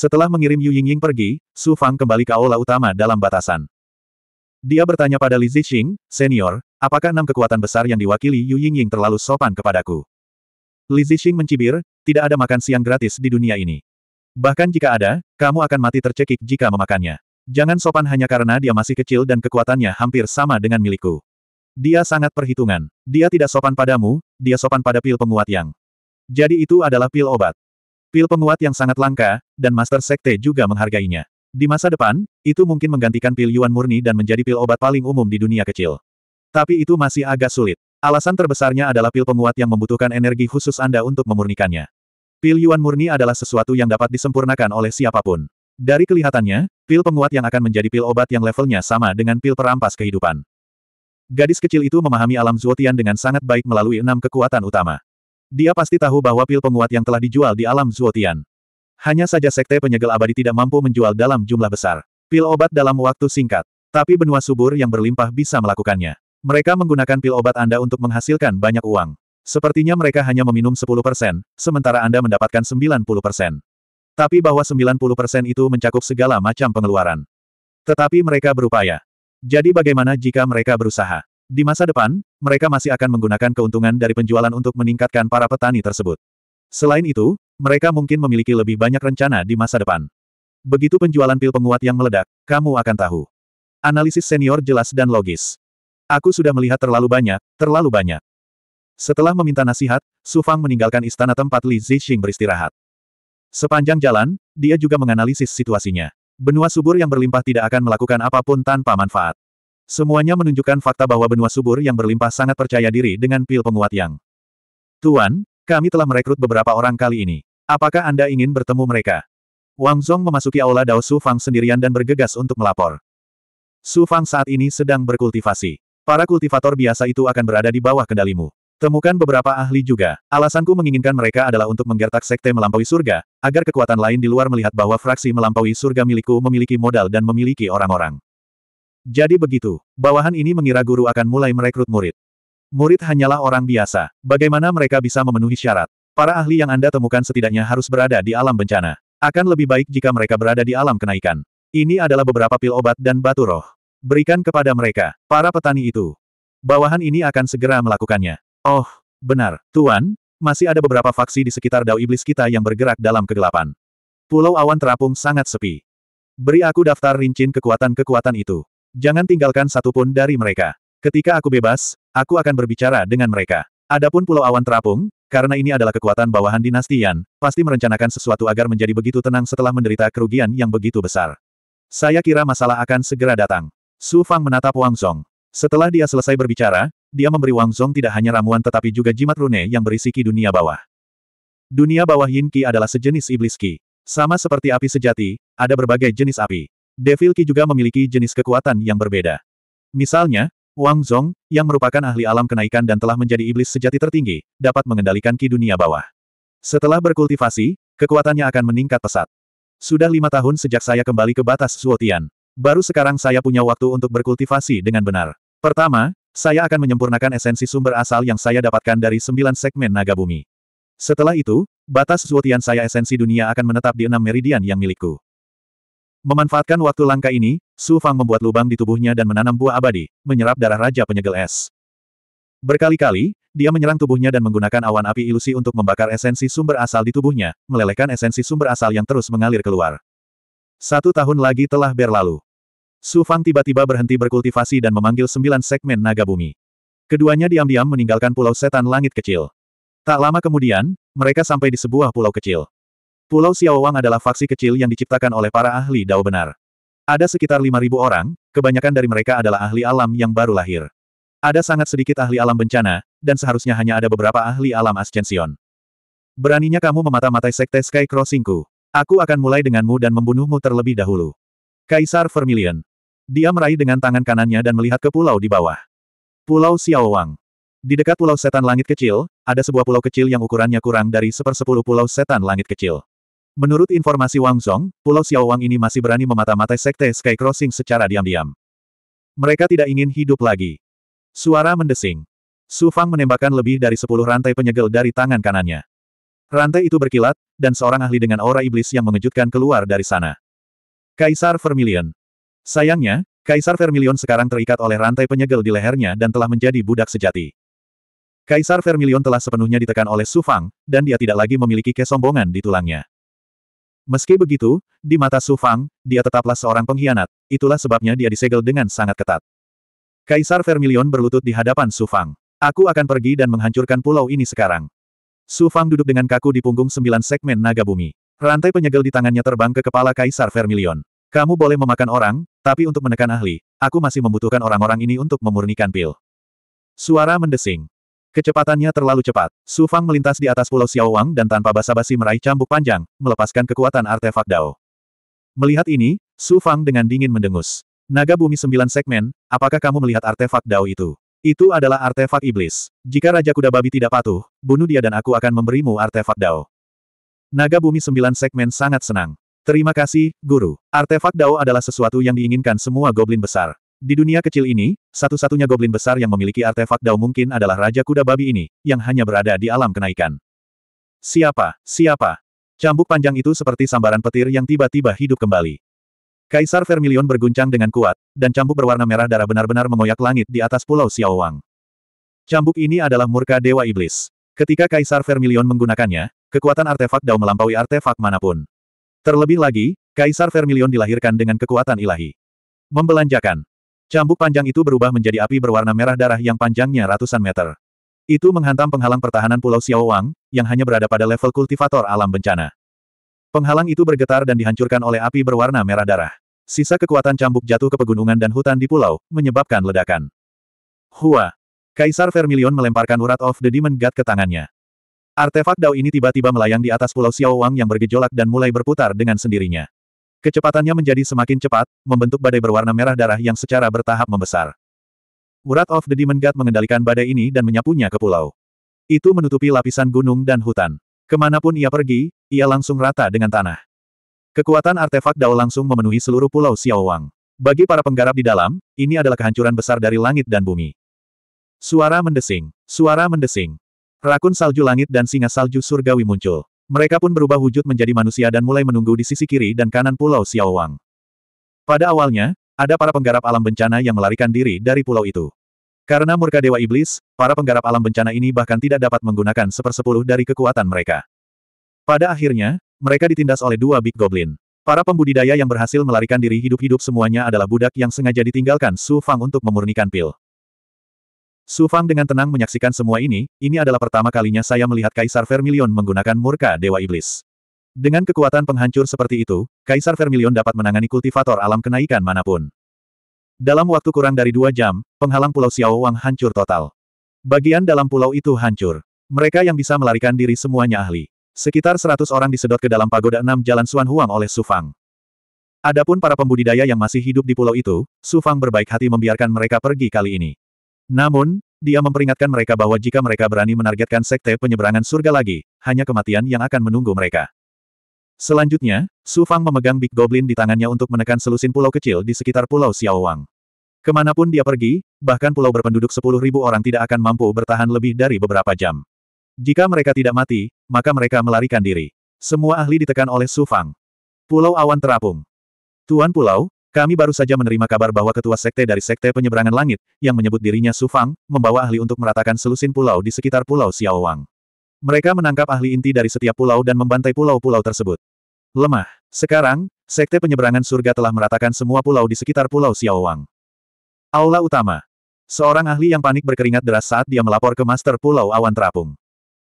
Setelah mengirim Yu Yingying pergi, Su Fang kembali ke aula utama dalam batasan. Dia bertanya pada Li Zixing, senior, apakah enam kekuatan besar yang diwakili Yu Yingying terlalu sopan kepadaku? Li Zixing mencibir, tidak ada makan siang gratis di dunia ini. Bahkan jika ada, kamu akan mati tercekik jika memakannya. Jangan sopan hanya karena dia masih kecil dan kekuatannya hampir sama dengan milikku. Dia sangat perhitungan. Dia tidak sopan padamu, dia sopan pada pil penguat yang. Jadi itu adalah pil obat. Pil penguat yang sangat langka, dan Master Sekte juga menghargainya. Di masa depan, itu mungkin menggantikan pil Yuan murni dan menjadi pil obat paling umum di dunia kecil. Tapi itu masih agak sulit. Alasan terbesarnya adalah pil penguat yang membutuhkan energi khusus Anda untuk memurnikannya. Pil Yuan murni adalah sesuatu yang dapat disempurnakan oleh siapapun. Dari kelihatannya, pil penguat yang akan menjadi pil obat yang levelnya sama dengan pil perampas kehidupan. Gadis kecil itu memahami alam Zuotian dengan sangat baik melalui enam kekuatan utama. Dia pasti tahu bahwa pil penguat yang telah dijual di alam Zuotian. Hanya saja sekte penyegel abadi tidak mampu menjual dalam jumlah besar. Pil obat dalam waktu singkat. Tapi benua subur yang berlimpah bisa melakukannya. Mereka menggunakan pil obat Anda untuk menghasilkan banyak uang. Sepertinya mereka hanya meminum 10%, sementara Anda mendapatkan 90%. Tapi bahwa 90% itu mencakup segala macam pengeluaran. Tetapi mereka berupaya. Jadi bagaimana jika mereka berusaha? Di masa depan, mereka masih akan menggunakan keuntungan dari penjualan untuk meningkatkan para petani tersebut. Selain itu, mereka mungkin memiliki lebih banyak rencana di masa depan. Begitu penjualan pil penguat yang meledak, kamu akan tahu. Analisis senior jelas dan logis. Aku sudah melihat terlalu banyak, terlalu banyak. Setelah meminta nasihat, Su Fang meninggalkan istana tempat Li Zixing beristirahat. Sepanjang jalan, dia juga menganalisis situasinya. Benua subur yang berlimpah tidak akan melakukan apapun tanpa manfaat. Semuanya menunjukkan fakta bahwa benua subur yang berlimpah sangat percaya diri dengan pil penguat yang. Tuan, kami telah merekrut beberapa orang kali ini. Apakah Anda ingin bertemu mereka? Wang Zhong memasuki aula Dao Su Fang sendirian dan bergegas untuk melapor. Su Fang saat ini sedang berkultivasi. Para kultivator biasa itu akan berada di bawah kendalimu. Temukan beberapa ahli juga. Alasanku menginginkan mereka adalah untuk menggertak sekte melampaui surga, agar kekuatan lain di luar melihat bahwa fraksi melampaui surga milikku memiliki modal dan memiliki orang-orang. Jadi begitu, bawahan ini mengira guru akan mulai merekrut murid. Murid hanyalah orang biasa. Bagaimana mereka bisa memenuhi syarat? Para ahli yang Anda temukan setidaknya harus berada di alam bencana. Akan lebih baik jika mereka berada di alam kenaikan. Ini adalah beberapa pil obat dan batu roh. Berikan kepada mereka, para petani itu. Bawahan ini akan segera melakukannya. Oh, benar, Tuan, masih ada beberapa faksi di sekitar dao iblis kita yang bergerak dalam kegelapan. Pulau awan terapung sangat sepi. Beri aku daftar rincin kekuatan-kekuatan itu. Jangan tinggalkan satupun dari mereka. Ketika aku bebas, aku akan berbicara dengan mereka. Adapun Pulau Awan Terapung, karena ini adalah kekuatan bawahan dinasti Yan, pasti merencanakan sesuatu agar menjadi begitu tenang setelah menderita kerugian yang begitu besar. Saya kira masalah akan segera datang. Su Fang menatap Wang Zong. Setelah dia selesai berbicara, dia memberi Wang Zong tidak hanya ramuan tetapi juga jimat rune yang berisi ki dunia bawah. Dunia bawah Yin Qi adalah sejenis iblis Ki. Sama seperti api sejati, ada berbagai jenis api. Devil Ki juga memiliki jenis kekuatan yang berbeda. Misalnya, Wang Zhong yang merupakan ahli alam kenaikan dan telah menjadi iblis sejati tertinggi, dapat mengendalikan ki dunia bawah. Setelah berkultivasi, kekuatannya akan meningkat pesat. Sudah lima tahun sejak saya kembali ke batas Suotian. Baru sekarang saya punya waktu untuk berkultivasi dengan benar. Pertama, saya akan menyempurnakan esensi sumber asal yang saya dapatkan dari sembilan segmen naga bumi. Setelah itu, batas Suotian saya esensi dunia akan menetap di enam meridian yang milikku. Memanfaatkan waktu langka ini, Su Fang membuat lubang di tubuhnya dan menanam buah abadi, menyerap darah Raja Penyegel Es. Berkali-kali, dia menyerang tubuhnya dan menggunakan awan api ilusi untuk membakar esensi sumber asal di tubuhnya, melelehkan esensi sumber asal yang terus mengalir keluar. Satu tahun lagi telah berlalu. Su Fang tiba-tiba berhenti berkultivasi dan memanggil sembilan segmen naga bumi. Keduanya diam-diam meninggalkan pulau setan langit kecil. Tak lama kemudian, mereka sampai di sebuah pulau kecil. Pulau Xiaowang adalah faksi kecil yang diciptakan oleh para ahli dao benar. Ada sekitar 5.000 orang, kebanyakan dari mereka adalah ahli alam yang baru lahir. Ada sangat sedikit ahli alam bencana, dan seharusnya hanya ada beberapa ahli alam ascension. Beraninya kamu memata-matai sekte Sky Crossingku. Aku akan mulai denganmu dan membunuhmu terlebih dahulu. Kaisar Vermilion. Dia meraih dengan tangan kanannya dan melihat ke pulau di bawah. Pulau Xiaowang. Di dekat pulau setan langit kecil, ada sebuah pulau kecil yang ukurannya kurang dari sepersepuluh pulau setan langit kecil. Menurut informasi Wang Zhong, Pulau Xiaowang ini masih berani memata-matai Sekte Sky Crossing secara diam-diam. Mereka tidak ingin hidup lagi. Suara mendesing. Su Fang menembakkan lebih dari sepuluh rantai penyegel dari tangan kanannya. Rantai itu berkilat, dan seorang ahli dengan aura iblis yang mengejutkan keluar dari sana. Kaisar Vermilion. Sayangnya, Kaisar Vermilion sekarang terikat oleh rantai penyegel di lehernya dan telah menjadi budak sejati. Kaisar Vermilion telah sepenuhnya ditekan oleh Su Fang, dan dia tidak lagi memiliki kesombongan di tulangnya. Meski begitu, di mata Su Fang, dia tetaplah seorang pengkhianat, itulah sebabnya dia disegel dengan sangat ketat. Kaisar Vermilion berlutut di hadapan Su Fang. Aku akan pergi dan menghancurkan pulau ini sekarang. Su Fang duduk dengan kaku di punggung sembilan segmen naga bumi. Rantai penyegel di tangannya terbang ke kepala Kaisar Vermilion. Kamu boleh memakan orang, tapi untuk menekan ahli, aku masih membutuhkan orang-orang ini untuk memurnikan pil. Suara mendesing. Kecepatannya terlalu cepat. Su Fang melintas di atas pulau Xiao Wang dan tanpa basa-basi meraih cambuk panjang, melepaskan kekuatan artefak Dao. Melihat ini, Su Fang dengan dingin mendengus. Naga bumi sembilan segmen, apakah kamu melihat artefak Dao itu? Itu adalah artefak iblis. Jika Raja Kuda Babi tidak patuh, bunuh dia dan aku akan memberimu artefak Dao. Naga bumi sembilan segmen sangat senang. Terima kasih, Guru. Artefak Dao adalah sesuatu yang diinginkan semua goblin besar. Di dunia kecil ini, satu-satunya goblin besar yang memiliki artefak Dao mungkin adalah Raja Kuda Babi ini, yang hanya berada di alam kenaikan. Siapa, siapa? Cambuk panjang itu seperti sambaran petir yang tiba-tiba hidup kembali. Kaisar Vermilion berguncang dengan kuat, dan cambuk berwarna merah darah benar-benar mengoyak langit di atas pulau Xiaowang. Cambuk ini adalah murka Dewa Iblis. Ketika Kaisar Vermilion menggunakannya, kekuatan artefak Dao melampaui artefak manapun. Terlebih lagi, Kaisar Vermilion dilahirkan dengan kekuatan ilahi. Membelanjakan, Cambuk panjang itu berubah menjadi api berwarna merah darah yang panjangnya ratusan meter. Itu menghantam penghalang pertahanan Pulau Xiao Wang, yang hanya berada pada level kultivator alam bencana. Penghalang itu bergetar dan dihancurkan oleh api berwarna merah darah. Sisa kekuatan cambuk jatuh ke pegunungan dan hutan di pulau, menyebabkan ledakan. Hua! Kaisar Vermilion melemparkan urat of the Demon God ke tangannya. Artefak Dao ini tiba-tiba melayang di atas pulau Xiao Wang yang bergejolak dan mulai berputar dengan sendirinya. Kecepatannya menjadi semakin cepat, membentuk badai berwarna merah darah yang secara bertahap membesar. Urat of the Demon God mengendalikan badai ini dan menyapunya ke pulau. Itu menutupi lapisan gunung dan hutan. Kemanapun ia pergi, ia langsung rata dengan tanah. Kekuatan artefak Dao langsung memenuhi seluruh pulau Xiaowang. Bagi para penggarap di dalam, ini adalah kehancuran besar dari langit dan bumi. Suara mendesing, suara mendesing. Rakun salju langit dan singa salju surgawi muncul. Mereka pun berubah wujud menjadi manusia dan mulai menunggu di sisi kiri dan kanan Pulau Xiaowang. Pada awalnya, ada para penggarap alam bencana yang melarikan diri dari pulau itu. Karena murka Dewa Iblis, para penggarap alam bencana ini bahkan tidak dapat menggunakan sepersepuluh dari kekuatan mereka. Pada akhirnya, mereka ditindas oleh dua Big Goblin. Para pembudidaya yang berhasil melarikan diri hidup-hidup semuanya adalah budak yang sengaja ditinggalkan Su Fang untuk memurnikan pil. Su Fang dengan tenang menyaksikan semua ini, ini adalah pertama kalinya saya melihat Kaisar Vermilion menggunakan murka Dewa Iblis. Dengan kekuatan penghancur seperti itu, Kaisar Vermilion dapat menangani kultivator alam kenaikan manapun. Dalam waktu kurang dari dua jam, penghalang Pulau Xiao Wang hancur total. Bagian dalam pulau itu hancur. Mereka yang bisa melarikan diri semuanya ahli. Sekitar seratus orang disedot ke dalam pagoda enam Jalan Suan Huang oleh Su Fang. Adapun para pembudidaya yang masih hidup di pulau itu, Su Fang berbaik hati membiarkan mereka pergi kali ini. Namun, dia memperingatkan mereka bahwa jika mereka berani menargetkan sekte penyeberangan surga lagi, hanya kematian yang akan menunggu mereka. Selanjutnya, Su Fang memegang Big Goblin di tangannya untuk menekan selusin pulau kecil di sekitar Pulau Xiao Xiaowang. Kemanapun dia pergi, bahkan pulau berpenduduk 10.000 orang tidak akan mampu bertahan lebih dari beberapa jam. Jika mereka tidak mati, maka mereka melarikan diri. Semua ahli ditekan oleh Su Fang. Pulau Awan Terapung. Tuan Pulau, kami baru saja menerima kabar bahwa ketua sekte dari sekte penyeberangan langit, yang menyebut dirinya Su Fang, membawa ahli untuk meratakan selusin pulau di sekitar pulau Xiao Wang. Mereka menangkap ahli inti dari setiap pulau dan membantai pulau-pulau tersebut. Lemah. Sekarang, sekte penyeberangan surga telah meratakan semua pulau di sekitar pulau Xiao Wang. Aula utama. Seorang ahli yang panik berkeringat deras saat dia melapor ke Master Pulau Awan Terapung.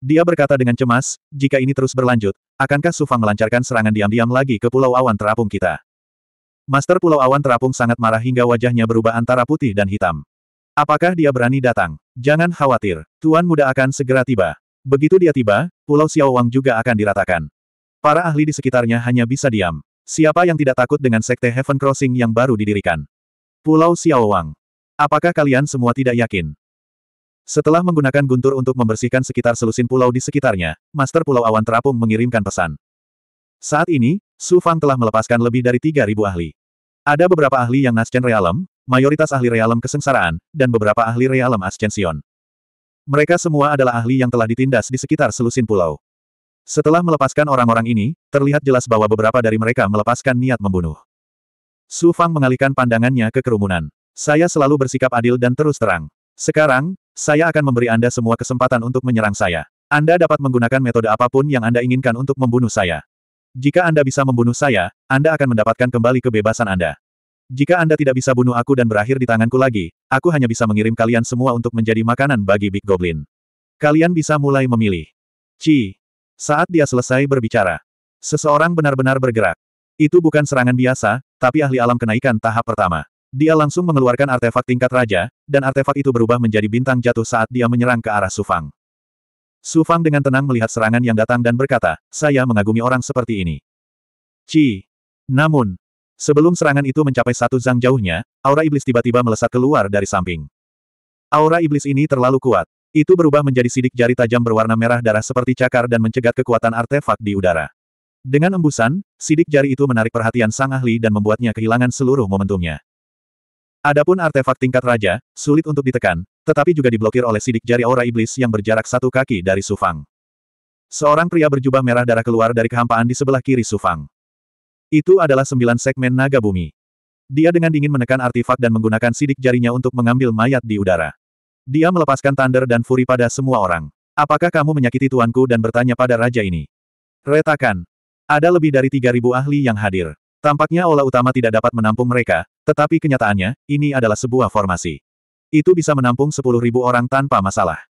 Dia berkata dengan cemas, jika ini terus berlanjut, akankah Su Fang melancarkan serangan diam-diam lagi ke Pulau Awan Terapung kita? Master Pulau Awan terapung sangat marah hingga wajahnya berubah antara putih dan hitam. Apakah dia berani datang? Jangan khawatir, Tuan Muda akan segera tiba. Begitu dia tiba, Pulau Xiao Wang juga akan diratakan. Para ahli di sekitarnya hanya bisa diam. Siapa yang tidak takut dengan Sekte Heaven Crossing yang baru didirikan? Pulau Xiao Wang, Apakah kalian semua tidak yakin? Setelah menggunakan guntur untuk membersihkan sekitar selusin pulau di sekitarnya, Master Pulau Awan Terapung mengirimkan pesan. Saat ini, Su Fang telah melepaskan lebih dari 3.000 ahli. Ada beberapa ahli yang Ascen Realem, mayoritas ahli Realem kesengsaraan, dan beberapa ahli Realem Ascension. Mereka semua adalah ahli yang telah ditindas di sekitar selusin pulau. Setelah melepaskan orang-orang ini, terlihat jelas bahwa beberapa dari mereka melepaskan niat membunuh. Su Fang mengalihkan pandangannya ke kerumunan. Saya selalu bersikap adil dan terus terang. Sekarang, saya akan memberi Anda semua kesempatan untuk menyerang saya. Anda dapat menggunakan metode apapun yang Anda inginkan untuk membunuh saya. Jika Anda bisa membunuh saya, Anda akan mendapatkan kembali kebebasan Anda. Jika Anda tidak bisa bunuh aku dan berakhir di tanganku lagi, aku hanya bisa mengirim kalian semua untuk menjadi makanan bagi Big Goblin. Kalian bisa mulai memilih. Ci. Saat dia selesai berbicara, seseorang benar-benar bergerak. Itu bukan serangan biasa, tapi ahli alam kenaikan tahap pertama. Dia langsung mengeluarkan artefak tingkat raja, dan artefak itu berubah menjadi bintang jatuh saat dia menyerang ke arah Sufang. Su Fang dengan tenang melihat serangan yang datang dan berkata, saya mengagumi orang seperti ini. Ci. Namun, sebelum serangan itu mencapai satu zang jauhnya, aura iblis tiba-tiba melesat keluar dari samping. Aura iblis ini terlalu kuat. Itu berubah menjadi sidik jari tajam berwarna merah darah seperti cakar dan mencegat kekuatan artefak di udara. Dengan embusan, sidik jari itu menarik perhatian sang ahli dan membuatnya kehilangan seluruh momentumnya. Adapun artefak tingkat raja, sulit untuk ditekan, tetapi juga diblokir oleh sidik jari aura iblis yang berjarak satu kaki dari Sufang. Seorang pria berjubah merah darah keluar dari kehampaan di sebelah kiri Sufang. Itu adalah sembilan segmen naga bumi. Dia dengan dingin menekan artefak dan menggunakan sidik jarinya untuk mengambil mayat di udara. Dia melepaskan thunder dan furi pada semua orang. Apakah kamu menyakiti tuanku dan bertanya pada raja ini? Retakan. Ada lebih dari 3.000 ahli yang hadir. Tampaknya olah utama tidak dapat menampung mereka, tetapi kenyataannya, ini adalah sebuah formasi. Itu bisa menampung 10.000 orang tanpa masalah.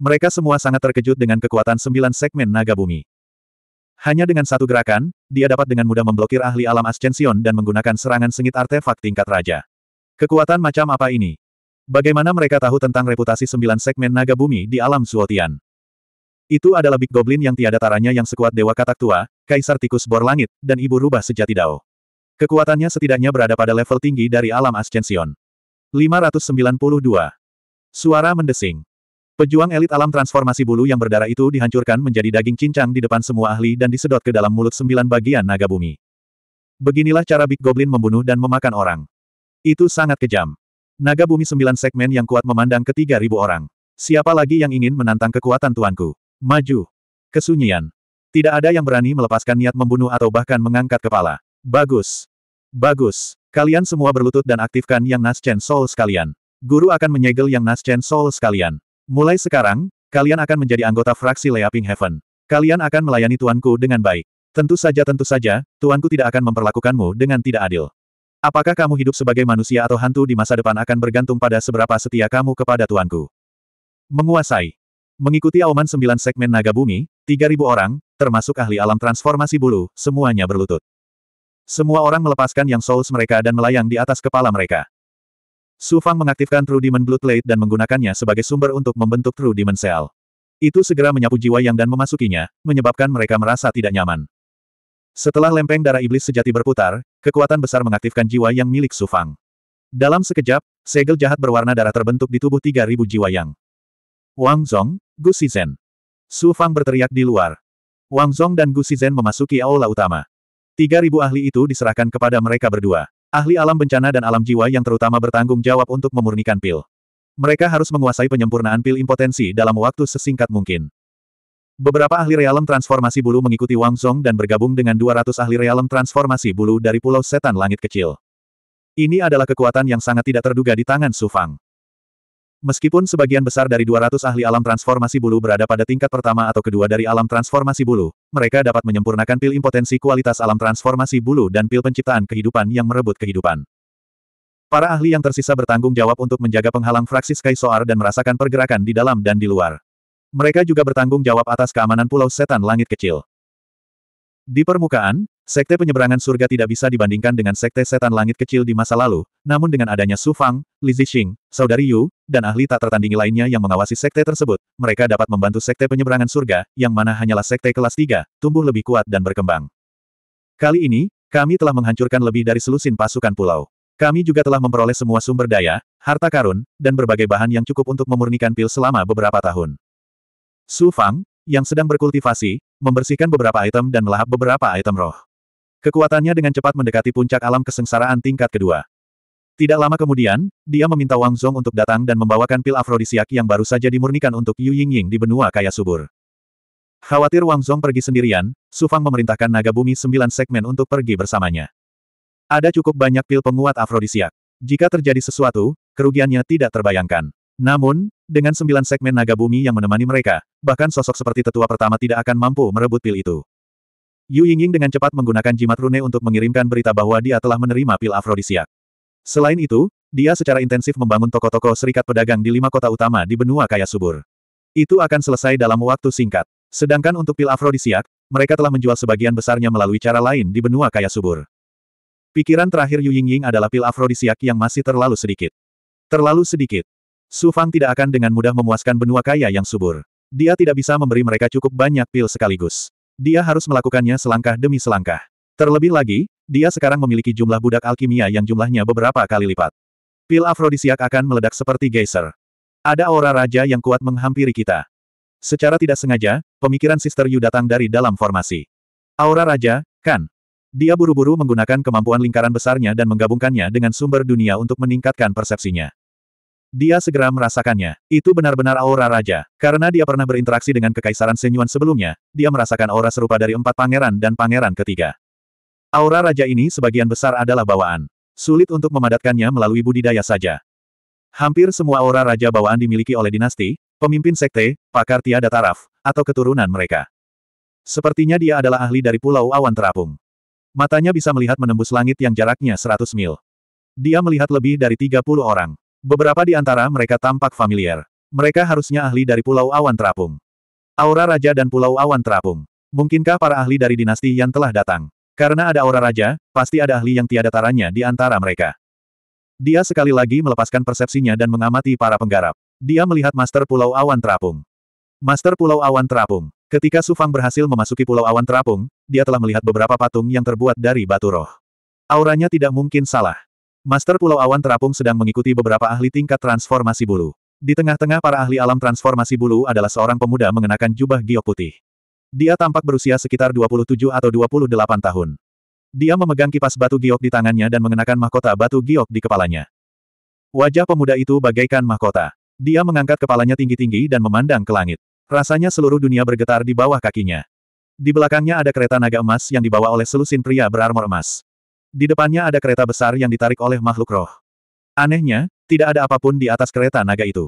Mereka semua sangat terkejut dengan kekuatan sembilan segmen naga bumi. Hanya dengan satu gerakan, dia dapat dengan mudah memblokir ahli alam ascension dan menggunakan serangan sengit artefak tingkat raja. Kekuatan macam apa ini? Bagaimana mereka tahu tentang reputasi sembilan segmen naga bumi di alam Suotian? Itu adalah Big Goblin yang tiada taranya yang sekuat Dewa Katak Tua, Kaisar Tikus Bor Langit, dan Ibu Rubah Sejati Dao. Kekuatannya setidaknya berada pada level tinggi dari alam ascension. 592. Suara mendesing. Pejuang elit alam transformasi bulu yang berdarah itu dihancurkan menjadi daging cincang di depan semua ahli dan disedot ke dalam mulut sembilan bagian naga bumi. Beginilah cara Big Goblin membunuh dan memakan orang. Itu sangat kejam. Naga bumi sembilan segmen yang kuat memandang ketiga ribu orang. Siapa lagi yang ingin menantang kekuatan tuanku? Maju. Kesunyian. Tidak ada yang berani melepaskan niat membunuh atau bahkan mengangkat kepala. Bagus. Bagus. Kalian semua berlutut dan aktifkan yang Naschen Soul sekalian. Guru akan menyegel yang Naschen Soul sekalian. Mulai sekarang, kalian akan menjadi anggota fraksi Leaping Heaven. Kalian akan melayani tuanku dengan baik. Tentu saja tentu saja, tuanku tidak akan memperlakukanmu dengan tidak adil. Apakah kamu hidup sebagai manusia atau hantu di masa depan akan bergantung pada seberapa setia kamu kepada tuanku. Menguasai. Mengikuti auman sembilan segmen naga bumi, 3.000 orang, termasuk ahli alam transformasi bulu, semuanya berlutut. Semua orang melepaskan yang souls mereka dan melayang di atas kepala mereka. Su Fang mengaktifkan True Demon Blade dan menggunakannya sebagai sumber untuk membentuk True Demon Cell. Itu segera menyapu jiwa yang dan memasukinya, menyebabkan mereka merasa tidak nyaman. Setelah lempeng darah iblis sejati berputar, kekuatan besar mengaktifkan jiwa yang milik Su Fang. Dalam sekejap, segel jahat berwarna darah terbentuk di tubuh 3.000 jiwa yang. Wang Zong, Gu Shizhen. Su Fang berteriak di luar. Wang Zong dan Gu Shizhen memasuki aula utama. Tiga ribu ahli itu diserahkan kepada mereka berdua. Ahli alam bencana dan alam jiwa yang terutama bertanggung jawab untuk memurnikan pil. Mereka harus menguasai penyempurnaan pil impotensi dalam waktu sesingkat mungkin. Beberapa ahli realem transformasi bulu mengikuti Wang Zhong dan bergabung dengan 200 ahli realem transformasi bulu dari Pulau Setan Langit Kecil. Ini adalah kekuatan yang sangat tidak terduga di tangan Su Fang. Meskipun sebagian besar dari 200 ahli alam transformasi bulu berada pada tingkat pertama atau kedua dari alam transformasi bulu, mereka dapat menyempurnakan pil impotensi kualitas alam transformasi bulu dan pil penciptaan kehidupan yang merebut kehidupan. Para ahli yang tersisa bertanggung jawab untuk menjaga penghalang fraksi Sky Soar dan merasakan pergerakan di dalam dan di luar. Mereka juga bertanggung jawab atas keamanan Pulau Setan Langit Kecil. Di permukaan, sekte penyeberangan surga tidak bisa dibandingkan dengan sekte setan langit kecil di masa lalu, namun dengan adanya Su Fang, Li Zixing, Saudari Yu, dan ahli tak tertandingi lainnya yang mengawasi sekte tersebut, mereka dapat membantu sekte penyeberangan surga, yang mana hanyalah sekte kelas 3, tumbuh lebih kuat dan berkembang. Kali ini, kami telah menghancurkan lebih dari selusin pasukan pulau. Kami juga telah memperoleh semua sumber daya, harta karun, dan berbagai bahan yang cukup untuk memurnikan pil selama beberapa tahun. Su Fang, yang sedang berkultivasi, membersihkan beberapa item dan melahap beberapa item roh. Kekuatannya dengan cepat mendekati puncak alam kesengsaraan tingkat kedua. Tidak lama kemudian, dia meminta Wang Zhong untuk datang dan membawakan pil afrodisiak yang baru saja dimurnikan untuk Yu Yingying di benua kaya subur. Khawatir Wang Zhong pergi sendirian, Su Fang memerintahkan naga bumi sembilan segmen untuk pergi bersamanya. Ada cukup banyak pil penguat afrodisiak. Jika terjadi sesuatu, kerugiannya tidak terbayangkan. Namun, dengan sembilan segmen naga bumi yang menemani mereka, bahkan sosok seperti tetua pertama tidak akan mampu merebut pil itu. Yu Yingying dengan cepat menggunakan jimat rune untuk mengirimkan berita bahwa dia telah menerima pil afrodisiak. Selain itu, dia secara intensif membangun toko-toko serikat pedagang di lima kota utama di benua kaya subur. Itu akan selesai dalam waktu singkat. Sedangkan untuk pil afrodisiak, mereka telah menjual sebagian besarnya melalui cara lain di benua kaya subur. Pikiran terakhir Yu Yingying adalah pil afrodisiak yang masih terlalu sedikit. Terlalu sedikit. Su Fang tidak akan dengan mudah memuaskan benua kaya yang subur. Dia tidak bisa memberi mereka cukup banyak pil sekaligus. Dia harus melakukannya selangkah demi selangkah. Terlebih lagi, dia sekarang memiliki jumlah budak alkimia yang jumlahnya beberapa kali lipat. Pil afrodisiak akan meledak seperti geyser. Ada aura raja yang kuat menghampiri kita. Secara tidak sengaja, pemikiran Sister Yu datang dari dalam formasi. Aura raja, kan? Dia buru-buru menggunakan kemampuan lingkaran besarnya dan menggabungkannya dengan sumber dunia untuk meningkatkan persepsinya. Dia segera merasakannya. Itu benar-benar aura raja. Karena dia pernah berinteraksi dengan Kekaisaran Senyuan sebelumnya, dia merasakan aura serupa dari empat pangeran dan pangeran ketiga. Aura raja ini sebagian besar adalah bawaan. Sulit untuk memadatkannya melalui budidaya saja. Hampir semua aura raja bawaan dimiliki oleh dinasti, pemimpin sekte, pakar tiada taraf, atau keturunan mereka. Sepertinya dia adalah ahli dari Pulau Awan Terapung. Matanya bisa melihat menembus langit yang jaraknya 100 mil. Dia melihat lebih dari 30 orang. Beberapa di antara mereka tampak familiar. Mereka harusnya ahli dari Pulau Awan Terapung. Aura Raja dan Pulau Awan Terapung. Mungkinkah para ahli dari dinasti yang telah datang? Karena ada aura raja, pasti ada ahli yang tiada taranya di antara mereka. Dia sekali lagi melepaskan persepsinya dan mengamati para penggarap. Dia melihat Master Pulau Awan Terapung. Master Pulau Awan Terapung. Ketika Sufang berhasil memasuki Pulau Awan Terapung, dia telah melihat beberapa patung yang terbuat dari batu roh. Auranya tidak mungkin salah. Master Pulau Awan terapung sedang mengikuti beberapa ahli tingkat transformasi bulu. Di tengah-tengah para ahli alam transformasi bulu adalah seorang pemuda mengenakan jubah giok putih. Dia tampak berusia sekitar 27 atau 28 tahun. Dia memegang kipas batu giok di tangannya dan mengenakan mahkota batu giok di kepalanya. Wajah pemuda itu bagaikan mahkota. Dia mengangkat kepalanya tinggi-tinggi dan memandang ke langit. Rasanya seluruh dunia bergetar di bawah kakinya. Di belakangnya ada kereta naga emas yang dibawa oleh selusin pria berarmor emas. Di depannya ada kereta besar yang ditarik oleh makhluk roh. Anehnya, tidak ada apapun di atas kereta naga itu.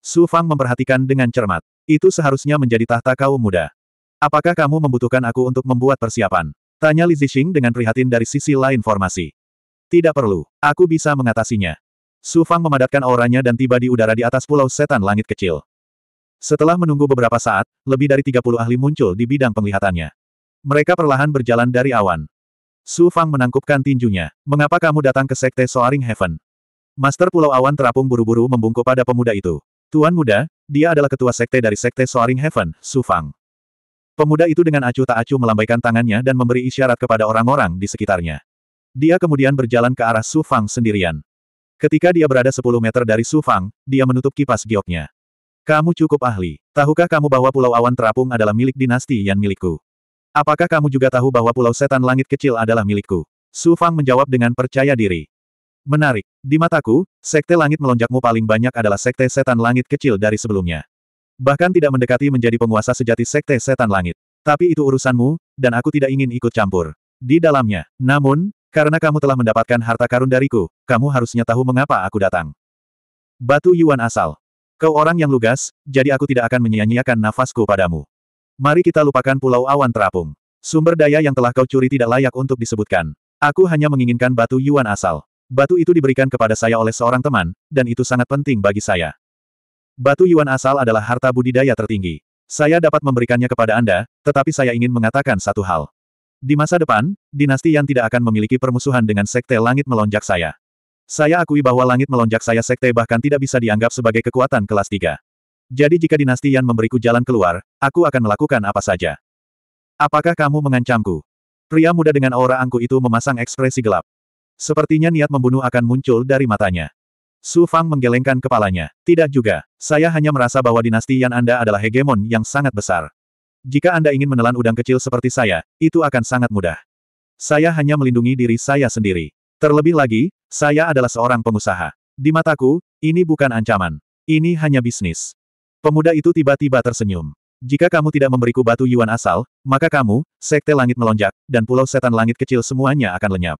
Su Fang memperhatikan dengan cermat. Itu seharusnya menjadi tahta kaum muda. Apakah kamu membutuhkan aku untuk membuat persiapan? Tanya Li Zixing dengan prihatin dari sisi lain formasi. Tidak perlu, aku bisa mengatasinya. Su Fang memadatkan auranya dan tiba di udara di atas pulau setan langit kecil. Setelah menunggu beberapa saat, lebih dari 30 ahli muncul di bidang penglihatannya. Mereka perlahan berjalan dari awan. Su Fang menangkupkan tinjunya. Mengapa kamu datang ke Sekte Soaring Heaven? Master Pulau Awan terapung buru-buru membungkuk pada pemuda itu. Tuan muda, dia adalah ketua sekte dari Sekte Soaring Heaven, Su Fang. Pemuda itu dengan acuh tak acuh melambaikan tangannya dan memberi isyarat kepada orang-orang di sekitarnya. Dia kemudian berjalan ke arah Su Fang sendirian. Ketika dia berada 10 meter dari Su Fang, dia menutup kipas gioknya. Kamu cukup ahli. Tahukah kamu bahwa Pulau Awan Terapung adalah milik dinasti yang milikku? Apakah kamu juga tahu bahwa pulau setan langit kecil adalah milikku? Su Fang menjawab dengan percaya diri. Menarik. Di mataku, sekte langit melonjakmu paling banyak adalah sekte setan langit kecil dari sebelumnya. Bahkan tidak mendekati menjadi penguasa sejati sekte setan langit. Tapi itu urusanmu, dan aku tidak ingin ikut campur. Di dalamnya. Namun, karena kamu telah mendapatkan harta karun dariku, kamu harusnya tahu mengapa aku datang. Batu Yuan asal. Kau orang yang lugas, jadi aku tidak akan menyia-nyiakan nafasku padamu. Mari kita lupakan Pulau Awan Terapung. Sumber daya yang telah kau curi tidak layak untuk disebutkan. Aku hanya menginginkan batu Yuan asal. Batu itu diberikan kepada saya oleh seorang teman, dan itu sangat penting bagi saya. Batu Yuan asal adalah harta budidaya tertinggi. Saya dapat memberikannya kepada Anda, tetapi saya ingin mengatakan satu hal. Di masa depan, dinasti yang tidak akan memiliki permusuhan dengan Sekte Langit melonjak saya. Saya akui bahwa langit melonjak saya sekte bahkan tidak bisa dianggap sebagai kekuatan kelas 3. Jadi jika dinasti Yan memberiku jalan keluar, aku akan melakukan apa saja. Apakah kamu mengancamku? Pria muda dengan aura angku itu memasang ekspresi gelap. Sepertinya niat membunuh akan muncul dari matanya. Su Fang menggelengkan kepalanya. Tidak juga. Saya hanya merasa bahwa dinasti Yan Anda adalah hegemon yang sangat besar. Jika Anda ingin menelan udang kecil seperti saya, itu akan sangat mudah. Saya hanya melindungi diri saya sendiri. Terlebih lagi, saya adalah seorang pengusaha. Di mataku, ini bukan ancaman. Ini hanya bisnis. Pemuda itu tiba-tiba tersenyum. Jika kamu tidak memberiku batu Yuan asal, maka kamu, sekte langit melonjak, dan pulau setan langit kecil semuanya akan lenyap.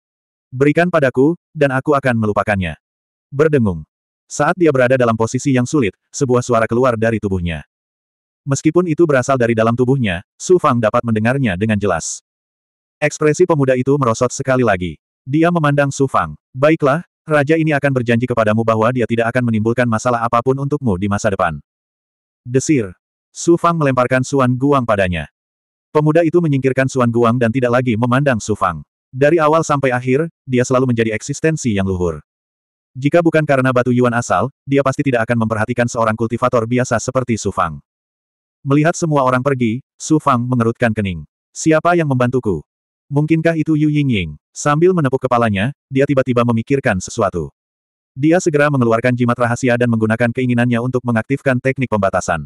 Berikan padaku, dan aku akan melupakannya. Berdengung. Saat dia berada dalam posisi yang sulit, sebuah suara keluar dari tubuhnya. Meskipun itu berasal dari dalam tubuhnya, Su Fang dapat mendengarnya dengan jelas. Ekspresi pemuda itu merosot sekali lagi. Dia memandang Su Fang. Baiklah, raja ini akan berjanji kepadamu bahwa dia tidak akan menimbulkan masalah apapun untukmu di masa depan. Desir. Su Fang melemparkan Suan Guang padanya. Pemuda itu menyingkirkan Suan Guang dan tidak lagi memandang Su Fang. Dari awal sampai akhir, dia selalu menjadi eksistensi yang luhur. Jika bukan karena batu Yuan asal, dia pasti tidak akan memperhatikan seorang kultivator biasa seperti Su Fang. Melihat semua orang pergi, Su Fang mengerutkan kening. Siapa yang membantuku? Mungkinkah itu Yu Yingying? Sambil menepuk kepalanya, dia tiba-tiba memikirkan sesuatu. Dia segera mengeluarkan jimat rahasia dan menggunakan keinginannya untuk mengaktifkan teknik pembatasan.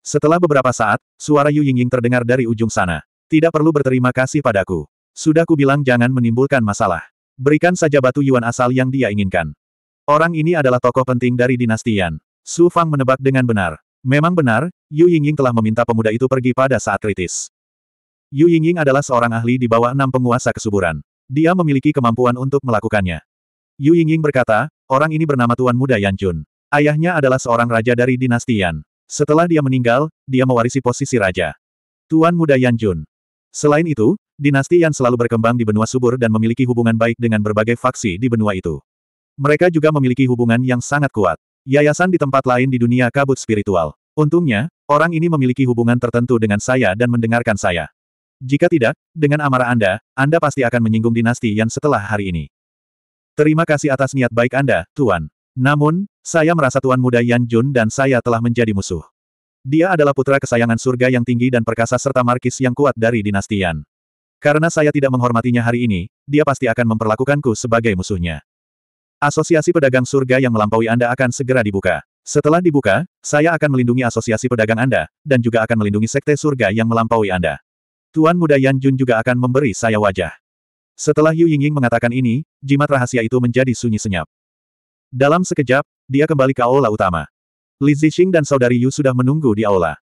Setelah beberapa saat, suara Yu Yingying terdengar dari ujung sana. Tidak perlu berterima kasih padaku. Sudah kubilang jangan menimbulkan masalah. Berikan saja batu Yuan asal yang dia inginkan. Orang ini adalah tokoh penting dari dinasti Yan. Su Fang menebak dengan benar. Memang benar, Yu Yingying telah meminta pemuda itu pergi pada saat kritis. Yu Yingying adalah seorang ahli di bawah enam penguasa kesuburan. Dia memiliki kemampuan untuk melakukannya. Yu Yingying berkata, orang ini bernama Tuan Muda Yan Jun. Ayahnya adalah seorang raja dari dinasti Yan. Setelah dia meninggal, dia mewarisi posisi raja. Tuan Muda Yan Jun. Selain itu, dinasti Yan selalu berkembang di benua subur dan memiliki hubungan baik dengan berbagai faksi di benua itu. Mereka juga memiliki hubungan yang sangat kuat. Yayasan di tempat lain di dunia kabut spiritual. Untungnya, orang ini memiliki hubungan tertentu dengan saya dan mendengarkan saya. Jika tidak, dengan amarah Anda, Anda pasti akan menyinggung dinasti Yan setelah hari ini. Terima kasih atas niat baik Anda, Tuan. Namun, saya merasa Tuan Muda Yan Jun dan saya telah menjadi musuh. Dia adalah putra kesayangan surga yang tinggi dan perkasa serta markis yang kuat dari dinasti Yan. Karena saya tidak menghormatinya hari ini, dia pasti akan memperlakukanku sebagai musuhnya. Asosiasi pedagang surga yang melampaui Anda akan segera dibuka. Setelah dibuka, saya akan melindungi asosiasi pedagang Anda, dan juga akan melindungi sekte surga yang melampaui Anda. Tuan Muda Yan Jun juga akan memberi saya wajah. Setelah Yu Yingying mengatakan ini, jimat rahasia itu menjadi sunyi senyap. Dalam sekejap, dia kembali ke aula utama. Li Zixing dan saudari Yu sudah menunggu di aula.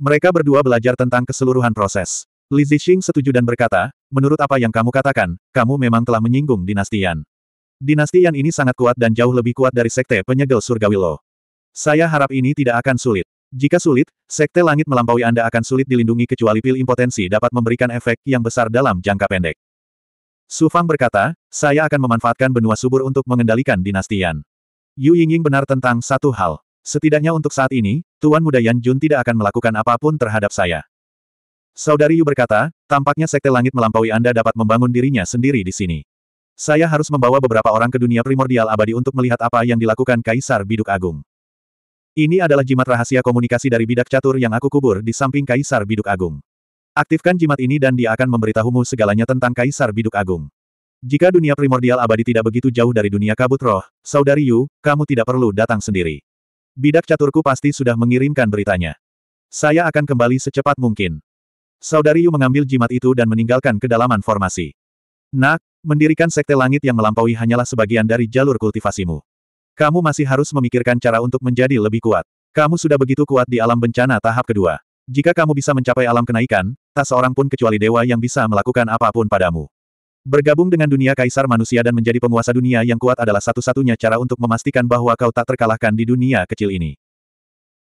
Mereka berdua belajar tentang keseluruhan proses. Li Zixing setuju dan berkata, menurut apa yang kamu katakan, kamu memang telah menyinggung dinasti Yan. Dinasti Yan ini sangat kuat dan jauh lebih kuat dari sekte penyegel surgawi Lo. Saya harap ini tidak akan sulit. Jika sulit, sekte langit melampaui Anda akan sulit dilindungi kecuali pil impotensi dapat memberikan efek yang besar dalam jangka pendek. Su Fang berkata, saya akan memanfaatkan benua subur untuk mengendalikan dinasti Yan. Yu Yingying benar tentang satu hal. Setidaknya untuk saat ini, Tuan Muda Yan Jun tidak akan melakukan apapun terhadap saya. Saudari Yu berkata, tampaknya Sekte Langit melampaui Anda dapat membangun dirinya sendiri di sini. Saya harus membawa beberapa orang ke dunia primordial abadi untuk melihat apa yang dilakukan Kaisar Biduk Agung. Ini adalah jimat rahasia komunikasi dari bidak catur yang aku kubur di samping Kaisar Biduk Agung. Aktifkan jimat ini dan dia akan memberitahumu segalanya tentang Kaisar Biduk Agung. Jika dunia primordial abadi tidak begitu jauh dari dunia kabut roh, Saudari Yu, kamu tidak perlu datang sendiri. Bidak caturku pasti sudah mengirimkan beritanya. Saya akan kembali secepat mungkin. Saudari Yu mengambil jimat itu dan meninggalkan kedalaman formasi. Nak, mendirikan sekte langit yang melampaui hanyalah sebagian dari jalur kultivasimu. Kamu masih harus memikirkan cara untuk menjadi lebih kuat. Kamu sudah begitu kuat di alam bencana tahap kedua. Jika kamu bisa mencapai alam kenaikan, tak seorang pun kecuali dewa yang bisa melakukan apapun padamu. Bergabung dengan dunia kaisar manusia dan menjadi penguasa dunia yang kuat adalah satu-satunya cara untuk memastikan bahwa kau tak terkalahkan di dunia kecil ini.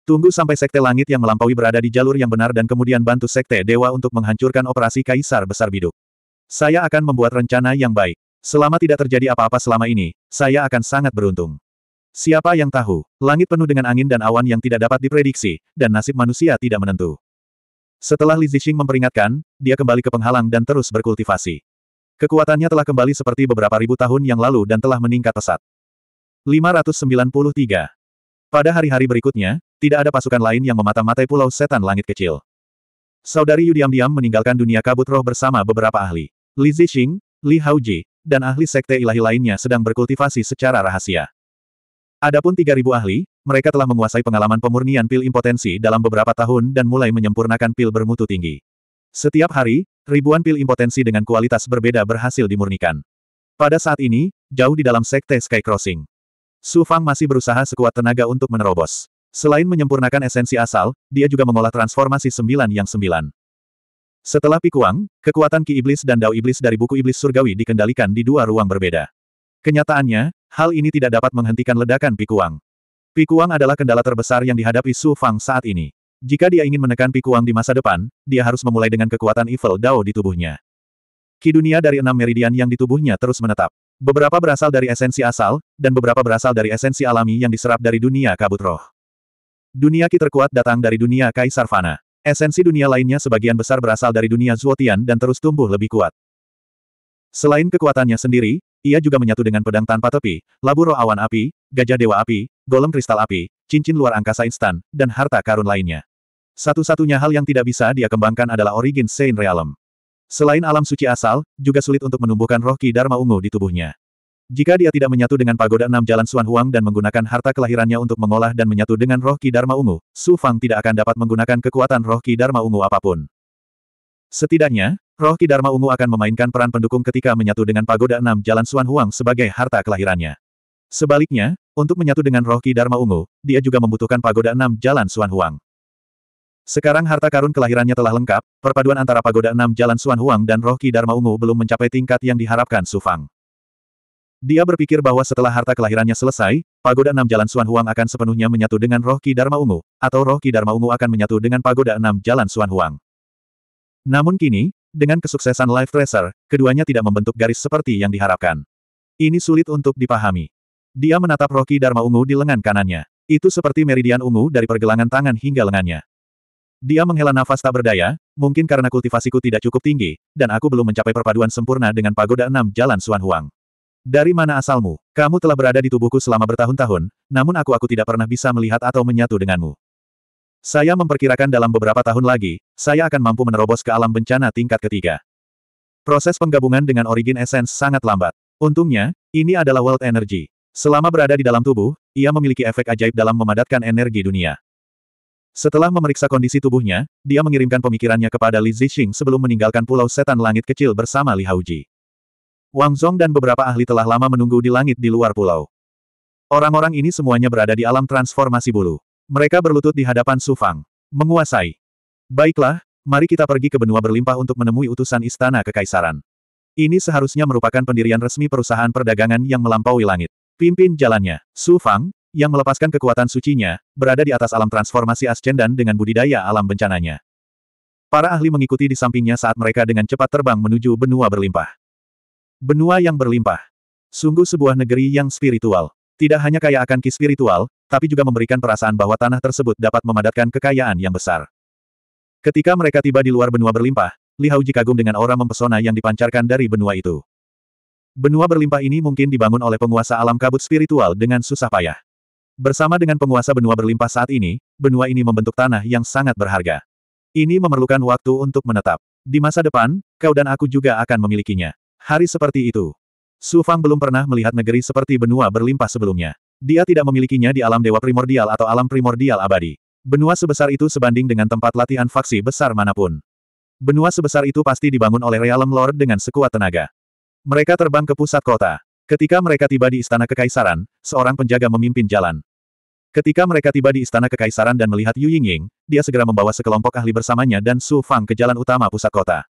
Tunggu sampai sekte langit yang melampaui berada di jalur yang benar dan kemudian bantu sekte dewa untuk menghancurkan operasi kaisar besar biduk. Saya akan membuat rencana yang baik. Selama tidak terjadi apa-apa selama ini, saya akan sangat beruntung. Siapa yang tahu, langit penuh dengan angin dan awan yang tidak dapat diprediksi, dan nasib manusia tidak menentu. Setelah Li Zixing memperingatkan, dia kembali ke penghalang dan terus berkultivasi. Kekuatannya telah kembali seperti beberapa ribu tahun yang lalu dan telah meningkat pesat. 593. Pada hari-hari berikutnya, tidak ada pasukan lain yang memata-matai pulau setan langit kecil. Saudari Yu diam-diam meninggalkan dunia kabut roh bersama beberapa ahli. Li Zixing, Li Haoji, dan ahli sekte ilahi lainnya sedang berkultivasi secara rahasia. Adapun 3.000 ahli, mereka telah menguasai pengalaman pemurnian pil impotensi dalam beberapa tahun dan mulai menyempurnakan pil bermutu tinggi. Setiap hari, ribuan pil impotensi dengan kualitas berbeda berhasil dimurnikan. Pada saat ini, jauh di dalam sekte Sky Crossing. Su Fang masih berusaha sekuat tenaga untuk menerobos. Selain menyempurnakan esensi asal, dia juga mengolah transformasi sembilan yang sembilan. Setelah pikuang, kekuatan ki iblis dan dao iblis dari buku iblis surgawi dikendalikan di dua ruang berbeda. Kenyataannya, hal ini tidak dapat menghentikan ledakan Pikuang. Pikuang adalah kendala terbesar yang dihadapi Su Fang saat ini. Jika dia ingin menekan Pikuang di masa depan, dia harus memulai dengan kekuatan Evil Dao di tubuhnya. Ki dunia dari enam meridian yang di tubuhnya terus menetap. Beberapa berasal dari esensi asal, dan beberapa berasal dari esensi alami yang diserap dari dunia kabut roh. Dunia Ki terkuat datang dari dunia Kaisar Fana. Esensi dunia lainnya sebagian besar berasal dari dunia Zuotian dan terus tumbuh lebih kuat. Selain kekuatannya sendiri, ia juga menyatu dengan pedang tanpa tepi, labu roh awan api, gajah dewa api, golem kristal api, cincin luar angkasa instan, dan harta karun lainnya. Satu-satunya hal yang tidak bisa dia kembangkan adalah origin Saint Realm. Selain alam suci asal, juga sulit untuk menumbuhkan roh Ki Dharma Ungu di tubuhnya. Jika dia tidak menyatu dengan pagoda enam jalan Suan Huang dan menggunakan harta kelahirannya untuk mengolah dan menyatu dengan roh Ki Dharma Ungu, Su Fang tidak akan dapat menggunakan kekuatan roh Ki Dharma Ungu apapun. Setidaknya, roh Ki Dharma Ungu akan memainkan peran pendukung ketika menyatu dengan Pagoda Enam Jalan Suan Huang sebagai harta kelahirannya. Sebaliknya, untuk menyatu dengan roh Ki Dharma Ungu, dia juga membutuhkan Pagoda Enam Jalan Suan Huang. Sekarang harta karun kelahirannya telah lengkap, perpaduan antara Pagoda Enam Jalan Suan Huang dan roh Ki Dharma Ungu belum mencapai tingkat yang diharapkan Su Fang. Dia berpikir bahwa setelah harta kelahirannya selesai, Pagoda Enam Jalan Suan Huang akan sepenuhnya menyatu dengan roh Ki Dharma Ungu, atau roh Ki Dharma Ungu akan menyatu dengan Pagoda Enam Jalan Suan Huang. Namun kini, dengan kesuksesan Life Tracer, keduanya tidak membentuk garis seperti yang diharapkan. Ini sulit untuk dipahami. Dia menatap Rocky Dharma ungu di lengan kanannya. Itu seperti meridian ungu dari pergelangan tangan hingga lengannya. Dia menghela nafas tak berdaya, mungkin karena kultivasiku tidak cukup tinggi, dan aku belum mencapai perpaduan sempurna dengan pagoda enam jalan Suan Huang. Dari mana asalmu? Kamu telah berada di tubuhku selama bertahun-tahun, namun aku aku tidak pernah bisa melihat atau menyatu denganmu. Saya memperkirakan dalam beberapa tahun lagi, saya akan mampu menerobos ke alam bencana tingkat ketiga. Proses penggabungan dengan origin essence sangat lambat. Untungnya, ini adalah world energy. Selama berada di dalam tubuh, ia memiliki efek ajaib dalam memadatkan energi dunia. Setelah memeriksa kondisi tubuhnya, dia mengirimkan pemikirannya kepada Li Zixing sebelum meninggalkan pulau setan langit kecil bersama Li Haoji. Wang Zhong, dan beberapa ahli telah lama menunggu di langit di luar pulau. Orang-orang ini semuanya berada di alam transformasi bulu. Mereka berlutut di hadapan Sufang. Menguasai. Baiklah, mari kita pergi ke benua berlimpah untuk menemui utusan istana kekaisaran. Ini seharusnya merupakan pendirian resmi perusahaan perdagangan yang melampaui langit. Pimpin jalannya, Su Fang, yang melepaskan kekuatan sucinya, berada di atas alam transformasi ascendan dengan budidaya alam bencananya. Para ahli mengikuti di sampingnya saat mereka dengan cepat terbang menuju benua berlimpah. Benua yang berlimpah. Sungguh sebuah negeri yang spiritual. Tidak hanya kaya akan ki spiritual, tapi juga memberikan perasaan bahwa tanah tersebut dapat memadatkan kekayaan yang besar. Ketika mereka tiba di luar benua berlimpah, Li Hauji kagum dengan aura mempesona yang dipancarkan dari benua itu. Benua berlimpah ini mungkin dibangun oleh penguasa alam kabut spiritual dengan susah payah. Bersama dengan penguasa benua berlimpah saat ini, benua ini membentuk tanah yang sangat berharga. Ini memerlukan waktu untuk menetap. Di masa depan, kau dan aku juga akan memilikinya. Hari seperti itu. Su Fang belum pernah melihat negeri seperti benua berlimpah sebelumnya. Dia tidak memilikinya di alam dewa primordial atau alam primordial abadi. Benua sebesar itu sebanding dengan tempat latihan faksi besar manapun. Benua sebesar itu pasti dibangun oleh Realm Lord dengan sekuat tenaga. Mereka terbang ke pusat kota. Ketika mereka tiba di Istana Kekaisaran, seorang penjaga memimpin jalan. Ketika mereka tiba di Istana Kekaisaran dan melihat Yu Yingying, dia segera membawa sekelompok ahli bersamanya dan Su Fang ke jalan utama pusat kota.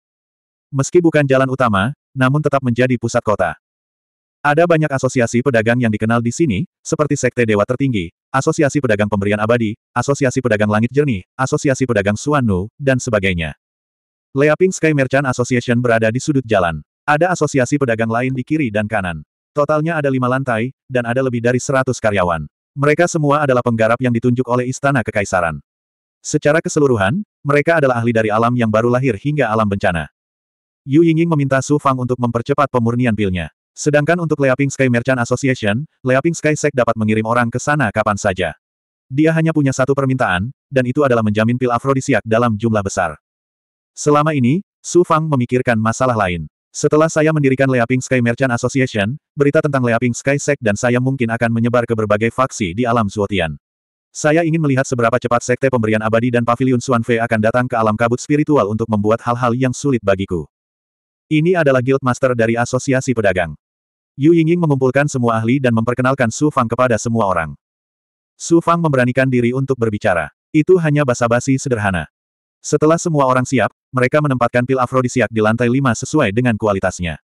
Meski bukan jalan utama, namun tetap menjadi pusat kota. Ada banyak asosiasi pedagang yang dikenal di sini, seperti Sekte Dewa Tertinggi, Asosiasi Pedagang Pemberian Abadi, Asosiasi Pedagang Langit Jernih, Asosiasi Pedagang Suanu, dan sebagainya. Leaping Sky Merchant Association berada di sudut jalan. Ada asosiasi pedagang lain di kiri dan kanan. Totalnya ada lima lantai, dan ada lebih dari seratus karyawan. Mereka semua adalah penggarap yang ditunjuk oleh Istana Kekaisaran. Secara keseluruhan, mereka adalah ahli dari alam yang baru lahir hingga alam bencana. Yu Yingying meminta Su Fang untuk mempercepat pemurnian pilnya. Sedangkan untuk Leaping Sky Merchant Association, Leaping Sky Sek dapat mengirim orang ke sana kapan saja. Dia hanya punya satu permintaan, dan itu adalah menjamin pil afrodisiak dalam jumlah besar. Selama ini, Su Fang memikirkan masalah lain. Setelah saya mendirikan Leaping Sky Merchant Association, berita tentang Leaping Sky Sek dan saya mungkin akan menyebar ke berbagai faksi di alam Zuotian. Saya ingin melihat seberapa cepat Sekte Pemberian Abadi dan Paviliun Suanfe akan datang ke alam kabut spiritual untuk membuat hal-hal yang sulit bagiku. Ini adalah Guild Master dari Asosiasi Pedagang. Yu Yingying mengumpulkan semua ahli dan memperkenalkan Su Fang kepada semua orang. Su Fang memberanikan diri untuk berbicara. Itu hanya basa-basi sederhana. Setelah semua orang siap, mereka menempatkan pil afrodisiak di lantai lima sesuai dengan kualitasnya.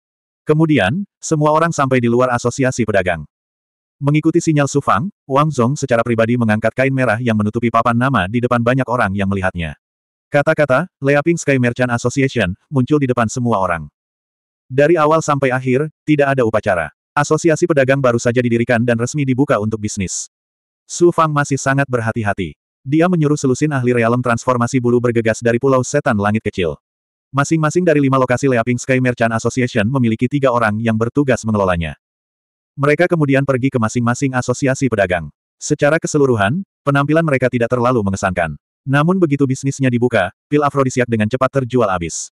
Kemudian, semua orang sampai di luar asosiasi pedagang. Mengikuti sinyal Su Fang, Wang Zhong secara pribadi mengangkat kain merah yang menutupi papan nama di depan banyak orang yang melihatnya. Kata-kata, Leaping Sky Merchant Association, muncul di depan semua orang. Dari awal sampai akhir, tidak ada upacara. Asosiasi pedagang baru saja didirikan dan resmi dibuka untuk bisnis. Su Fang masih sangat berhati-hati. Dia menyuruh selusin ahli realem transformasi bulu bergegas dari pulau setan langit kecil. Masing-masing dari lima lokasi Leaping Sky Merchant Association memiliki tiga orang yang bertugas mengelolanya. Mereka kemudian pergi ke masing-masing asosiasi pedagang. Secara keseluruhan, penampilan mereka tidak terlalu mengesankan. Namun begitu bisnisnya dibuka, pil afrodisiak dengan cepat terjual habis.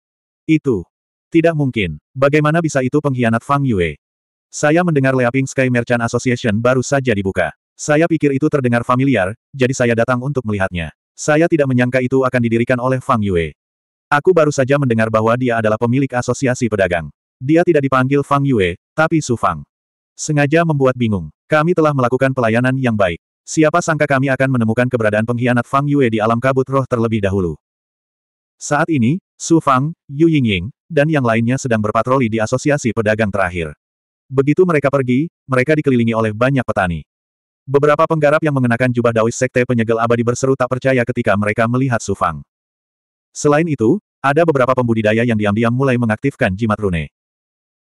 Itu, tidak mungkin. Bagaimana bisa itu pengkhianat Fang Yue? Saya mendengar Leaping Sky Merchant Association baru saja dibuka. Saya pikir itu terdengar familiar, jadi saya datang untuk melihatnya. Saya tidak menyangka itu akan didirikan oleh Fang Yue. Aku baru saja mendengar bahwa dia adalah pemilik asosiasi pedagang. Dia tidak dipanggil Fang Yue, tapi Su Fang. Sengaja membuat bingung. Kami telah melakukan pelayanan yang baik. Siapa sangka kami akan menemukan keberadaan pengkhianat Fang Yue di alam kabut roh terlebih dahulu. Saat ini, Su Fang, Yu Yingying, dan yang lainnya sedang berpatroli di asosiasi pedagang terakhir. Begitu mereka pergi, mereka dikelilingi oleh banyak petani. Beberapa penggarap yang mengenakan jubah dawis Sekte Penyegel Abadi berseru tak percaya ketika mereka melihat Sufang. Selain itu, ada beberapa pembudidaya yang diam-diam mulai mengaktifkan jimat rune.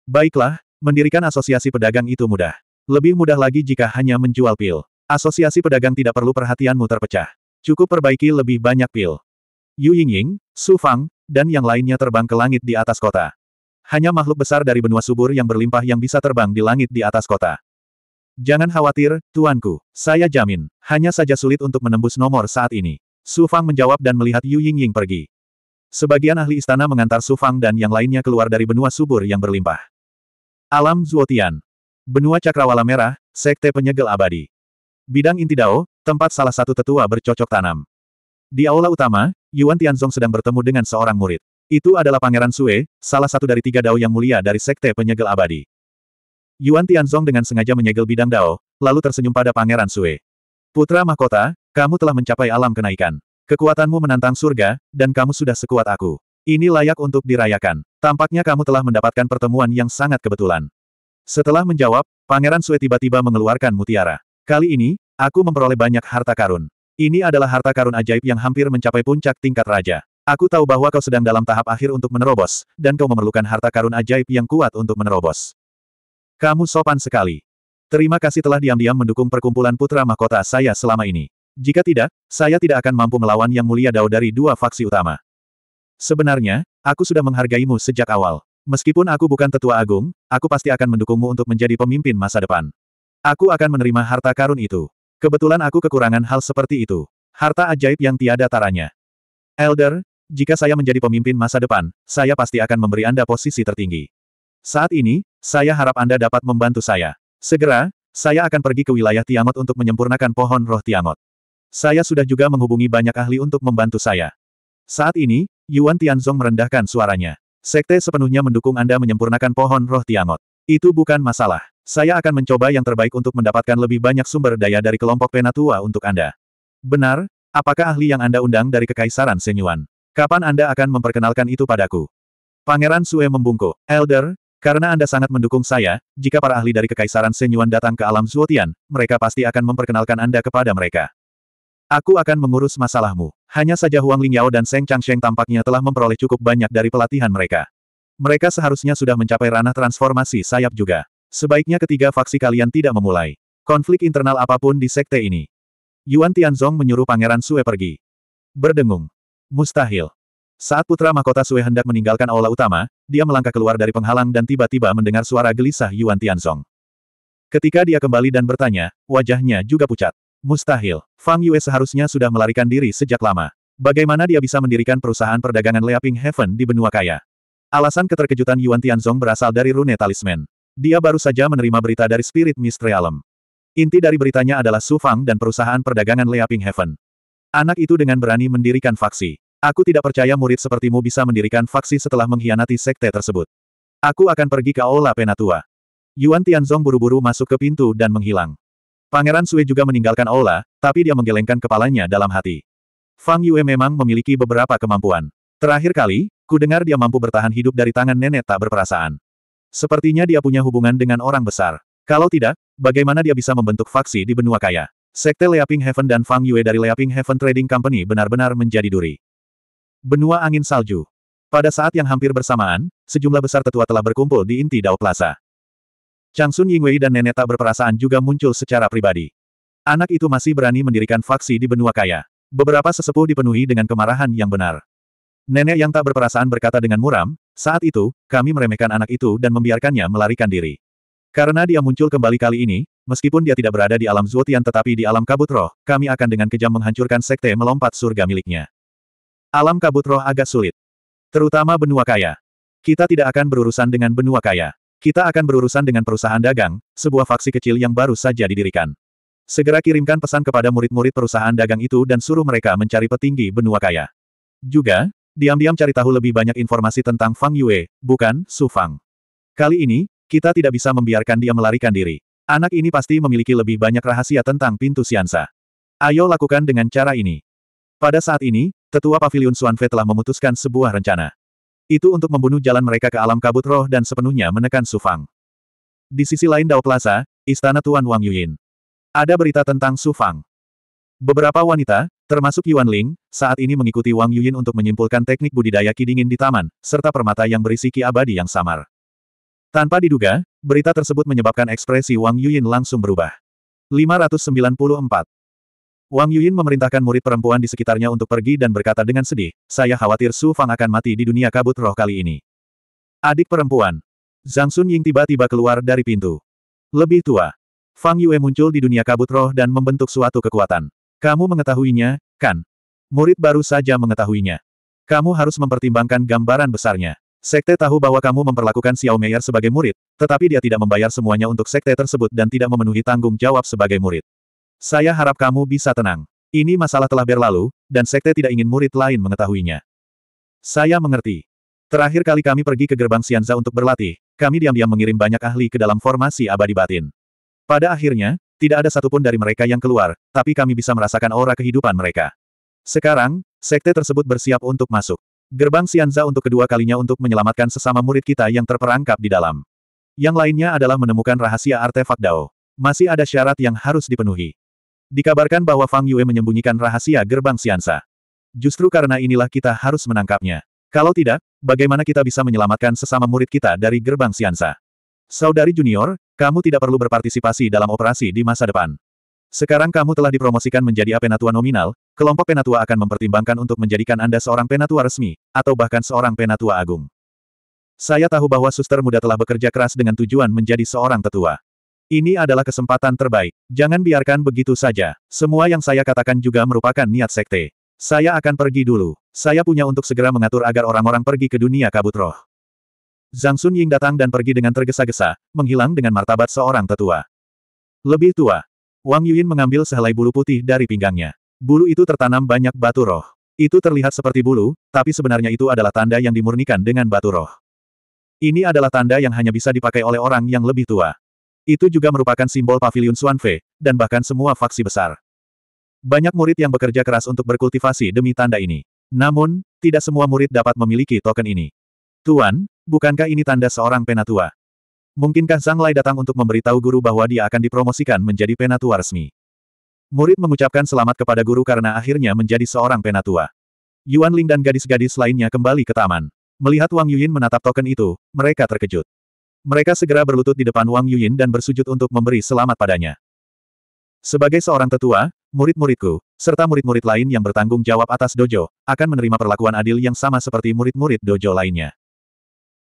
Baiklah, mendirikan asosiasi pedagang itu mudah. Lebih mudah lagi jika hanya menjual pil. Asosiasi pedagang tidak perlu perhatianmu terpecah. Cukup perbaiki lebih banyak pil. Yu Yingying, Su Fang, dan yang lainnya terbang ke langit di atas kota. Hanya makhluk besar dari benua subur yang berlimpah yang bisa terbang di langit di atas kota. Jangan khawatir, tuanku. Saya jamin, hanya saja sulit untuk menembus nomor saat ini. Su Fang menjawab dan melihat Yu Yingying pergi. Sebagian ahli istana mengantar Su Fang dan yang lainnya keluar dari benua subur yang berlimpah. Alam Zuotian. Benua Cakrawala Merah, Sekte Penyegel Abadi. Bidang Inti Dao, tempat salah satu tetua bercocok tanam. Di aula utama, Yuan Tianzong sedang bertemu dengan seorang murid. Itu adalah Pangeran Sue, salah satu dari tiga dao yang mulia dari Sekte Penyegel Abadi. Yuan Tianzong dengan sengaja menyegel bidang dao, lalu tersenyum pada Pangeran Sue. Putra Mahkota, kamu telah mencapai alam kenaikan. Kekuatanmu menantang surga, dan kamu sudah sekuat aku. Ini layak untuk dirayakan. Tampaknya kamu telah mendapatkan pertemuan yang sangat kebetulan. Setelah menjawab, Pangeran Sue tiba-tiba mengeluarkan mutiara. Kali ini, aku memperoleh banyak harta karun. Ini adalah harta karun ajaib yang hampir mencapai puncak tingkat raja. Aku tahu bahwa kau sedang dalam tahap akhir untuk menerobos, dan kau memerlukan harta karun ajaib yang kuat untuk menerobos. Kamu sopan sekali. Terima kasih telah diam-diam mendukung perkumpulan putra mahkota saya selama ini. Jika tidak, saya tidak akan mampu melawan Yang Mulia Dao dari dua faksi utama. Sebenarnya, aku sudah menghargaimu sejak awal. Meskipun aku bukan tetua agung, aku pasti akan mendukungmu untuk menjadi pemimpin masa depan. Aku akan menerima harta karun itu. Kebetulan aku kekurangan hal seperti itu. Harta ajaib yang tiada taranya. Elder, jika saya menjadi pemimpin masa depan, saya pasti akan memberi Anda posisi tertinggi. Saat ini, saya harap Anda dapat membantu saya. Segera, saya akan pergi ke wilayah Tiamot untuk menyempurnakan pohon roh Tiamot. Saya sudah juga menghubungi banyak ahli untuk membantu saya. Saat ini, Yuan Tianzong merendahkan suaranya. Sekte sepenuhnya mendukung Anda menyempurnakan pohon roh Tiamot. Itu bukan masalah. Saya akan mencoba yang terbaik untuk mendapatkan lebih banyak sumber daya dari kelompok penatua untuk Anda. Benar, apakah ahli yang Anda undang dari Kekaisaran Senyuan? Kapan Anda akan memperkenalkan itu padaku? Pangeran Sue membungkuk. Elder, karena Anda sangat mendukung saya, jika para ahli dari Kekaisaran Senyuan datang ke alam Zuotian, mereka pasti akan memperkenalkan Anda kepada mereka. Aku akan mengurus masalahmu. Hanya saja Huang Lingyao dan Seng Changsheng tampaknya telah memperoleh cukup banyak dari pelatihan mereka. Mereka seharusnya sudah mencapai ranah transformasi sayap juga. Sebaiknya ketiga faksi kalian tidak memulai. Konflik internal apapun di sekte ini. Yuan Tianzong menyuruh Pangeran Sue pergi. Berdengung. Mustahil. Saat putra mahkota Sue hendak meninggalkan aula utama, dia melangkah keluar dari penghalang dan tiba-tiba mendengar suara gelisah Yuan Tianzong. Ketika dia kembali dan bertanya, wajahnya juga pucat. Mustahil, Fang Yue seharusnya sudah melarikan diri sejak lama. Bagaimana dia bisa mendirikan perusahaan perdagangan Leaping Heaven di benua kaya? Alasan keterkejutan Yuan Tianzong berasal dari rune talisman. Dia baru saja menerima berita dari Spirit Mystery Alam. Inti dari beritanya adalah Su Fang dan perusahaan perdagangan Leaping Heaven. Anak itu dengan berani mendirikan faksi. Aku tidak percaya murid sepertimu bisa mendirikan faksi setelah mengkhianati sekte tersebut. Aku akan pergi ke Aula Penatua. Yuan Tianzong buru-buru masuk ke pintu dan menghilang. Pangeran Sui juga meninggalkan Aula, tapi dia menggelengkan kepalanya dalam hati. Fang Yue memang memiliki beberapa kemampuan. Terakhir kali, ku dengar dia mampu bertahan hidup dari tangan nenek tak berperasaan. Sepertinya dia punya hubungan dengan orang besar. Kalau tidak, bagaimana dia bisa membentuk faksi di benua kaya? Sekte Leaping Heaven dan Fang Yue dari Leaping Heaven Trading Company benar-benar menjadi duri. Benua Angin Salju. Pada saat yang hampir bersamaan, sejumlah besar tetua telah berkumpul di inti Dao Plaza. Changsun Sun Yingwei dan nenek tak berperasaan juga muncul secara pribadi. Anak itu masih berani mendirikan faksi di benua kaya. Beberapa sesepuh dipenuhi dengan kemarahan yang benar. Nenek yang tak berperasaan berkata dengan muram, saat itu, kami meremehkan anak itu dan membiarkannya melarikan diri. Karena dia muncul kembali kali ini, meskipun dia tidak berada di alam Zuotian tetapi di alam kabut roh, kami akan dengan kejam menghancurkan sekte melompat surga miliknya. Alam kabut roh agak sulit. Terutama benua kaya. Kita tidak akan berurusan dengan benua kaya. Kita akan berurusan dengan perusahaan dagang, sebuah faksi kecil yang baru saja didirikan. Segera kirimkan pesan kepada murid-murid perusahaan dagang itu dan suruh mereka mencari petinggi benua kaya. Juga, Diam-diam cari tahu lebih banyak informasi tentang Fang Yue, bukan, Su Fang. Kali ini, kita tidak bisa membiarkan dia melarikan diri. Anak ini pasti memiliki lebih banyak rahasia tentang pintu siansa. Ayo lakukan dengan cara ini. Pada saat ini, tetua pavilion Suanfe telah memutuskan sebuah rencana. Itu untuk membunuh jalan mereka ke alam kabut roh dan sepenuhnya menekan Su Fang. Di sisi lain Dao Plaza, Istana Tuan Wang Yuyin. Ada berita tentang Su Fang. Beberapa wanita, Termasuk Yuan Ling, saat ini mengikuti Wang Yuyin untuk menyimpulkan teknik budidaya ki dingin di taman, serta permata yang berisi ki abadi yang samar. Tanpa diduga, berita tersebut menyebabkan ekspresi Wang Yuyin langsung berubah. 594. Wang Yuyin memerintahkan murid perempuan di sekitarnya untuk pergi dan berkata dengan sedih, saya khawatir Su Fang akan mati di dunia kabut roh kali ini. Adik perempuan. Zhang Sun Ying tiba-tiba keluar dari pintu. Lebih tua. Fang Yue muncul di dunia kabut roh dan membentuk suatu kekuatan. Kamu mengetahuinya, kan? Murid baru saja mengetahuinya. Kamu harus mempertimbangkan gambaran besarnya. Sekte tahu bahwa kamu memperlakukan Xiao Meier sebagai murid, tetapi dia tidak membayar semuanya untuk sekte tersebut dan tidak memenuhi tanggung jawab sebagai murid. Saya harap kamu bisa tenang. Ini masalah telah berlalu, dan sekte tidak ingin murid lain mengetahuinya. Saya mengerti. Terakhir kali kami pergi ke gerbang Sianza untuk berlatih, kami diam-diam mengirim banyak ahli ke dalam formasi abadi batin. Pada akhirnya, tidak ada satupun dari mereka yang keluar, tapi kami bisa merasakan aura kehidupan mereka. Sekarang, sekte tersebut bersiap untuk masuk. Gerbang Sianza untuk kedua kalinya untuk menyelamatkan sesama murid kita yang terperangkap di dalam. Yang lainnya adalah menemukan rahasia artefak Dao. Masih ada syarat yang harus dipenuhi. Dikabarkan bahwa Fang Yue menyembunyikan rahasia gerbang Sianza. Justru karena inilah kita harus menangkapnya. Kalau tidak, bagaimana kita bisa menyelamatkan sesama murid kita dari gerbang Sianza? Saudari junior, kamu tidak perlu berpartisipasi dalam operasi di masa depan. Sekarang kamu telah dipromosikan menjadi penatua nominal, kelompok penatua akan mempertimbangkan untuk menjadikan Anda seorang penatua resmi, atau bahkan seorang penatua agung. Saya tahu bahwa suster muda telah bekerja keras dengan tujuan menjadi seorang tetua. Ini adalah kesempatan terbaik. Jangan biarkan begitu saja. Semua yang saya katakan juga merupakan niat sekte. Saya akan pergi dulu. Saya punya untuk segera mengatur agar orang-orang pergi ke dunia kabut roh. Zhang Sun Ying datang dan pergi dengan tergesa-gesa, menghilang dengan martabat seorang tetua. Lebih tua. Wang Yuin mengambil sehelai bulu putih dari pinggangnya. Bulu itu tertanam banyak batu roh. Itu terlihat seperti bulu, tapi sebenarnya itu adalah tanda yang dimurnikan dengan batu roh. Ini adalah tanda yang hanya bisa dipakai oleh orang yang lebih tua. Itu juga merupakan simbol pavilion Fei dan bahkan semua faksi besar. Banyak murid yang bekerja keras untuk berkultivasi demi tanda ini. Namun, tidak semua murid dapat memiliki token ini. Tuan, Bukankah ini tanda seorang penatua? Mungkinkah Zhang Lai datang untuk memberitahu guru bahwa dia akan dipromosikan menjadi penatua resmi? Murid mengucapkan selamat kepada guru karena akhirnya menjadi seorang penatua. Yuan Ling dan gadis-gadis lainnya kembali ke taman. Melihat Wang Yuyin menatap token itu, mereka terkejut. Mereka segera berlutut di depan Wang Yuyin dan bersujud untuk memberi selamat padanya. Sebagai seorang tetua, murid-muridku, serta murid-murid lain yang bertanggung jawab atas dojo, akan menerima perlakuan adil yang sama seperti murid-murid dojo lainnya.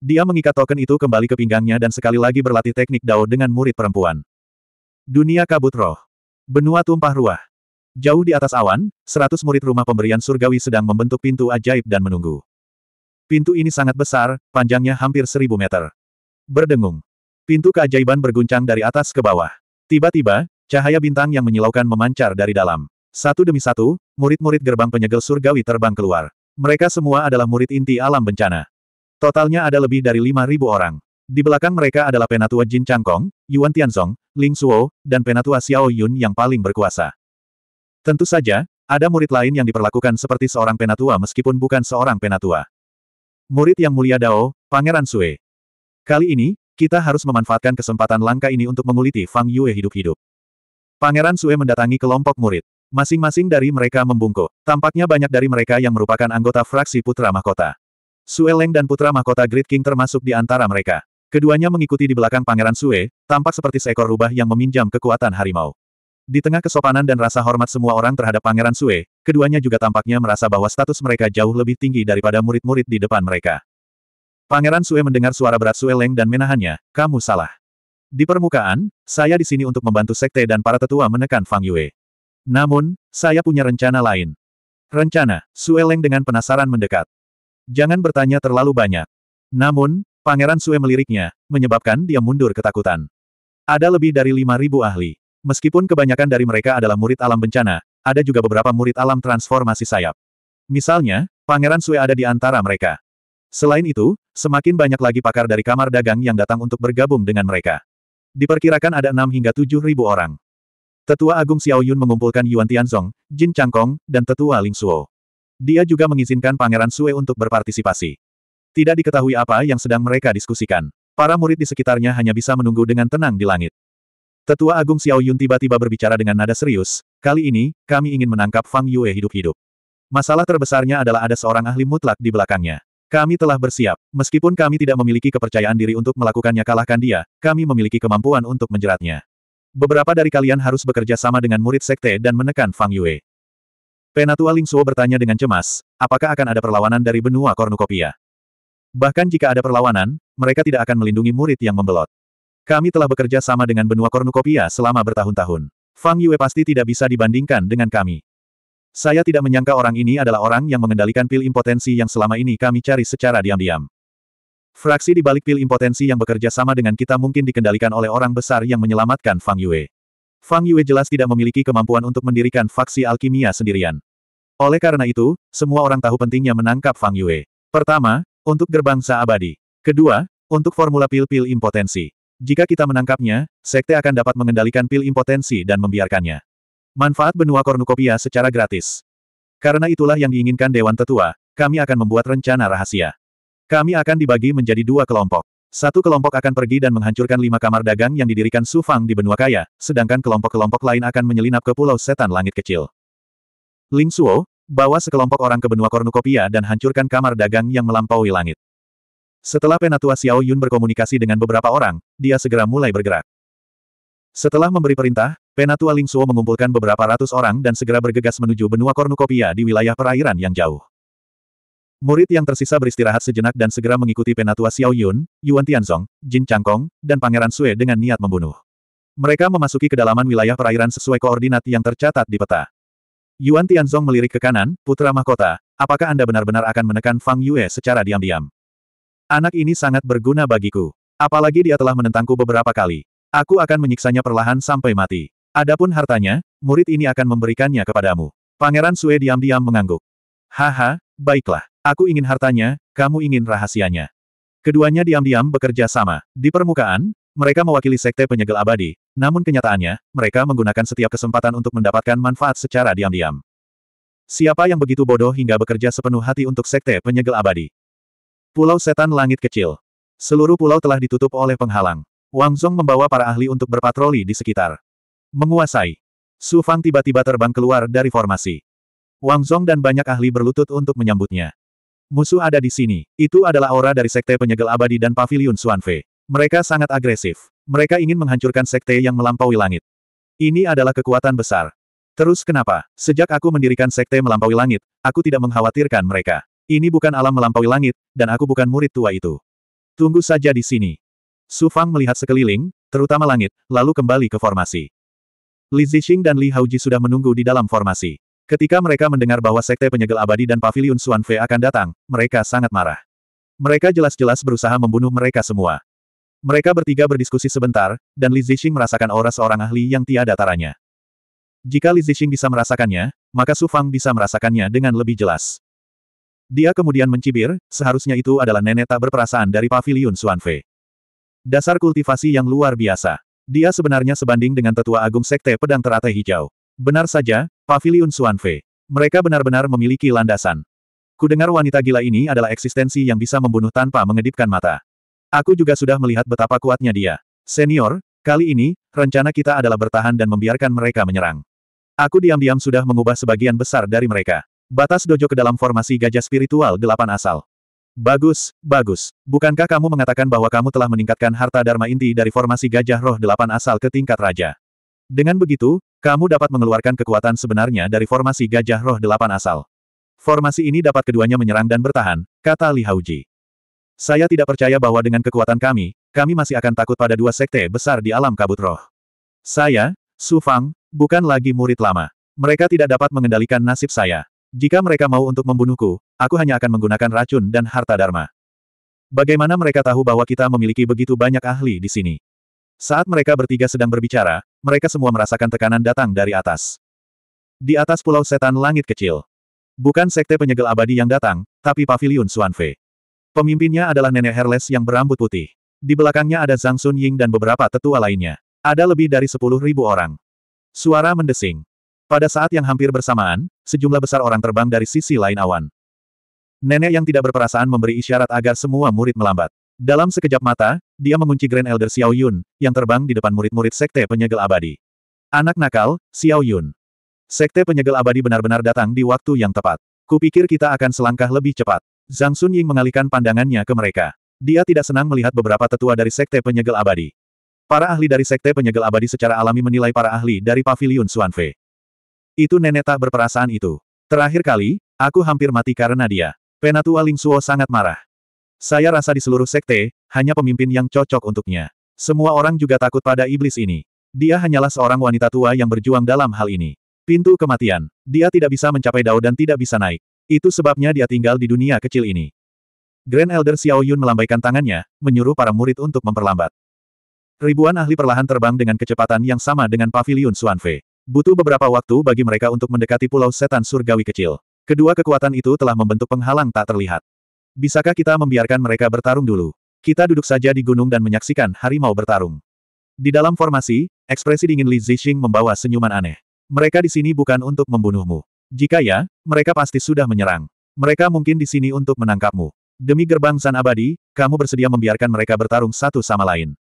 Dia mengikat token itu kembali ke pinggangnya dan sekali lagi berlatih teknik Dao dengan murid perempuan. Dunia kabut roh. Benua tumpah ruah. Jauh di atas awan, seratus murid rumah pemberian surgawi sedang membentuk pintu ajaib dan menunggu. Pintu ini sangat besar, panjangnya hampir seribu meter. Berdengung. Pintu keajaiban berguncang dari atas ke bawah. Tiba-tiba, cahaya bintang yang menyilaukan memancar dari dalam. Satu demi satu, murid-murid gerbang penyegel surgawi terbang keluar. Mereka semua adalah murid inti alam bencana. Totalnya ada lebih dari 5.000 orang. Di belakang mereka adalah Penatua Jin Changkong, Yuan Tianzong, Ling Suo, dan Penatua Xiao Yun yang paling berkuasa. Tentu saja, ada murid lain yang diperlakukan seperti seorang Penatua meskipun bukan seorang Penatua. Murid yang mulia Dao, Pangeran Sue. Kali ini, kita harus memanfaatkan kesempatan langka ini untuk menguliti Fang Yue hidup-hidup. Pangeran Sue mendatangi kelompok murid. Masing-masing dari mereka membungkuk. Tampaknya banyak dari mereka yang merupakan anggota fraksi Putra Mahkota. Sue Leng dan putra mahkota Great King termasuk di antara mereka. Keduanya mengikuti di belakang Pangeran Sue, tampak seperti seekor rubah yang meminjam kekuatan harimau. Di tengah kesopanan dan rasa hormat semua orang terhadap Pangeran Sue, keduanya juga tampaknya merasa bahwa status mereka jauh lebih tinggi daripada murid-murid di depan mereka. Pangeran Sue mendengar suara berat Sue Leng dan menahannya, kamu salah. Di permukaan, saya di sini untuk membantu sekte dan para tetua menekan Fang Yue. Namun, saya punya rencana lain. Rencana, Sue Leng dengan penasaran mendekat. Jangan bertanya terlalu banyak. Namun, Pangeran Sue meliriknya, menyebabkan dia mundur ketakutan. Ada lebih dari 5.000 ahli. Meskipun kebanyakan dari mereka adalah murid alam bencana, ada juga beberapa murid alam transformasi sayap. Misalnya, Pangeran Sue ada di antara mereka. Selain itu, semakin banyak lagi pakar dari kamar dagang yang datang untuk bergabung dengan mereka. Diperkirakan ada 6 hingga 7 ribu orang. Tetua Agung Xiaoyun mengumpulkan Yuan Tianzong, Jin Changkong, dan Tetua Ling Suo. Dia juga mengizinkan Pangeran Sue untuk berpartisipasi. Tidak diketahui apa yang sedang mereka diskusikan. Para murid di sekitarnya hanya bisa menunggu dengan tenang di langit. Tetua Agung Xiao Yun tiba-tiba berbicara dengan nada serius, kali ini, kami ingin menangkap Fang Yue hidup-hidup. Masalah terbesarnya adalah ada seorang ahli mutlak di belakangnya. Kami telah bersiap, meskipun kami tidak memiliki kepercayaan diri untuk melakukannya kalahkan dia, kami memiliki kemampuan untuk menjeratnya. Beberapa dari kalian harus bekerja sama dengan murid sekte dan menekan Fang Yue. Penatua Lingsuo bertanya dengan cemas, apakah akan ada perlawanan dari benua Kornukopia? Bahkan jika ada perlawanan, mereka tidak akan melindungi murid yang membelot. Kami telah bekerja sama dengan benua Kornukopia selama bertahun-tahun. Fang Yue pasti tidak bisa dibandingkan dengan kami. Saya tidak menyangka orang ini adalah orang yang mengendalikan pil impotensi yang selama ini kami cari secara diam-diam. Fraksi di balik pil impotensi yang bekerja sama dengan kita mungkin dikendalikan oleh orang besar yang menyelamatkan Fang Yue. Fang Yue jelas tidak memiliki kemampuan untuk mendirikan faksi alkimia sendirian. Oleh karena itu, semua orang tahu pentingnya menangkap Fang Yue. Pertama, untuk gerbang abadi. Kedua, untuk formula pil-pil impotensi. Jika kita menangkapnya, sekte akan dapat mengendalikan pil impotensi dan membiarkannya. Manfaat benua kornukopia secara gratis. Karena itulah yang diinginkan Dewan Tetua, kami akan membuat rencana rahasia. Kami akan dibagi menjadi dua kelompok. Satu kelompok akan pergi dan menghancurkan lima kamar dagang yang didirikan Su Fang di benua kaya, sedangkan kelompok-kelompok lain akan menyelinap ke pulau setan langit kecil. Ling Suo, bawa sekelompok orang ke benua Kornukopia dan hancurkan kamar dagang yang melampaui langit. Setelah Penatua Xiao Yun berkomunikasi dengan beberapa orang, dia segera mulai bergerak. Setelah memberi perintah, Penatua Ling Suo mengumpulkan beberapa ratus orang dan segera bergegas menuju benua Kornukopia di wilayah perairan yang jauh. Murid yang tersisa beristirahat sejenak dan segera mengikuti Penatua Xiao Yun, Yuan Tianzong, Jin Changkong, dan Pangeran Sue dengan niat membunuh. Mereka memasuki kedalaman wilayah perairan sesuai koordinat yang tercatat di peta. Yuan Tianzong melirik ke kanan, putra mahkota, apakah Anda benar-benar akan menekan Fang Yue secara diam-diam? Anak ini sangat berguna bagiku. Apalagi dia telah menentangku beberapa kali. Aku akan menyiksanya perlahan sampai mati. Adapun hartanya, murid ini akan memberikannya kepadamu. Pangeran Sue diam-diam mengangguk. Haha, baiklah. Aku ingin hartanya, kamu ingin rahasianya. Keduanya diam-diam bekerja sama. Di permukaan, mereka mewakili sekte penyegel abadi, namun kenyataannya, mereka menggunakan setiap kesempatan untuk mendapatkan manfaat secara diam-diam. Siapa yang begitu bodoh hingga bekerja sepenuh hati untuk sekte penyegel abadi? Pulau Setan Langit Kecil. Seluruh pulau telah ditutup oleh penghalang. Wang Zong membawa para ahli untuk berpatroli di sekitar. Menguasai. Su Fang tiba-tiba terbang keluar dari formasi. Wang Zong dan banyak ahli berlutut untuk menyambutnya. Musuh ada di sini. Itu adalah aura dari Sekte Penyegel Abadi dan Paviliun Suanfe. Mereka sangat agresif. Mereka ingin menghancurkan Sekte yang melampaui langit. Ini adalah kekuatan besar. Terus kenapa? Sejak aku mendirikan Sekte Melampaui Langit, aku tidak mengkhawatirkan mereka. Ini bukan alam melampaui langit, dan aku bukan murid tua itu. Tunggu saja di sini. Su Fang melihat sekeliling, terutama langit, lalu kembali ke formasi. Li Zixing dan Li Haoji sudah menunggu di dalam formasi. Ketika mereka mendengar bahwa Sekte Penyegel Abadi dan Paviliun Suanfe akan datang, mereka sangat marah. Mereka jelas-jelas berusaha membunuh mereka semua. Mereka bertiga berdiskusi sebentar, dan Li Zixing merasakan aura seorang ahli yang tiada taranya. Jika Li Zixing bisa merasakannya, maka Su Fang bisa merasakannya dengan lebih jelas. Dia kemudian mencibir, seharusnya itu adalah nenek tak berperasaan dari Paviliun Suanfe. Dasar kultivasi yang luar biasa. Dia sebenarnya sebanding dengan tetua agung Sekte Pedang Teratai Hijau. Benar saja, Paviliun Suanfe. Mereka benar-benar memiliki landasan. Kudengar wanita gila ini adalah eksistensi yang bisa membunuh tanpa mengedipkan mata. Aku juga sudah melihat betapa kuatnya dia. Senior, kali ini, rencana kita adalah bertahan dan membiarkan mereka menyerang. Aku diam-diam sudah mengubah sebagian besar dari mereka. Batas dojo ke dalam formasi gajah spiritual delapan asal. Bagus, bagus. Bukankah kamu mengatakan bahwa kamu telah meningkatkan harta dharma inti dari formasi gajah roh delapan asal ke tingkat raja? Dengan begitu, kamu dapat mengeluarkan kekuatan sebenarnya dari formasi gajah roh delapan asal. Formasi ini dapat keduanya menyerang dan bertahan, kata Li Hauji. Saya tidak percaya bahwa dengan kekuatan kami, kami masih akan takut pada dua sekte besar di alam kabut roh. Saya, Su Fang, bukan lagi murid lama. Mereka tidak dapat mengendalikan nasib saya. Jika mereka mau untuk membunuhku, aku hanya akan menggunakan racun dan harta dharma. Bagaimana mereka tahu bahwa kita memiliki begitu banyak ahli di sini? Saat mereka bertiga sedang berbicara, mereka semua merasakan tekanan datang dari atas. Di atas pulau setan langit kecil. Bukan sekte penyegel abadi yang datang, tapi pavilion Suanfe. Pemimpinnya adalah nenek Herles yang berambut putih. Di belakangnya ada Zhang Sun Ying dan beberapa tetua lainnya. Ada lebih dari sepuluh ribu orang. Suara mendesing. Pada saat yang hampir bersamaan, sejumlah besar orang terbang dari sisi lain awan. Nenek yang tidak berperasaan memberi isyarat agar semua murid melambat. Dalam sekejap mata, dia mengunci Grand Elder Xiao Yun, yang terbang di depan murid-murid Sekte Penyegel Abadi. Anak nakal, Xiao Yun. Sekte Penyegel Abadi benar-benar datang di waktu yang tepat. Kupikir kita akan selangkah lebih cepat. Zhang Sun Ying mengalihkan pandangannya ke mereka. Dia tidak senang melihat beberapa tetua dari Sekte Penyegel Abadi. Para ahli dari Sekte Penyegel Abadi secara alami menilai para ahli dari Paviliun Suanfe. Itu nenek tak berperasaan itu. Terakhir kali, aku hampir mati karena dia. Penatua Ling Suo sangat marah. Saya rasa di seluruh sekte, hanya pemimpin yang cocok untuknya. Semua orang juga takut pada iblis ini. Dia hanyalah seorang wanita tua yang berjuang dalam hal ini. Pintu kematian. Dia tidak bisa mencapai dao dan tidak bisa naik. Itu sebabnya dia tinggal di dunia kecil ini. Grand Elder Xiao Yun melambaikan tangannya, menyuruh para murid untuk memperlambat. Ribuan ahli perlahan terbang dengan kecepatan yang sama dengan pavilion Suanfe. Butuh beberapa waktu bagi mereka untuk mendekati pulau setan surgawi kecil. Kedua kekuatan itu telah membentuk penghalang tak terlihat. Bisakah kita membiarkan mereka bertarung dulu? Kita duduk saja di gunung dan menyaksikan harimau bertarung. Di dalam formasi, ekspresi dingin Li Zixing membawa senyuman aneh. Mereka di sini bukan untuk membunuhmu. Jika ya, mereka pasti sudah menyerang. Mereka mungkin di sini untuk menangkapmu. Demi gerbang San Abadi, kamu bersedia membiarkan mereka bertarung satu sama lain.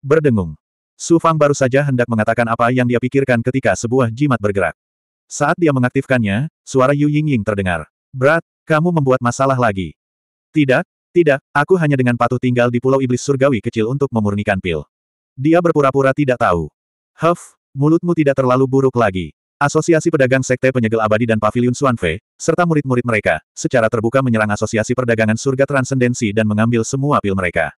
Berdengung. Su Fang baru saja hendak mengatakan apa yang dia pikirkan ketika sebuah jimat bergerak. Saat dia mengaktifkannya, suara Yu Yingying terdengar. Berat, kamu membuat masalah lagi. Tidak, tidak, aku hanya dengan patuh tinggal di pulau iblis surgawi kecil untuk memurnikan pil. Dia berpura-pura tidak tahu. Huff, mulutmu tidak terlalu buruk lagi. Asosiasi Pedagang Sekte Penyegel Abadi dan Pavilion Suanfe, serta murid-murid mereka, secara terbuka menyerang Asosiasi Perdagangan Surga Transendensi dan mengambil semua pil mereka.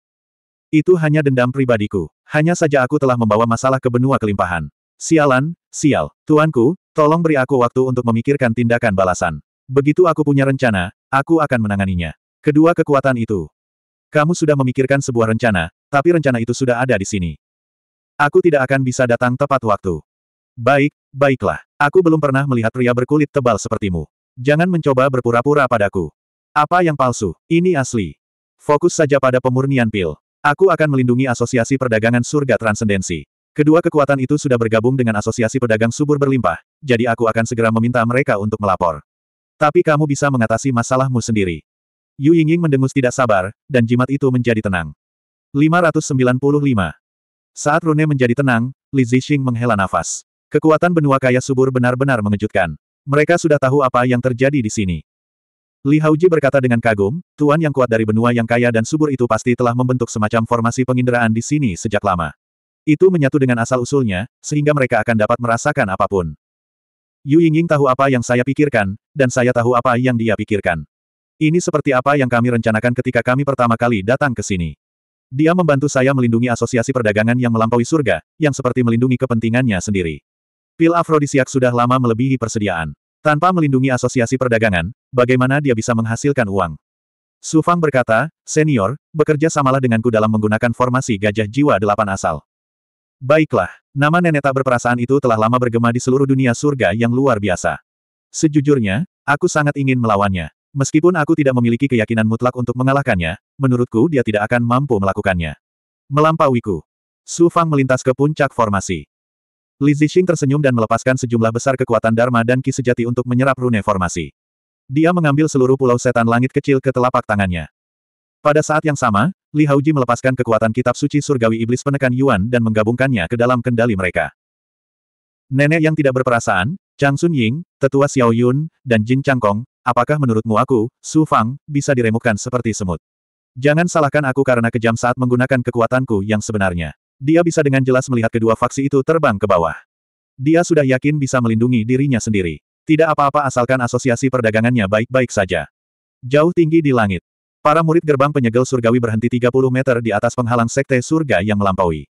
Itu hanya dendam pribadiku. Hanya saja aku telah membawa masalah ke benua kelimpahan. Sialan, sial. Tuanku, tolong beri aku waktu untuk memikirkan tindakan balasan. Begitu aku punya rencana, aku akan menanganinya. Kedua kekuatan itu. Kamu sudah memikirkan sebuah rencana, tapi rencana itu sudah ada di sini. Aku tidak akan bisa datang tepat waktu. Baik, baiklah. Aku belum pernah melihat pria berkulit tebal sepertimu. Jangan mencoba berpura-pura padaku. Apa yang palsu? Ini asli. Fokus saja pada pemurnian pil. Aku akan melindungi Asosiasi Perdagangan Surga Transendensi. Kedua kekuatan itu sudah bergabung dengan Asosiasi Pedagang Subur Berlimpah, jadi aku akan segera meminta mereka untuk melapor. Tapi kamu bisa mengatasi masalahmu sendiri. Yu Yingying mendengus tidak sabar, dan jimat itu menjadi tenang. 595. Saat Rune menjadi tenang, Li Zixing menghela nafas. Kekuatan benua kaya subur benar-benar mengejutkan. Mereka sudah tahu apa yang terjadi di sini. Li Haoji berkata dengan kagum, tuan yang kuat dari benua yang kaya dan subur itu pasti telah membentuk semacam formasi penginderaan di sini sejak lama. Itu menyatu dengan asal-usulnya, sehingga mereka akan dapat merasakan apapun. Yu Yingying tahu apa yang saya pikirkan, dan saya tahu apa yang dia pikirkan. Ini seperti apa yang kami rencanakan ketika kami pertama kali datang ke sini. Dia membantu saya melindungi asosiasi perdagangan yang melampaui surga, yang seperti melindungi kepentingannya sendiri. Pil afrodisiak sudah lama melebihi persediaan. Tanpa melindungi asosiasi perdagangan, bagaimana dia bisa menghasilkan uang? Sufang berkata, senior, bekerja samalah denganku dalam menggunakan formasi gajah jiwa delapan asal. Baiklah, nama nenek tak berperasaan itu telah lama bergema di seluruh dunia surga yang luar biasa. Sejujurnya, aku sangat ingin melawannya. Meskipun aku tidak memiliki keyakinan mutlak untuk mengalahkannya, menurutku dia tidak akan mampu melakukannya. Melampauiku. Su Fang melintas ke puncak formasi. Li Zixing tersenyum dan melepaskan sejumlah besar kekuatan Dharma dan Ki sejati untuk menyerap rune formasi. Dia mengambil seluruh pulau setan langit kecil ke telapak tangannya. Pada saat yang sama, Li Haoji melepaskan kekuatan kitab suci surgawi iblis penekan Yuan dan menggabungkannya ke dalam kendali mereka. Nenek yang tidak berperasaan, Chang Sun Ying, tetua Xiao Yun, dan Jin Chang Kong, apakah menurutmu aku, Su Fang, bisa diremukkan seperti semut? Jangan salahkan aku karena kejam saat menggunakan kekuatanku yang sebenarnya. Dia bisa dengan jelas melihat kedua faksi itu terbang ke bawah. Dia sudah yakin bisa melindungi dirinya sendiri. Tidak apa-apa asalkan asosiasi perdagangannya baik-baik saja. Jauh tinggi di langit. Para murid gerbang penyegel surgawi berhenti 30 meter di atas penghalang sekte surga yang melampaui.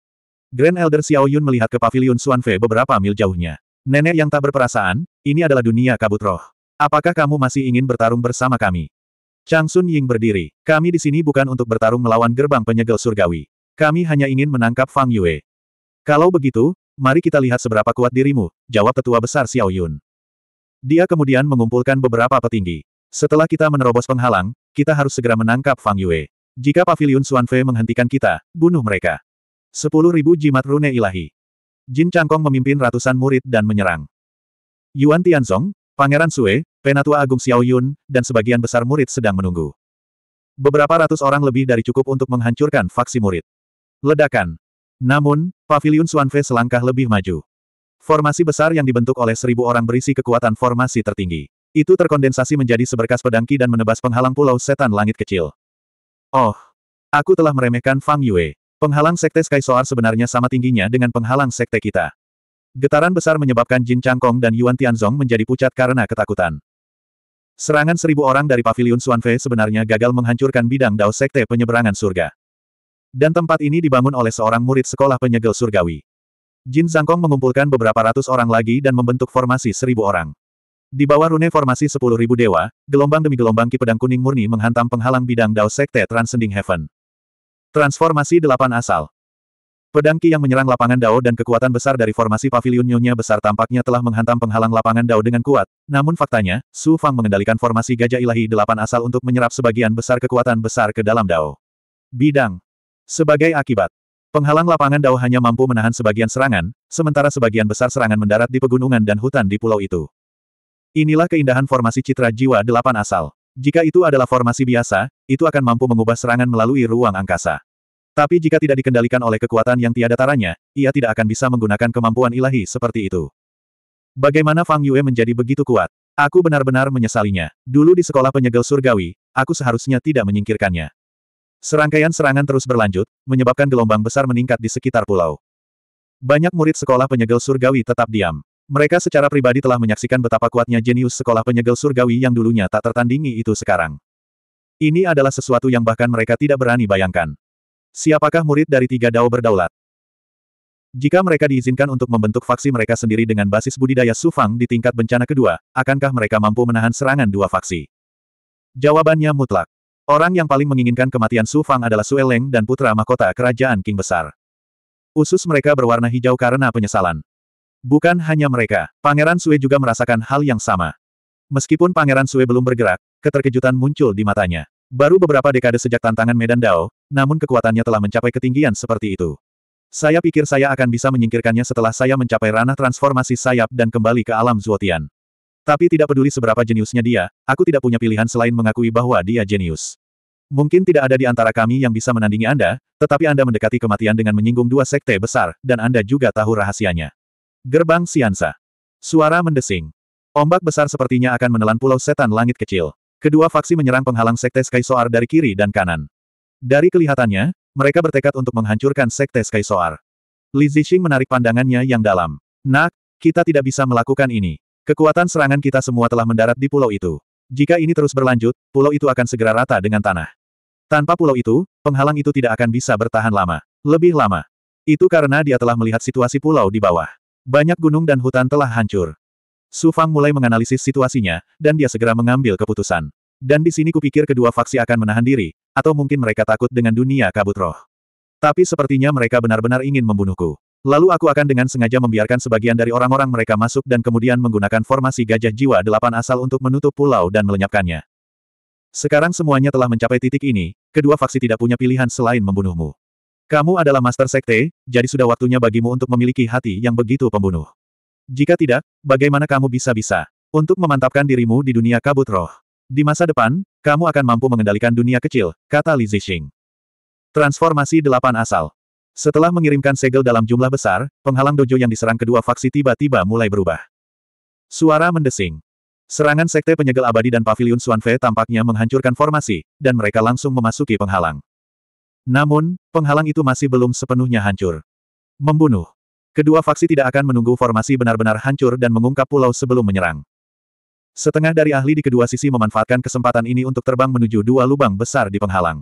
Grand Elder Xiao Yun melihat ke pavilion Suan beberapa mil jauhnya. Nenek yang tak berperasaan, ini adalah dunia kabut roh. Apakah kamu masih ingin bertarung bersama kami? Chang Sun Ying berdiri. Kami di sini bukan untuk bertarung melawan gerbang penyegel surgawi. Kami hanya ingin menangkap Fang Yue. Kalau begitu, mari kita lihat seberapa kuat dirimu, jawab tetua besar Xiao Yun. Dia kemudian mengumpulkan beberapa petinggi. Setelah kita menerobos penghalang, kita harus segera menangkap Fang Yue. Jika Paviliun Xuan Fei menghentikan kita, bunuh mereka. Sepuluh ribu jimat rune ilahi. Jin Changkong memimpin ratusan murid dan menyerang. Yuan Tianzong, Pangeran Sue, Penatua Agung Xiao Yun, dan sebagian besar murid sedang menunggu. Beberapa ratus orang lebih dari cukup untuk menghancurkan faksi murid. Ledakan. Namun, Paviliun Suanfe selangkah lebih maju. Formasi besar yang dibentuk oleh seribu orang berisi kekuatan formasi tertinggi. Itu terkondensasi menjadi seberkas pedangki dan menebas penghalang pulau setan langit kecil. Oh! Aku telah meremehkan Fang Yue. Penghalang Sekte Sky sebenarnya sama tingginya dengan penghalang Sekte kita. Getaran besar menyebabkan Jin Changkong dan Yuan Tianzong menjadi pucat karena ketakutan. Serangan seribu orang dari Paviliun Suanfe sebenarnya gagal menghancurkan bidang Dao Sekte penyeberangan surga. Dan tempat ini dibangun oleh seorang murid sekolah penyegel surgawi. Jin Zangkong mengumpulkan beberapa ratus orang lagi dan membentuk formasi seribu orang. Di bawah rune formasi sepuluh ribu dewa, gelombang demi gelombang ki pedang kuning murni menghantam penghalang bidang Dao Sekte Transcending Heaven. Transformasi delapan asal Pedang Ki yang menyerang lapangan Dao dan kekuatan besar dari formasi pavilion Nyonya besar tampaknya telah menghantam penghalang lapangan Dao dengan kuat. Namun faktanya, Su Fang mengendalikan formasi gajah ilahi delapan asal untuk menyerap sebagian besar kekuatan besar ke dalam Dao. Bidang. Sebagai akibat, penghalang lapangan Dao hanya mampu menahan sebagian serangan, sementara sebagian besar serangan mendarat di pegunungan dan hutan di pulau itu. Inilah keindahan formasi citra jiwa delapan asal. Jika itu adalah formasi biasa, itu akan mampu mengubah serangan melalui ruang angkasa. Tapi jika tidak dikendalikan oleh kekuatan yang tiada taranya, ia tidak akan bisa menggunakan kemampuan ilahi seperti itu. Bagaimana Fang Yue menjadi begitu kuat? Aku benar-benar menyesalinya. Dulu di sekolah penyegel surgawi, aku seharusnya tidak menyingkirkannya. Serangkaian serangan terus berlanjut, menyebabkan gelombang besar meningkat di sekitar pulau. Banyak murid sekolah penyegel surgawi tetap diam. Mereka secara pribadi telah menyaksikan betapa kuatnya jenius sekolah penyegel surgawi yang dulunya tak tertandingi itu sekarang. Ini adalah sesuatu yang bahkan mereka tidak berani bayangkan. Siapakah murid dari tiga dao berdaulat? Jika mereka diizinkan untuk membentuk faksi mereka sendiri dengan basis budidaya Sufang di tingkat bencana kedua, akankah mereka mampu menahan serangan dua faksi? Jawabannya mutlak. Orang yang paling menginginkan kematian Sufang adalah Sueleng dan putra mahkota kerajaan King Besar. Usus mereka berwarna hijau karena penyesalan. Bukan hanya mereka, Pangeran Sue juga merasakan hal yang sama. Meskipun Pangeran Sue belum bergerak, keterkejutan muncul di matanya. Baru beberapa dekade sejak tantangan Medan Dao, namun kekuatannya telah mencapai ketinggian seperti itu. Saya pikir saya akan bisa menyingkirkannya setelah saya mencapai ranah transformasi sayap dan kembali ke alam Zuotian. Tapi tidak peduli seberapa jeniusnya dia, aku tidak punya pilihan selain mengakui bahwa dia jenius. Mungkin tidak ada di antara kami yang bisa menandingi Anda, tetapi Anda mendekati kematian dengan menyinggung dua sekte besar, dan Anda juga tahu rahasianya. Gerbang Siansa. Suara mendesing. Ombak besar sepertinya akan menelan pulau setan langit kecil. Kedua faksi menyerang penghalang sekte Sky Soar dari kiri dan kanan. Dari kelihatannya, mereka bertekad untuk menghancurkan Sekte Sky Soar. Li Zixing menarik pandangannya yang dalam. Nak, kita tidak bisa melakukan ini. Kekuatan serangan kita semua telah mendarat di pulau itu. Jika ini terus berlanjut, pulau itu akan segera rata dengan tanah. Tanpa pulau itu, penghalang itu tidak akan bisa bertahan lama. Lebih lama. Itu karena dia telah melihat situasi pulau di bawah. Banyak gunung dan hutan telah hancur. Su Fang mulai menganalisis situasinya, dan dia segera mengambil keputusan. Dan di sini kupikir kedua faksi akan menahan diri, atau mungkin mereka takut dengan dunia kabut roh. Tapi sepertinya mereka benar-benar ingin membunuhku. Lalu aku akan dengan sengaja membiarkan sebagian dari orang-orang mereka masuk dan kemudian menggunakan formasi gajah jiwa delapan asal untuk menutup pulau dan melenyapkannya. Sekarang semuanya telah mencapai titik ini, kedua faksi tidak punya pilihan selain membunuhmu. Kamu adalah master sekte, jadi sudah waktunya bagimu untuk memiliki hati yang begitu pembunuh. Jika tidak, bagaimana kamu bisa-bisa untuk memantapkan dirimu di dunia kabut roh? Di masa depan, kamu akan mampu mengendalikan dunia kecil, kata Li Zixing. Transformasi delapan asal. Setelah mengirimkan segel dalam jumlah besar, penghalang dojo yang diserang kedua faksi tiba-tiba mulai berubah. Suara mendesing. Serangan sekte penyegel abadi dan pavilion Suanfe tampaknya menghancurkan formasi, dan mereka langsung memasuki penghalang. Namun, penghalang itu masih belum sepenuhnya hancur. Membunuh. Kedua faksi tidak akan menunggu formasi benar-benar hancur dan mengungkap pulau sebelum menyerang. Setengah dari ahli di kedua sisi memanfaatkan kesempatan ini untuk terbang menuju dua lubang besar di penghalang.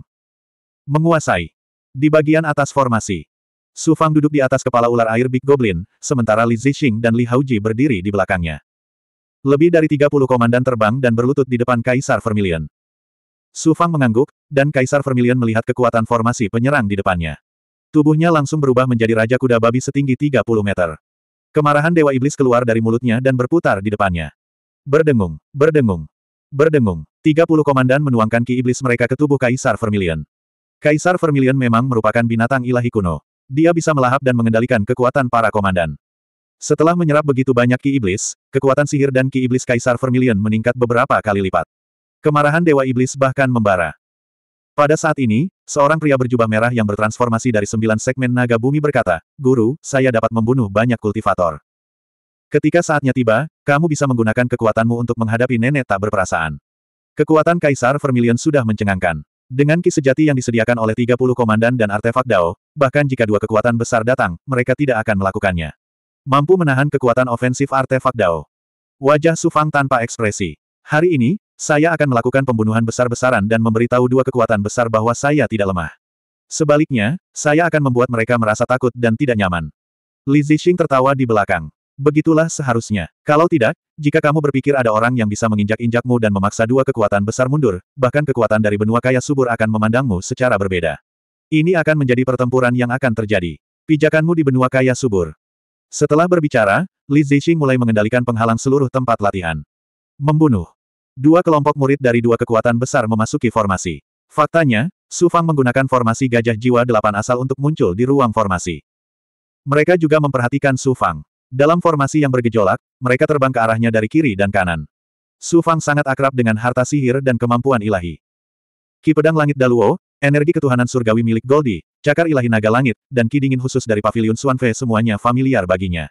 Menguasai. Di bagian atas formasi. Su Fang duduk di atas kepala ular air Big Goblin, sementara Li Zixing dan Li Haoji berdiri di belakangnya. Lebih dari 30 komandan terbang dan berlutut di depan Kaisar Vermilion. Su Fang mengangguk, dan Kaisar Vermilion melihat kekuatan formasi penyerang di depannya. Tubuhnya langsung berubah menjadi Raja Kuda Babi setinggi 30 meter. Kemarahan Dewa Iblis keluar dari mulutnya dan berputar di depannya. Berdengung, berdengung, berdengung. Tiga puluh komandan menuangkan ki iblis mereka ke tubuh Kaisar Vermilion. Kaisar Vermilion memang merupakan binatang ilahi kuno. Dia bisa melahap dan mengendalikan kekuatan para komandan. Setelah menyerap begitu banyak ki iblis, kekuatan sihir dan ki iblis Kaisar Vermilion meningkat beberapa kali lipat. Kemarahan Dewa Iblis bahkan membara. Pada saat ini, seorang pria berjubah merah yang bertransformasi dari sembilan segmen naga bumi berkata, Guru, saya dapat membunuh banyak kultivator. Ketika saatnya tiba, kamu bisa menggunakan kekuatanmu untuk menghadapi nenek tak berperasaan. Kekuatan Kaisar Vermilion sudah mencengangkan. Dengan ki sejati yang disediakan oleh 30 komandan dan artefak Dao, bahkan jika dua kekuatan besar datang, mereka tidak akan melakukannya. Mampu menahan kekuatan ofensif artefak Dao. Wajah Sufang tanpa ekspresi. Hari ini, saya akan melakukan pembunuhan besar-besaran dan memberitahu dua kekuatan besar bahwa saya tidak lemah. Sebaliknya, saya akan membuat mereka merasa takut dan tidak nyaman. Li Zixing tertawa di belakang. Begitulah seharusnya. Kalau tidak, jika kamu berpikir ada orang yang bisa menginjak-injakmu dan memaksa dua kekuatan besar mundur, bahkan kekuatan dari benua kaya subur akan memandangmu secara berbeda. Ini akan menjadi pertempuran yang akan terjadi. Pijakanmu di benua kaya subur. Setelah berbicara, Li Zixing mulai mengendalikan penghalang seluruh tempat latihan. Membunuh. Dua kelompok murid dari dua kekuatan besar memasuki formasi. Faktanya, Su Fang menggunakan formasi gajah jiwa delapan asal untuk muncul di ruang formasi. Mereka juga memperhatikan Su Fang. Dalam formasi yang bergejolak, mereka terbang ke arahnya dari kiri dan kanan. Su Fang sangat akrab dengan harta sihir dan kemampuan ilahi. Ki Pedang Langit Daluo, energi ketuhanan surgawi milik Goldie, cakar ilahi naga langit, dan ki dingin khusus dari pavilion Suanfe semuanya familiar baginya.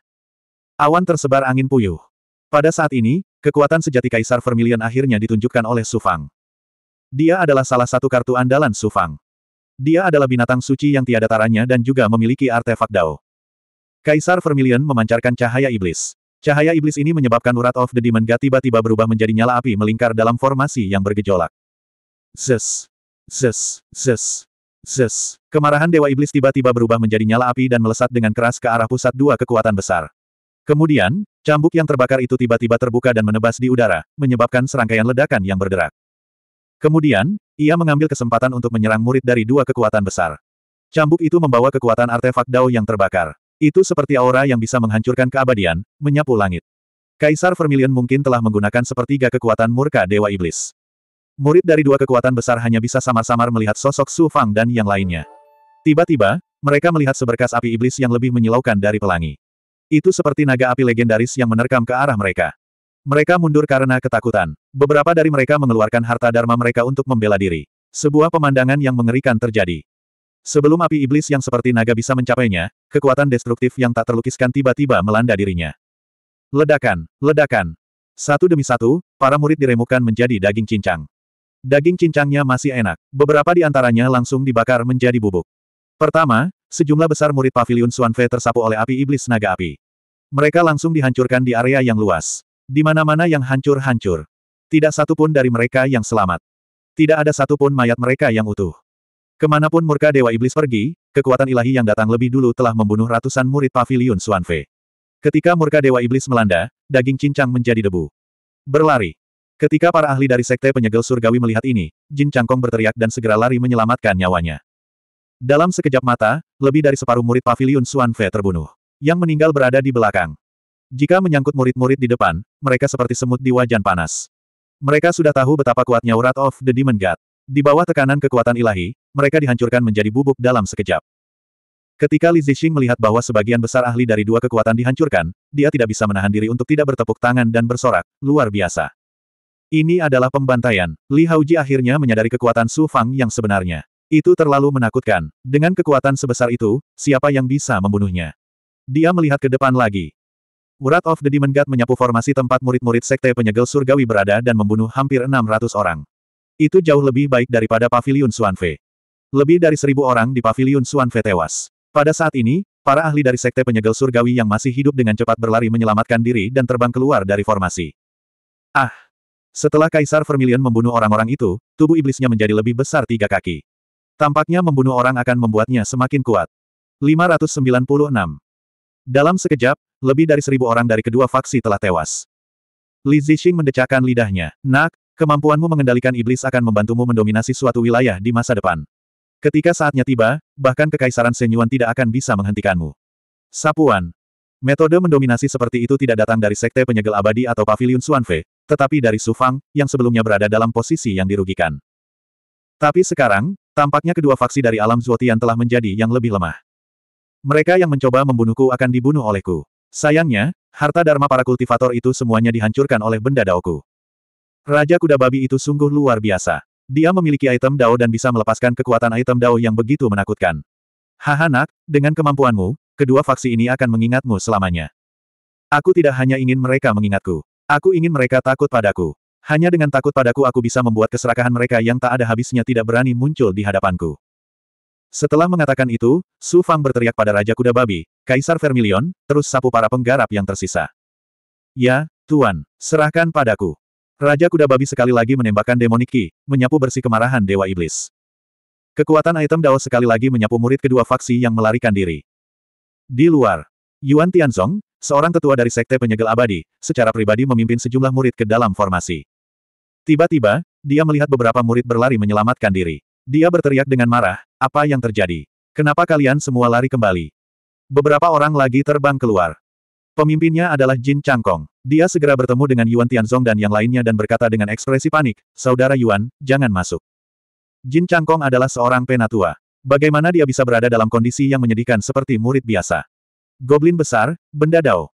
Awan tersebar angin puyuh. Pada saat ini, kekuatan sejati Kaisar Vermilion akhirnya ditunjukkan oleh Su Fang. Dia adalah salah satu kartu andalan Su Fang. Dia adalah binatang suci yang tiada taranya dan juga memiliki artefak Dao. Kaisar Vermilion memancarkan cahaya iblis. Cahaya iblis ini menyebabkan urat of the Demon God tiba-tiba berubah menjadi nyala api melingkar dalam formasi yang bergejolak. Zes. Zes. Zes. Zes. Kemarahan Dewa Iblis tiba-tiba berubah menjadi nyala api dan melesat dengan keras ke arah pusat dua kekuatan besar. Kemudian, cambuk yang terbakar itu tiba-tiba terbuka dan menebas di udara, menyebabkan serangkaian ledakan yang bergerak. Kemudian, ia mengambil kesempatan untuk menyerang murid dari dua kekuatan besar. Cambuk itu membawa kekuatan artefak Dao yang terbakar. Itu seperti aura yang bisa menghancurkan keabadian, menyapu langit. Kaisar Vermilion mungkin telah menggunakan sepertiga kekuatan murka Dewa Iblis. Murid dari dua kekuatan besar hanya bisa samar-samar melihat sosok Su Fang dan yang lainnya. Tiba-tiba, mereka melihat seberkas api iblis yang lebih menyilaukan dari pelangi. Itu seperti naga api legendaris yang menerkam ke arah mereka. Mereka mundur karena ketakutan. Beberapa dari mereka mengeluarkan harta dharma mereka untuk membela diri. Sebuah pemandangan yang mengerikan terjadi. Sebelum api iblis yang seperti naga bisa mencapainya, kekuatan destruktif yang tak terlukiskan tiba-tiba melanda dirinya. Ledakan, ledakan. Satu demi satu, para murid diremukan menjadi daging cincang. Daging cincangnya masih enak. Beberapa di antaranya langsung dibakar menjadi bubuk. Pertama, sejumlah besar murid pavilion Suanfe tersapu oleh api iblis naga api. Mereka langsung dihancurkan di area yang luas. Di mana-mana yang hancur-hancur. Tidak satu pun dari mereka yang selamat. Tidak ada satu pun mayat mereka yang utuh. Kemanapun murka Dewa Iblis pergi, kekuatan ilahi yang datang lebih dulu telah membunuh ratusan murid pavilion Suanfe. Ketika murka Dewa Iblis melanda, daging cincang menjadi debu. Berlari. Ketika para ahli dari Sekte Penyegel Surgawi melihat ini, Jin Changkong berteriak dan segera lari menyelamatkan nyawanya. Dalam sekejap mata, lebih dari separuh murid pavilion Suanfe terbunuh. Yang meninggal berada di belakang. Jika menyangkut murid-murid di depan, mereka seperti semut di wajan panas. Mereka sudah tahu betapa kuatnya urat of the Demon God. Di bawah tekanan kekuatan ilahi, mereka dihancurkan menjadi bubuk dalam sekejap. Ketika Li Zixing melihat bahwa sebagian besar ahli dari dua kekuatan dihancurkan, dia tidak bisa menahan diri untuk tidak bertepuk tangan dan bersorak, luar biasa. Ini adalah pembantaian. Li Haoji akhirnya menyadari kekuatan Su Fang yang sebenarnya. Itu terlalu menakutkan. Dengan kekuatan sebesar itu, siapa yang bisa membunuhnya? Dia melihat ke depan lagi. Wrath of the Demon God menyapu formasi tempat murid-murid Sekte Penyegel Surgawi berada dan membunuh hampir 600 orang. Itu jauh lebih baik daripada Paviliun Suanfe. Lebih dari seribu orang di Paviliun Suanfe tewas. Pada saat ini, para ahli dari Sekte Penyegel Surgawi yang masih hidup dengan cepat berlari menyelamatkan diri dan terbang keluar dari formasi. Ah! Setelah Kaisar Vermilion membunuh orang-orang itu, tubuh iblisnya menjadi lebih besar tiga kaki. Tampaknya membunuh orang akan membuatnya semakin kuat. 596. Dalam sekejap, lebih dari seribu orang dari kedua faksi telah tewas. Li Zixing mendecakkan lidahnya. Nak, Kemampuanmu mengendalikan iblis akan membantumu mendominasi suatu wilayah di masa depan. Ketika saatnya tiba, bahkan kekaisaran Senyuan tidak akan bisa menghentikanmu. Sapuan. Metode mendominasi seperti itu tidak datang dari Sekte Penyegel Abadi atau Pavilion Suanfe, tetapi dari Sufang, yang sebelumnya berada dalam posisi yang dirugikan. Tapi sekarang, tampaknya kedua faksi dari alam Zuotian telah menjadi yang lebih lemah. Mereka yang mencoba membunuhku akan dibunuh olehku. Sayangnya, harta dharma para kultivator itu semuanya dihancurkan oleh benda daoku. Raja kuda babi itu sungguh luar biasa. Dia memiliki item Dao dan bisa melepaskan kekuatan item Dao yang begitu menakutkan. Haha nak, dengan kemampuanmu, kedua faksi ini akan mengingatmu selamanya. Aku tidak hanya ingin mereka mengingatku. Aku ingin mereka takut padaku. Hanya dengan takut padaku aku bisa membuat keserakahan mereka yang tak ada habisnya tidak berani muncul di hadapanku. Setelah mengatakan itu, Su Fang berteriak pada Raja Kuda Babi, Kaisar Vermilion, terus sapu para penggarap yang tersisa. Ya, Tuan, serahkan padaku. Raja Kuda Babi sekali lagi menembakkan demonic ki, menyapu bersih kemarahan Dewa Iblis. Kekuatan item Dao sekali lagi menyapu murid kedua faksi yang melarikan diri. Di luar, Yuan Tianzong, seorang tetua dari Sekte Penyegel Abadi, secara pribadi memimpin sejumlah murid ke dalam formasi. Tiba-tiba, dia melihat beberapa murid berlari menyelamatkan diri. Dia berteriak dengan marah, apa yang terjadi? Kenapa kalian semua lari kembali? Beberapa orang lagi terbang keluar. Pemimpinnya adalah Jin Changkong. Dia segera bertemu dengan Yuan Tianzong dan yang lainnya dan berkata dengan ekspresi panik, Saudara Yuan, jangan masuk. Jin Changkong adalah seorang penatua. Bagaimana dia bisa berada dalam kondisi yang menyedihkan seperti murid biasa? Goblin besar, benda dao.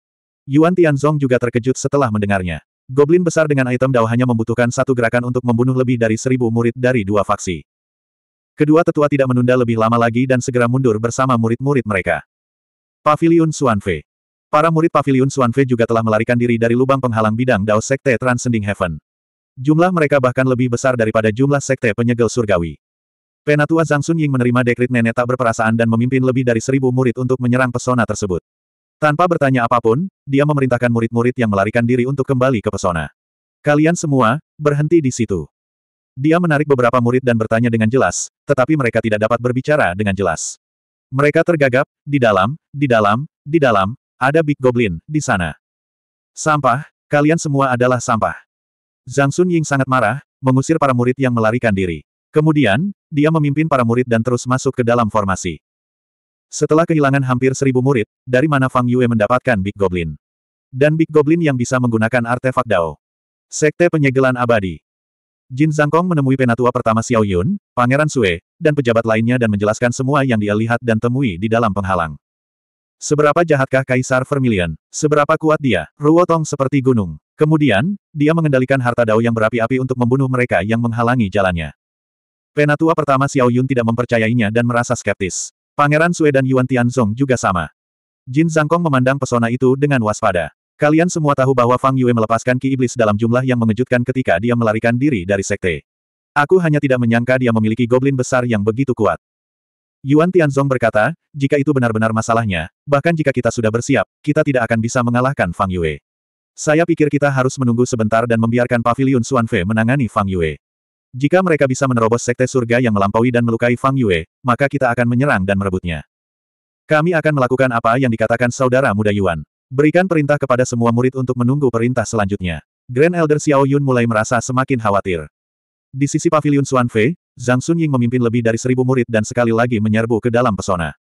Yuan Tianzong juga terkejut setelah mendengarnya. Goblin besar dengan item dao hanya membutuhkan satu gerakan untuk membunuh lebih dari seribu murid dari dua faksi. Kedua tetua tidak menunda lebih lama lagi dan segera mundur bersama murid-murid mereka. Pavilion Suanfe Para murid pavilion Xuanfe juga telah melarikan diri dari lubang penghalang bidang Dao Sekte Transcending Heaven. Jumlah mereka bahkan lebih besar daripada jumlah Sekte Penyegel Surgawi. Penatua Zhang Sun Ying menerima dekrit nenek tak berperasaan dan memimpin lebih dari seribu murid untuk menyerang pesona tersebut. Tanpa bertanya apapun, dia memerintahkan murid-murid yang melarikan diri untuk kembali ke pesona. Kalian semua, berhenti di situ. Dia menarik beberapa murid dan bertanya dengan jelas, tetapi mereka tidak dapat berbicara dengan jelas. Mereka tergagap, di dalam, di dalam, di dalam, ada Big Goblin, di sana. Sampah, kalian semua adalah sampah. Zhang Sun Ying sangat marah, mengusir para murid yang melarikan diri. Kemudian, dia memimpin para murid dan terus masuk ke dalam formasi. Setelah kehilangan hampir seribu murid, dari mana Fang Yue mendapatkan Big Goblin? Dan Big Goblin yang bisa menggunakan artefak Dao. Sekte penyegelan abadi. Jin Zhangkong menemui penatua pertama Xiao Yun, Pangeran Sue, dan pejabat lainnya dan menjelaskan semua yang dia lihat dan temui di dalam penghalang. Seberapa jahatkah Kaisar Vermilion? Seberapa kuat dia? Ruotong seperti gunung. Kemudian, dia mengendalikan harta dao yang berapi-api untuk membunuh mereka yang menghalangi jalannya. Penatua pertama Xiao Yun tidak mempercayainya dan merasa skeptis. Pangeran Sue dan Yuan Tianzong juga sama. Jin Zhangkong memandang pesona itu dengan waspada. Kalian semua tahu bahwa Fang Yue melepaskan ki iblis dalam jumlah yang mengejutkan ketika dia melarikan diri dari sekte. Aku hanya tidak menyangka dia memiliki goblin besar yang begitu kuat. Yuan Tianzong berkata, jika itu benar-benar masalahnya, bahkan jika kita sudah bersiap, kita tidak akan bisa mengalahkan Fang Yue. Saya pikir kita harus menunggu sebentar dan membiarkan Paviliun Xuanfe menangani Fang Yue. Jika mereka bisa menerobos Sekte Surga yang melampaui dan melukai Fang Yue, maka kita akan menyerang dan merebutnya. Kami akan melakukan apa yang dikatakan saudara muda Yuan. Berikan perintah kepada semua murid untuk menunggu perintah selanjutnya. Grand Elder Xiao Yun mulai merasa semakin khawatir. Di sisi Paviliun Xuanfe, Zhang Sunying memimpin lebih dari seribu murid dan sekali lagi menyerbu ke dalam pesona.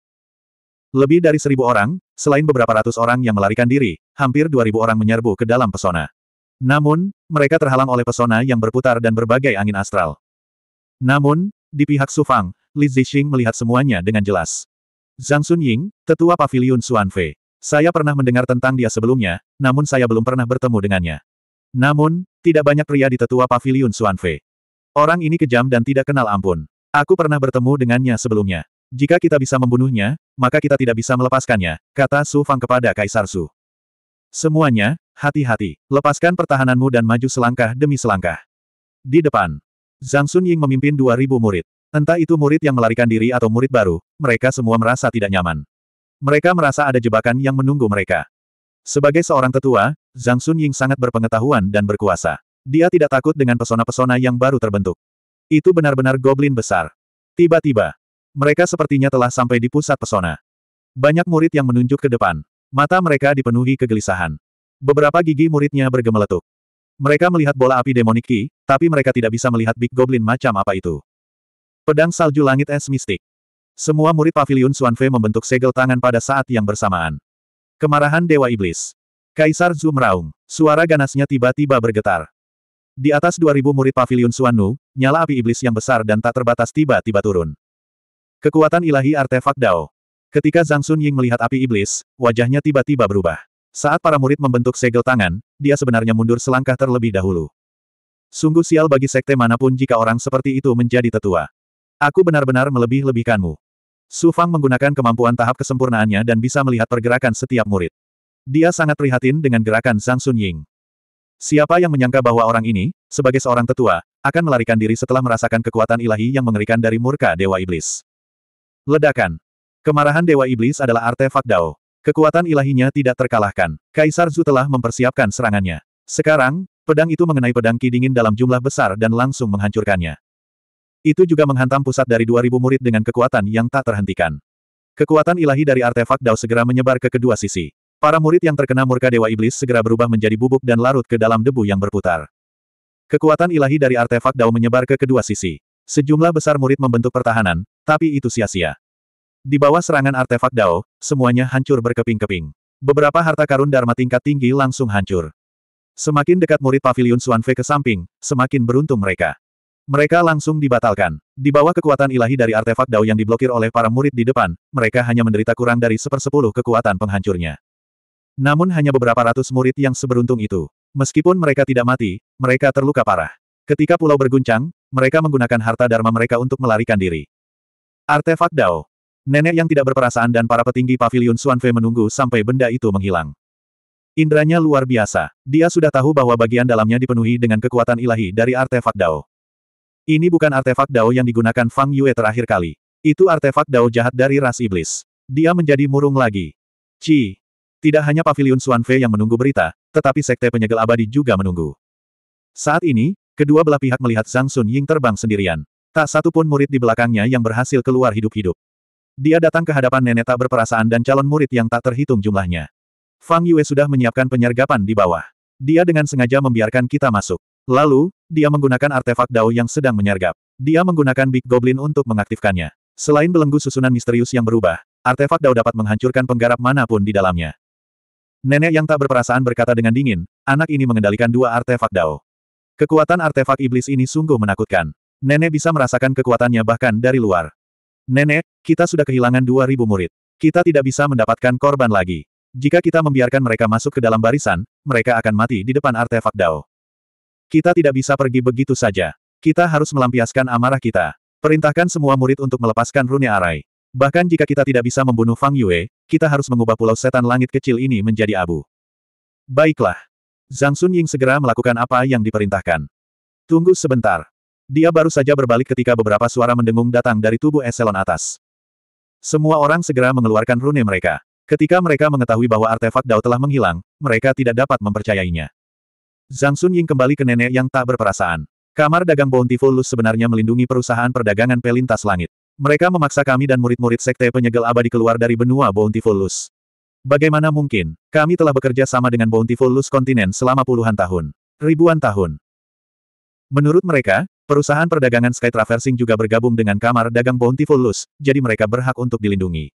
Lebih dari seribu orang, selain beberapa ratus orang yang melarikan diri, hampir dua ribu orang menyerbu ke dalam pesona. Namun, mereka terhalang oleh pesona yang berputar dan berbagai angin astral. Namun, di pihak Su Fang, Li Zixing melihat semuanya dengan jelas. Zhang Sunying, tetua pavilion Fei. Saya pernah mendengar tentang dia sebelumnya, namun saya belum pernah bertemu dengannya. Namun, tidak banyak pria di tetua pavilion Fei. Orang ini kejam dan tidak kenal ampun. Aku pernah bertemu dengannya sebelumnya. Jika kita bisa membunuhnya, maka kita tidak bisa melepaskannya, kata Su Fang kepada Kaisar Su. Semuanya, hati-hati. Lepaskan pertahananmu dan maju selangkah demi selangkah. Di depan, Zhang Sun Ying memimpin 2.000 murid. Entah itu murid yang melarikan diri atau murid baru, mereka semua merasa tidak nyaman. Mereka merasa ada jebakan yang menunggu mereka. Sebagai seorang tetua, Zhang Sun Ying sangat berpengetahuan dan berkuasa. Dia tidak takut dengan pesona-pesona yang baru terbentuk. Itu benar-benar goblin besar. Tiba-tiba, mereka sepertinya telah sampai di pusat pesona. Banyak murid yang menunjuk ke depan. Mata mereka dipenuhi kegelisahan. Beberapa gigi muridnya bergemeletuk. Mereka melihat bola api demonik Ki, tapi mereka tidak bisa melihat Big Goblin macam apa itu. Pedang salju langit es mistik. Semua murid pavilion Suanfe membentuk segel tangan pada saat yang bersamaan. Kemarahan Dewa Iblis. Kaisar Zhu meraung. Suara ganasnya tiba-tiba bergetar. Di atas 2000 murid pavilion Suanu, nyala api iblis yang besar dan tak terbatas tiba-tiba turun. Kekuatan ilahi artefak Dao. Ketika Zhang Sun Ying melihat api iblis, wajahnya tiba-tiba berubah. Saat para murid membentuk segel tangan, dia sebenarnya mundur selangkah terlebih dahulu. Sungguh sial bagi sekte manapun jika orang seperti itu menjadi tetua. Aku benar-benar melebih-lebihkanmu. Su Fang menggunakan kemampuan tahap kesempurnaannya dan bisa melihat pergerakan setiap murid. Dia sangat prihatin dengan gerakan Zhang Sun Ying. Siapa yang menyangka bahwa orang ini, sebagai seorang tetua, akan melarikan diri setelah merasakan kekuatan ilahi yang mengerikan dari murka Dewa Iblis. Ledakan. Kemarahan Dewa Iblis adalah artefak Dao. Kekuatan ilahinya tidak terkalahkan. Kaisar Zhu telah mempersiapkan serangannya. Sekarang, pedang itu mengenai pedang ki dingin dalam jumlah besar dan langsung menghancurkannya. Itu juga menghantam pusat dari 2000 murid dengan kekuatan yang tak terhentikan. Kekuatan ilahi dari artefak Dao segera menyebar ke kedua sisi. Para murid yang terkena murka Dewa Iblis segera berubah menjadi bubuk dan larut ke dalam debu yang berputar. Kekuatan ilahi dari artefak Dao menyebar ke kedua sisi. Sejumlah besar murid membentuk pertahanan, tapi itu sia-sia. Di bawah serangan artefak Dao, semuanya hancur berkeping-keping. Beberapa harta karun Dharma tingkat tinggi langsung hancur. Semakin dekat murid pavilion Suanfe ke samping, semakin beruntung mereka. Mereka langsung dibatalkan. Di bawah kekuatan ilahi dari artefak Dao yang diblokir oleh para murid di depan, mereka hanya menderita kurang dari sepersepuluh kekuatan penghancurnya. Namun hanya beberapa ratus murid yang seberuntung itu. Meskipun mereka tidak mati, mereka terluka parah. Ketika pulau berguncang, mereka menggunakan harta dharma mereka untuk melarikan diri. Artefak Dao. Nenek yang tidak berperasaan dan para petinggi pavilion Suanfe menunggu sampai benda itu menghilang. Indranya luar biasa. Dia sudah tahu bahwa bagian dalamnya dipenuhi dengan kekuatan ilahi dari artefak Dao. Ini bukan artefak Dao yang digunakan Fang Yue terakhir kali. Itu artefak Dao jahat dari ras iblis. Dia menjadi murung lagi. Ci, tidak hanya Paviliun Suanfe yang menunggu berita, tetapi Sekte Penyegel Abadi juga menunggu. Saat ini, kedua belah pihak melihat Zhang Sun Ying terbang sendirian. Tak satu pun murid di belakangnya yang berhasil keluar hidup-hidup. Dia datang ke hadapan nenek tak berperasaan dan calon murid yang tak terhitung jumlahnya. Fang Yue sudah menyiapkan penyergapan di bawah. Dia dengan sengaja membiarkan kita masuk. Lalu, dia menggunakan artefak Dao yang sedang menyergap. Dia menggunakan Big Goblin untuk mengaktifkannya. Selain belenggu susunan misterius yang berubah, artefak Dao dapat menghancurkan penggarap manapun di dalamnya. Nenek yang tak berperasaan berkata dengan dingin, anak ini mengendalikan dua artefak Dao. Kekuatan artefak iblis ini sungguh menakutkan. Nenek bisa merasakan kekuatannya bahkan dari luar. Nenek, kita sudah kehilangan 2.000 murid. Kita tidak bisa mendapatkan korban lagi. Jika kita membiarkan mereka masuk ke dalam barisan, mereka akan mati di depan artefak Dao. Kita tidak bisa pergi begitu saja. Kita harus melampiaskan amarah kita. Perintahkan semua murid untuk melepaskan rune arai. Bahkan jika kita tidak bisa membunuh Fang Yue, kita harus mengubah pulau setan langit kecil ini menjadi abu. Baiklah. Zhang Sun Ying segera melakukan apa yang diperintahkan. Tunggu sebentar. Dia baru saja berbalik ketika beberapa suara mendengung datang dari tubuh eselon atas. Semua orang segera mengeluarkan rune mereka. Ketika mereka mengetahui bahwa artefak Dao telah menghilang, mereka tidak dapat mempercayainya. Zhang Sun Ying kembali ke nenek yang tak berperasaan. Kamar dagang Bountiful Lus sebenarnya melindungi perusahaan perdagangan pelintas langit. Mereka memaksa kami dan murid-murid sekte penyegel abadi keluar dari benua Bountiful Lus. Bagaimana mungkin, kami telah bekerja sama dengan Bountiful Lus kontinen selama puluhan tahun. Ribuan tahun. Menurut mereka, perusahaan perdagangan Sky Traversing juga bergabung dengan kamar dagang Bountiful Lus, jadi mereka berhak untuk dilindungi.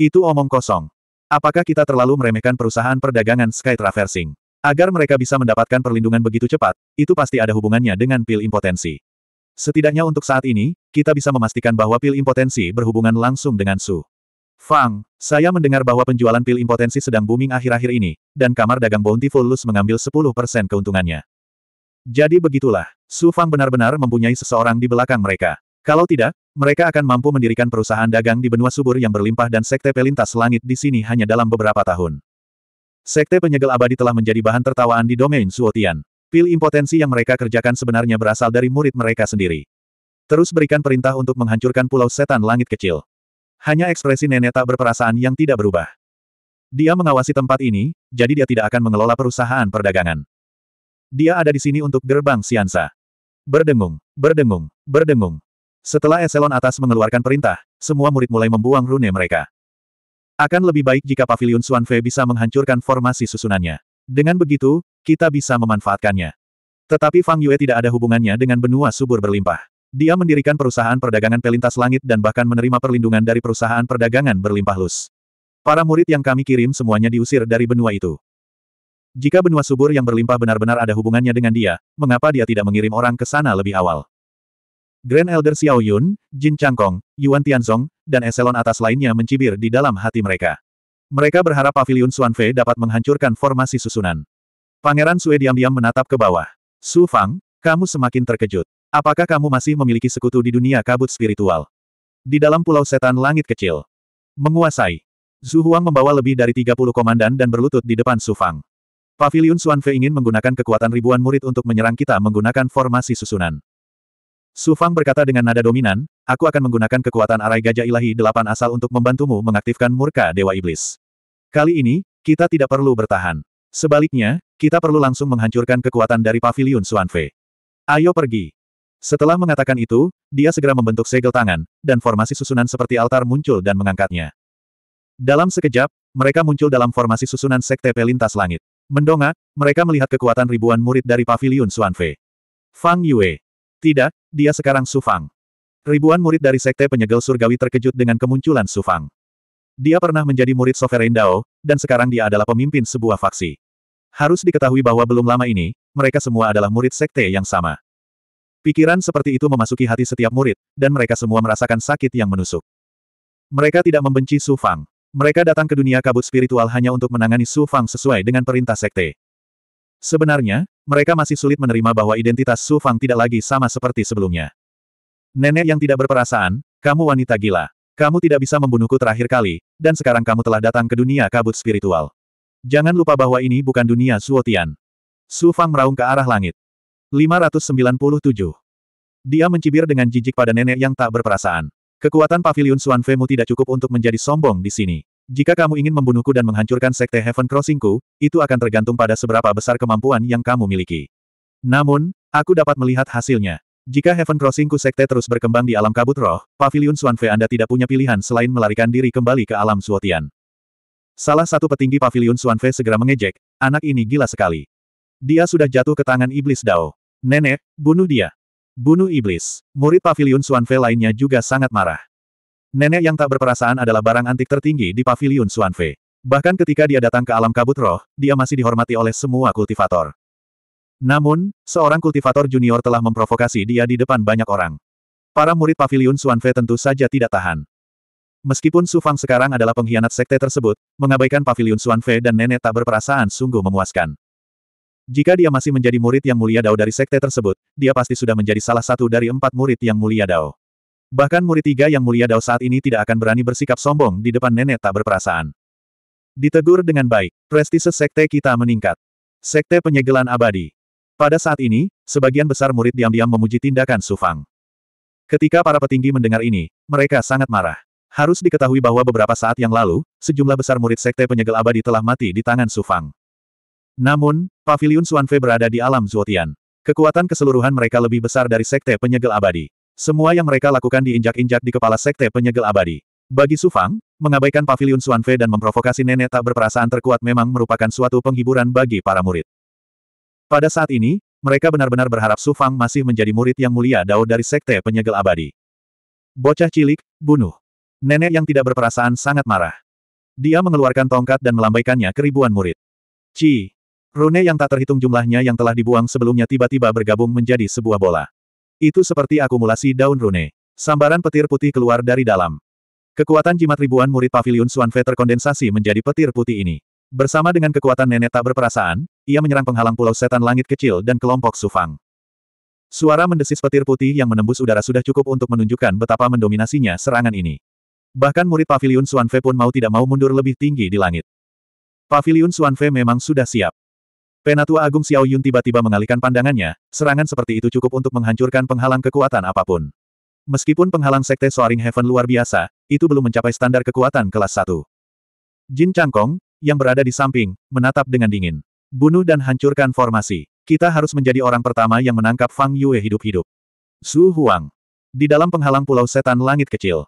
Itu omong kosong. Apakah kita terlalu meremehkan perusahaan perdagangan Sky Traversing? Agar mereka bisa mendapatkan perlindungan begitu cepat, itu pasti ada hubungannya dengan pil impotensi. Setidaknya untuk saat ini, kita bisa memastikan bahwa pil impotensi berhubungan langsung dengan Su. Fang, saya mendengar bahwa penjualan pil impotensi sedang booming akhir-akhir ini, dan kamar dagang Bountiful Lus mengambil 10% keuntungannya. Jadi begitulah, Su Fang benar-benar mempunyai seseorang di belakang mereka. Kalau tidak, mereka akan mampu mendirikan perusahaan dagang di benua subur yang berlimpah dan sekte pelintas langit di sini hanya dalam beberapa tahun. Sekte penyegel abadi telah menjadi bahan tertawaan di domain Suotian. Pil impotensi yang mereka kerjakan sebenarnya berasal dari murid mereka sendiri. Terus berikan perintah untuk menghancurkan pulau setan langit kecil. Hanya ekspresi nenek tak berperasaan yang tidak berubah. Dia mengawasi tempat ini, jadi dia tidak akan mengelola perusahaan perdagangan. Dia ada di sini untuk gerbang Siansa. Berdengung, berdengung, berdengung. Setelah eselon atas mengeluarkan perintah, semua murid mulai membuang rune mereka. Akan lebih baik jika pavilion Suanfe bisa menghancurkan formasi susunannya. Dengan begitu, kita bisa memanfaatkannya. Tetapi Fang Yue tidak ada hubungannya dengan benua subur berlimpah. Dia mendirikan perusahaan perdagangan pelintas langit dan bahkan menerima perlindungan dari perusahaan perdagangan berlimpah lus. Para murid yang kami kirim semuanya diusir dari benua itu. Jika benua subur yang berlimpah benar-benar ada hubungannya dengan dia, mengapa dia tidak mengirim orang ke sana lebih awal? Grand Elder Xiao Yun, Jin Changkong, Yuan Tianzong, dan eselon atas lainnya mencibir di dalam hati mereka. Mereka berharap pavilion Fei dapat menghancurkan formasi susunan. Pangeran Sue diam-diam menatap ke bawah. Su Fang, kamu semakin terkejut. Apakah kamu masih memiliki sekutu di dunia kabut spiritual? Di dalam pulau setan langit kecil. Menguasai. Zhu Huang membawa lebih dari 30 komandan dan berlutut di depan Su Fang. Pavilion Fei ingin menggunakan kekuatan ribuan murid untuk menyerang kita menggunakan formasi susunan. Su Fang berkata dengan nada dominan, aku akan menggunakan kekuatan arai gajah ilahi delapan asal untuk membantumu mengaktifkan murka Dewa Iblis. Kali ini, kita tidak perlu bertahan. Sebaliknya, kita perlu langsung menghancurkan kekuatan dari pavilion Fe. Ayo pergi. Setelah mengatakan itu, dia segera membentuk segel tangan, dan formasi susunan seperti altar muncul dan mengangkatnya. Dalam sekejap, mereka muncul dalam formasi susunan sekte pelintas langit. Mendongak, mereka melihat kekuatan ribuan murid dari pavilion Fe. Fang Yue, tidak, dia sekarang Sufang. Ribuan murid dari Sekte Penyegel Surgawi terkejut dengan kemunculan Sufang. Dia pernah menjadi murid Sovereign Dao, dan sekarang dia adalah pemimpin sebuah faksi. Harus diketahui bahwa belum lama ini, mereka semua adalah murid Sekte yang sama. Pikiran seperti itu memasuki hati setiap murid, dan mereka semua merasakan sakit yang menusuk. Mereka tidak membenci Su Fang. Mereka datang ke dunia kabut spiritual hanya untuk menangani Su Fang sesuai dengan perintah sekte. Sebenarnya, mereka masih sulit menerima bahwa identitas Su Fang tidak lagi sama seperti sebelumnya. Nenek yang tidak berperasaan, kamu wanita gila. Kamu tidak bisa membunuhku terakhir kali, dan sekarang kamu telah datang ke dunia kabut spiritual. Jangan lupa bahwa ini bukan dunia Suotian. Su Fang meraung ke arah langit. 597. Dia mencibir dengan jijik pada nenek yang tak berperasaan. Kekuatan pavilion Suan Mu tidak cukup untuk menjadi sombong di sini. Jika kamu ingin membunuhku dan menghancurkan sekte Heaven Crossingku, itu akan tergantung pada seberapa besar kemampuan yang kamu miliki. Namun, aku dapat melihat hasilnya. Jika Heaven Crossingku sekte terus berkembang di alam kabut roh, Pavilion Suanfe Anda tidak punya pilihan selain melarikan diri kembali ke alam Suotian. Salah satu petinggi Pavilion Suanfe segera mengejek, anak ini gila sekali. Dia sudah jatuh ke tangan iblis Dao. Nenek, bunuh dia. Bunuh iblis. Murid Pavilion Suanfe lainnya juga sangat marah. Nenek yang tak berperasaan adalah barang antik tertinggi di pavilion Suanfe. Bahkan ketika dia datang ke alam kabut roh, dia masih dihormati oleh semua kultivator. Namun, seorang kultivator junior telah memprovokasi dia di depan banyak orang. Para murid pavilion Suanfe tentu saja tidak tahan. Meskipun Su Fang sekarang adalah pengkhianat sekte tersebut, mengabaikan pavilion Suanfe dan nenek tak berperasaan sungguh memuaskan. Jika dia masih menjadi murid yang mulia Dao dari sekte tersebut, dia pasti sudah menjadi salah satu dari empat murid yang mulia Dao. Bahkan murid tiga yang mulia Dao saat ini tidak akan berani bersikap sombong di depan nenek tak berperasaan. Ditegur dengan baik, prestise sekte kita meningkat. Sekte penyegelan abadi. Pada saat ini, sebagian besar murid diam-diam memuji tindakan Sufang. Ketika para petinggi mendengar ini, mereka sangat marah. Harus diketahui bahwa beberapa saat yang lalu, sejumlah besar murid sekte penyegel abadi telah mati di tangan Sufang. Namun, pavilion Suanfe berada di alam Zuotian. Kekuatan keseluruhan mereka lebih besar dari sekte penyegel abadi. Semua yang mereka lakukan diinjak-injak di kepala sekte penyegel abadi. Bagi Sufang, mengabaikan pavilion Suanfe dan memprovokasi nenek tak berperasaan terkuat memang merupakan suatu penghiburan bagi para murid. Pada saat ini, mereka benar-benar berharap Sufang masih menjadi murid yang mulia Dao dari sekte penyegel abadi. Bocah cilik, bunuh. Nenek yang tidak berperasaan sangat marah. Dia mengeluarkan tongkat dan melambaikannya ke ribuan murid. Ci. Rune yang tak terhitung jumlahnya yang telah dibuang sebelumnya tiba-tiba bergabung menjadi sebuah bola. Itu seperti akumulasi daun rune. Sambaran petir putih keluar dari dalam. Kekuatan jimat ribuan murid pavilion Suanfe terkondensasi menjadi petir putih ini. Bersama dengan kekuatan nenek tak berperasaan, ia menyerang penghalang pulau setan langit kecil dan kelompok Sufang. Suara mendesis petir putih yang menembus udara sudah cukup untuk menunjukkan betapa mendominasinya serangan ini. Bahkan murid pavilion Suanfe pun mau tidak mau mundur lebih tinggi di langit. Pavilion Suanfe memang sudah siap. Penatua Agung Xiao Yun tiba-tiba mengalihkan pandangannya, serangan seperti itu cukup untuk menghancurkan penghalang kekuatan apapun. Meskipun penghalang Sekte Soaring Heaven luar biasa, itu belum mencapai standar kekuatan kelas 1. Jin Changkong, yang berada di samping, menatap dengan dingin. Bunuh dan hancurkan formasi. Kita harus menjadi orang pertama yang menangkap Fang Yue hidup-hidup. Su Huang. Di dalam penghalang pulau setan langit kecil.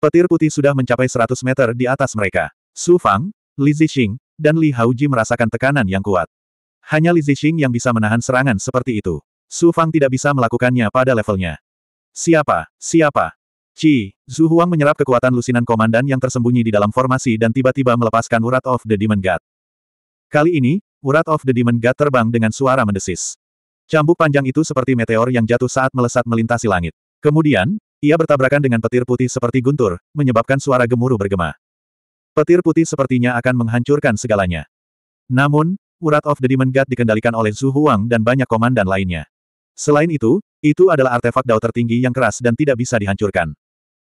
Petir putih sudah mencapai 100 meter di atas mereka. Su Fang, Li Zixing, dan Li Haoji merasakan tekanan yang kuat. Hanya Li Zixing yang bisa menahan serangan seperti itu. Su Fang tidak bisa melakukannya pada levelnya. Siapa? Siapa? Chi Zhu Huang menyerap kekuatan lusinan komandan yang tersembunyi di dalam formasi dan tiba-tiba melepaskan urat of the Demon God. Kali ini, urat of the Demon God terbang dengan suara mendesis. Cambuk panjang itu seperti meteor yang jatuh saat melesat melintasi langit. Kemudian, ia bertabrakan dengan petir putih seperti guntur, menyebabkan suara gemuruh bergema. Petir putih sepertinya akan menghancurkan segalanya. Namun, urat of the Demon God dikendalikan oleh Zhu Huang dan banyak komandan lainnya. Selain itu, itu adalah artefak dao tertinggi yang keras dan tidak bisa dihancurkan.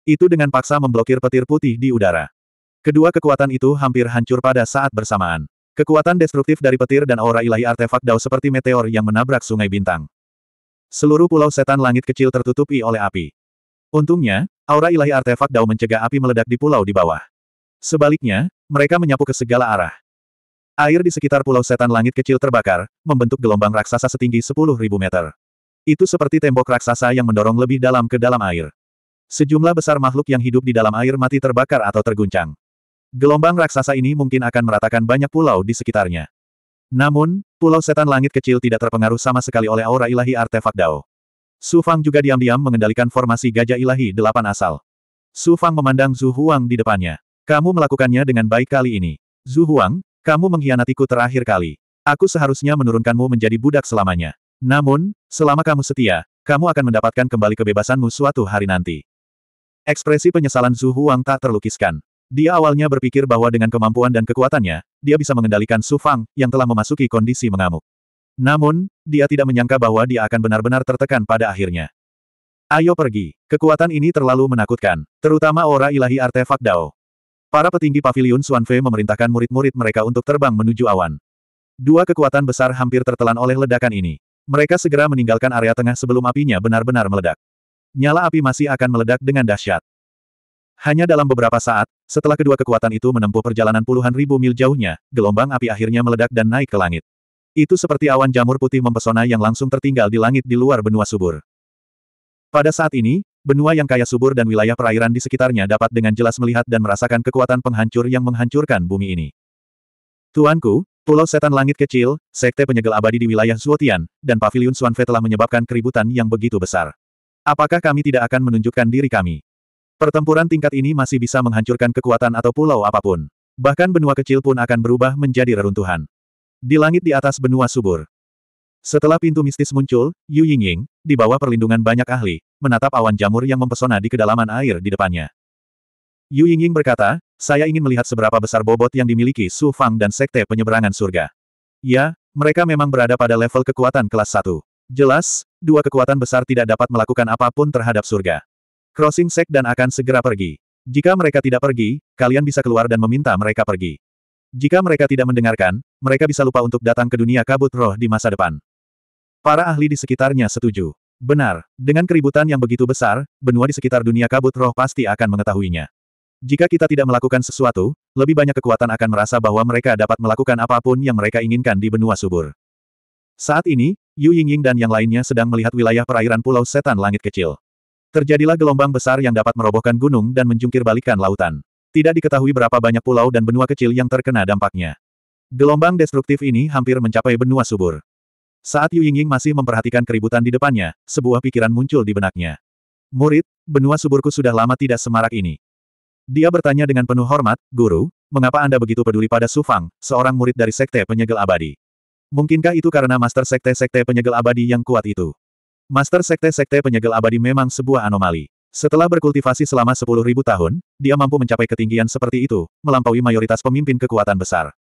Itu dengan paksa memblokir petir putih di udara. Kedua kekuatan itu hampir hancur pada saat bersamaan. Kekuatan destruktif dari petir dan aura ilahi artefak dao seperti meteor yang menabrak sungai bintang. Seluruh pulau setan langit kecil tertutupi oleh api. Untungnya, aura ilahi artefak dao mencegah api meledak di pulau di bawah. Sebaliknya, mereka menyapu ke segala arah. Air di sekitar pulau setan langit kecil terbakar, membentuk gelombang raksasa setinggi 10.000 meter. Itu seperti tembok raksasa yang mendorong lebih dalam ke dalam air. Sejumlah besar makhluk yang hidup di dalam air mati terbakar atau terguncang. Gelombang raksasa ini mungkin akan meratakan banyak pulau di sekitarnya. Namun, pulau setan langit kecil tidak terpengaruh sama sekali oleh aura ilahi artefak Dao. Su Fang juga diam-diam mengendalikan formasi gajah ilahi delapan asal. Su Fang memandang Zhu Huang di depannya. Kamu melakukannya dengan baik kali ini. Zhu Huang, kamu mengkhianatiku terakhir kali. Aku seharusnya menurunkanmu menjadi budak selamanya. Namun, selama kamu setia, kamu akan mendapatkan kembali kebebasanmu suatu hari nanti. Ekspresi penyesalan Zhu Huang tak terlukiskan. Dia awalnya berpikir bahwa dengan kemampuan dan kekuatannya, dia bisa mengendalikan Su Fang, yang telah memasuki kondisi mengamuk. Namun, dia tidak menyangka bahwa dia akan benar-benar tertekan pada akhirnya. Ayo pergi, kekuatan ini terlalu menakutkan, terutama aura ilahi artefak Dao. Para petinggi pavilion Suanfe memerintahkan murid-murid mereka untuk terbang menuju awan. Dua kekuatan besar hampir tertelan oleh ledakan ini. Mereka segera meninggalkan area tengah sebelum apinya benar-benar meledak. Nyala api masih akan meledak dengan dahsyat. Hanya dalam beberapa saat, setelah kedua kekuatan itu menempuh perjalanan puluhan ribu mil jauhnya, gelombang api akhirnya meledak dan naik ke langit. Itu seperti awan jamur putih mempesona yang langsung tertinggal di langit di luar benua subur. Pada saat ini, Benua yang kaya subur dan wilayah perairan di sekitarnya dapat dengan jelas melihat dan merasakan kekuatan penghancur yang menghancurkan bumi ini. Tuanku, Pulau Setan Langit Kecil, Sekte Penyegel Abadi di wilayah Zuotian, dan Paviliun Suanfe telah menyebabkan keributan yang begitu besar. Apakah kami tidak akan menunjukkan diri kami? Pertempuran tingkat ini masih bisa menghancurkan kekuatan atau pulau apapun. Bahkan benua kecil pun akan berubah menjadi reruntuhan. Di langit di atas benua subur, setelah pintu mistis muncul, Yu Yingying, di bawah perlindungan banyak ahli, menatap awan jamur yang mempesona di kedalaman air di depannya. Yu Yingying berkata, saya ingin melihat seberapa besar bobot yang dimiliki Su Fang dan Sekte Penyeberangan Surga. Ya, mereka memang berada pada level kekuatan kelas 1. Jelas, dua kekuatan besar tidak dapat melakukan apapun terhadap surga. Crossing Sek dan akan segera pergi. Jika mereka tidak pergi, kalian bisa keluar dan meminta mereka pergi. Jika mereka tidak mendengarkan, mereka bisa lupa untuk datang ke dunia kabut roh di masa depan. Para ahli di sekitarnya setuju. Benar, dengan keributan yang begitu besar, benua di sekitar dunia kabut roh pasti akan mengetahuinya. Jika kita tidak melakukan sesuatu, lebih banyak kekuatan akan merasa bahwa mereka dapat melakukan apapun yang mereka inginkan di benua subur. Saat ini, Yu Yingying dan yang lainnya sedang melihat wilayah perairan Pulau Setan Langit Kecil. Terjadilah gelombang besar yang dapat merobohkan gunung dan menjungkir lautan. Tidak diketahui berapa banyak pulau dan benua kecil yang terkena dampaknya. Gelombang destruktif ini hampir mencapai benua subur. Saat Yu Yingying masih memperhatikan keributan di depannya, sebuah pikiran muncul di benaknya. Murid, benua suburku sudah lama tidak semarak ini. Dia bertanya dengan penuh hormat, Guru, mengapa Anda begitu peduli pada Su Fang, seorang murid dari Sekte Penyegel Abadi? Mungkinkah itu karena Master Sekte-Sekte Penyegel Abadi yang kuat itu? Master Sekte-Sekte Penyegel Abadi memang sebuah anomali. Setelah berkultivasi selama 10.000 tahun, dia mampu mencapai ketinggian seperti itu, melampaui mayoritas pemimpin kekuatan besar.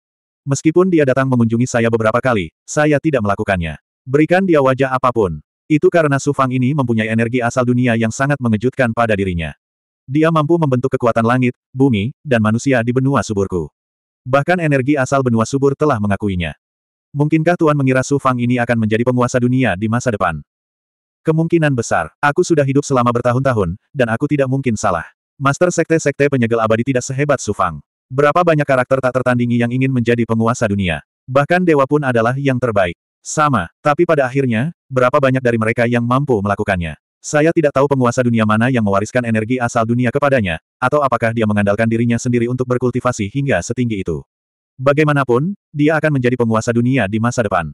Meskipun dia datang mengunjungi saya beberapa kali, saya tidak melakukannya. Berikan dia wajah apapun. Itu karena Su Fang ini mempunyai energi asal dunia yang sangat mengejutkan pada dirinya. Dia mampu membentuk kekuatan langit, bumi, dan manusia di benua suburku. Bahkan energi asal benua subur telah mengakuinya. Mungkinkah Tuan mengira Su Fang ini akan menjadi penguasa dunia di masa depan? Kemungkinan besar, aku sudah hidup selama bertahun-tahun, dan aku tidak mungkin salah. Master Sekte-Sekte Penyegel Abadi tidak sehebat Su Fang. Berapa banyak karakter tak tertandingi yang ingin menjadi penguasa dunia. Bahkan dewa pun adalah yang terbaik. Sama, tapi pada akhirnya, berapa banyak dari mereka yang mampu melakukannya. Saya tidak tahu penguasa dunia mana yang mewariskan energi asal dunia kepadanya, atau apakah dia mengandalkan dirinya sendiri untuk berkultivasi hingga setinggi itu. Bagaimanapun, dia akan menjadi penguasa dunia di masa depan.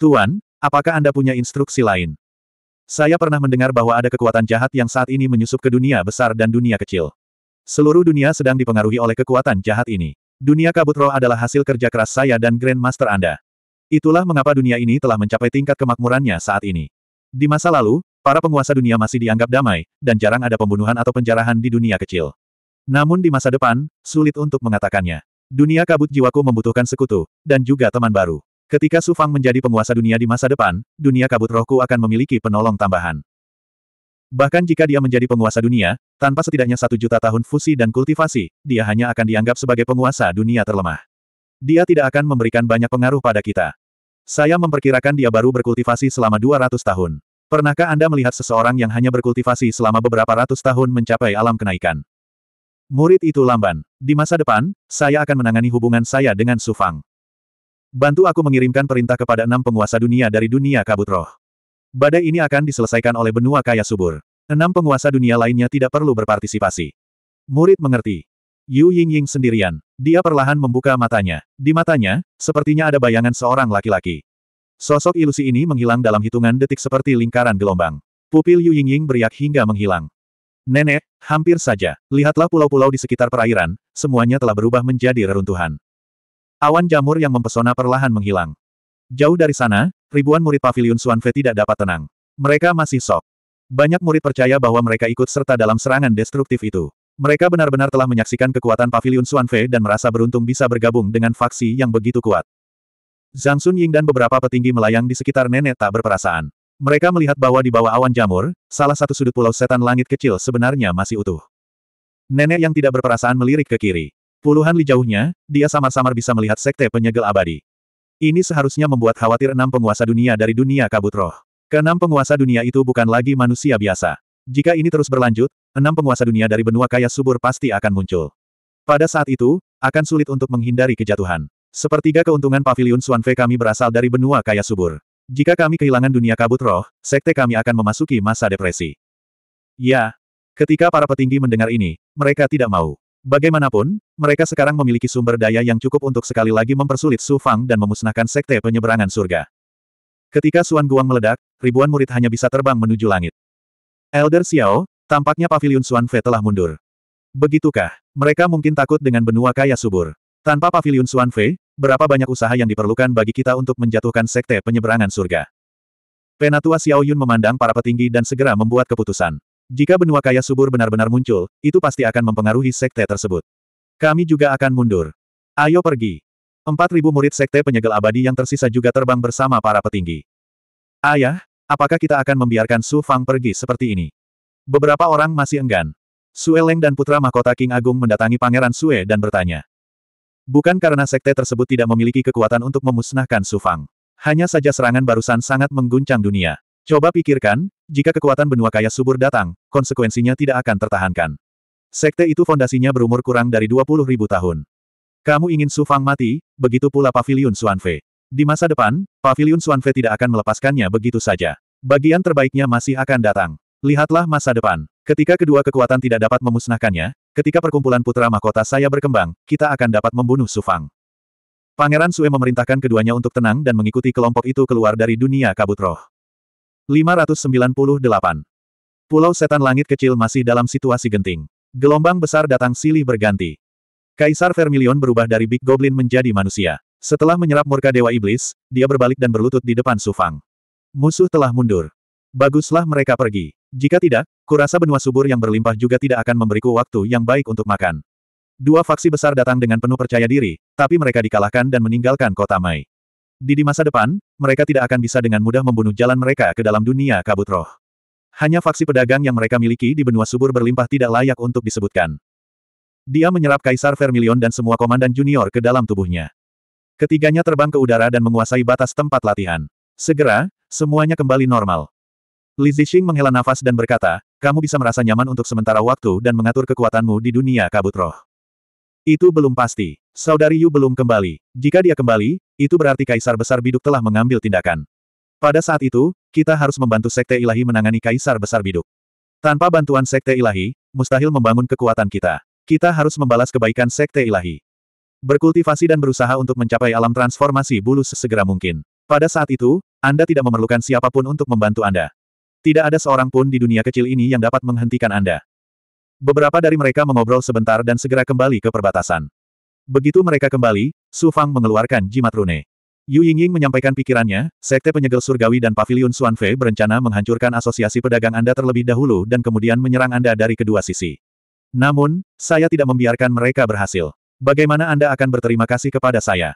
Tuan, apakah Anda punya instruksi lain? Saya pernah mendengar bahwa ada kekuatan jahat yang saat ini menyusup ke dunia besar dan dunia kecil. Seluruh dunia sedang dipengaruhi oleh kekuatan jahat ini. Dunia kabut roh adalah hasil kerja keras saya dan Grandmaster Anda. Itulah mengapa dunia ini telah mencapai tingkat kemakmurannya saat ini. Di masa lalu, para penguasa dunia masih dianggap damai, dan jarang ada pembunuhan atau penjarahan di dunia kecil. Namun di masa depan, sulit untuk mengatakannya. Dunia kabut jiwaku membutuhkan sekutu, dan juga teman baru. Ketika Sufang menjadi penguasa dunia di masa depan, dunia kabut rohku akan memiliki penolong tambahan. Bahkan jika dia menjadi penguasa dunia, tanpa setidaknya satu juta tahun fusi dan kultivasi, dia hanya akan dianggap sebagai penguasa dunia terlemah. Dia tidak akan memberikan banyak pengaruh pada kita. Saya memperkirakan dia baru berkultivasi selama 200 tahun. Pernahkah Anda melihat seseorang yang hanya berkultivasi selama beberapa ratus tahun mencapai alam kenaikan? Murid itu lamban. Di masa depan, saya akan menangani hubungan saya dengan Sufang. Bantu aku mengirimkan perintah kepada enam penguasa dunia dari dunia kabut roh. Badai ini akan diselesaikan oleh benua kaya subur. Enam penguasa dunia lainnya tidak perlu berpartisipasi. Murid mengerti. Yu Yingying sendirian. Dia perlahan membuka matanya. Di matanya, sepertinya ada bayangan seorang laki-laki. Sosok ilusi ini menghilang dalam hitungan detik seperti lingkaran gelombang. Pupil Yu Yingying beriak hingga menghilang. Nenek, hampir saja. Lihatlah pulau-pulau di sekitar perairan, semuanya telah berubah menjadi reruntuhan. Awan jamur yang mempesona perlahan menghilang. Jauh dari sana, ribuan murid pavilion Suanfe tidak dapat tenang. Mereka masih sok. Banyak murid percaya bahwa mereka ikut serta dalam serangan destruktif itu. Mereka benar-benar telah menyaksikan kekuatan pavilion Suanfe dan merasa beruntung bisa bergabung dengan faksi yang begitu kuat. Zhang Sun Ying dan beberapa petinggi melayang di sekitar nenek tak berperasaan. Mereka melihat bahwa di bawah awan jamur, salah satu sudut pulau setan langit kecil sebenarnya masih utuh. Nenek yang tidak berperasaan melirik ke kiri. Puluhan li jauhnya, dia samar-samar bisa melihat sekte penyegel abadi. Ini seharusnya membuat khawatir enam penguasa dunia dari dunia kabut roh. Keenam penguasa dunia itu bukan lagi manusia biasa. Jika ini terus berlanjut, enam penguasa dunia dari benua kaya subur pasti akan muncul. Pada saat itu, akan sulit untuk menghindari kejatuhan. Sepertiga keuntungan pavilion Suanfe kami berasal dari benua kaya subur. Jika kami kehilangan dunia kabut roh, sekte kami akan memasuki masa depresi. Ya. Ketika para petinggi mendengar ini, mereka tidak mau. Bagaimanapun, mereka sekarang memiliki sumber daya yang cukup untuk sekali lagi mempersulit Su Fang dan memusnahkan sekte penyeberangan surga. Ketika Suan Guang meledak, ribuan murid hanya bisa terbang menuju langit. Elder Xiao, tampaknya pavilion Suan Fe telah mundur. Begitukah, mereka mungkin takut dengan benua kaya subur. Tanpa pavilion Suan Fe, berapa banyak usaha yang diperlukan bagi kita untuk menjatuhkan sekte penyeberangan surga. Penatua Xiao Yun memandang para petinggi dan segera membuat keputusan. Jika benua kaya subur benar-benar muncul, itu pasti akan mempengaruhi sekte tersebut. Kami juga akan mundur. Ayo pergi. Empat ribu murid sekte penyegel abadi yang tersisa juga terbang bersama para petinggi. Ayah, apakah kita akan membiarkan Su Fang pergi seperti ini? Beberapa orang masih enggan. Sue Leng dan putra mahkota King Agung mendatangi Pangeran Sue dan bertanya. Bukan karena sekte tersebut tidak memiliki kekuatan untuk memusnahkan Su Fang. Hanya saja serangan barusan sangat mengguncang dunia. Coba pikirkan, jika kekuatan benua kaya subur datang, konsekuensinya tidak akan tertahankan. Sekte itu fondasinya berumur kurang dari 20 ribu tahun. Kamu ingin Su Fang mati, begitu pula Paviliun Suanfe. Di masa depan, Paviliun Suanfe tidak akan melepaskannya begitu saja. Bagian terbaiknya masih akan datang. Lihatlah masa depan. Ketika kedua kekuatan tidak dapat memusnahkannya, ketika perkumpulan putra mahkota saya berkembang, kita akan dapat membunuh Su Fang. Pangeran Sue memerintahkan keduanya untuk tenang dan mengikuti kelompok itu keluar dari dunia kabut roh. 598. Pulau Setan Langit kecil masih dalam situasi genting. Gelombang besar datang silih berganti. Kaisar Vermilion berubah dari Big Goblin menjadi manusia. Setelah menyerap murka Dewa Iblis, dia berbalik dan berlutut di depan Sufang. Musuh telah mundur. Baguslah mereka pergi. Jika tidak, kurasa benua subur yang berlimpah juga tidak akan memberiku waktu yang baik untuk makan. Dua faksi besar datang dengan penuh percaya diri, tapi mereka dikalahkan dan meninggalkan kota Mai. Di di masa depan, mereka tidak akan bisa dengan mudah membunuh jalan mereka ke dalam dunia kabut roh. Hanya faksi pedagang yang mereka miliki di benua subur berlimpah tidak layak untuk disebutkan. Dia menyerap Kaisar Vermilion dan semua komandan junior ke dalam tubuhnya. Ketiganya terbang ke udara dan menguasai batas tempat latihan. Segera, semuanya kembali normal. Li Zixing menghela nafas dan berkata, kamu bisa merasa nyaman untuk sementara waktu dan mengatur kekuatanmu di dunia kabut roh. Itu belum pasti. Saudari Yu belum kembali. Jika dia kembali, itu berarti Kaisar Besar Biduk telah mengambil tindakan. Pada saat itu, kita harus membantu Sekte Ilahi menangani Kaisar Besar Biduk. Tanpa bantuan Sekte Ilahi, mustahil membangun kekuatan kita. Kita harus membalas kebaikan Sekte Ilahi. Berkultivasi dan berusaha untuk mencapai alam transformasi bulu sesegera mungkin. Pada saat itu, Anda tidak memerlukan siapapun untuk membantu Anda. Tidak ada seorang pun di dunia kecil ini yang dapat menghentikan Anda. Beberapa dari mereka mengobrol sebentar dan segera kembali ke perbatasan. Begitu mereka kembali, Su Fang mengeluarkan jimat rune. Yu Yingying menyampaikan pikirannya, Sekte Penyegel Surgawi dan Paviliun Suanfe berencana menghancurkan asosiasi pedagang Anda terlebih dahulu dan kemudian menyerang Anda dari kedua sisi. Namun, saya tidak membiarkan mereka berhasil. Bagaimana Anda akan berterima kasih kepada saya?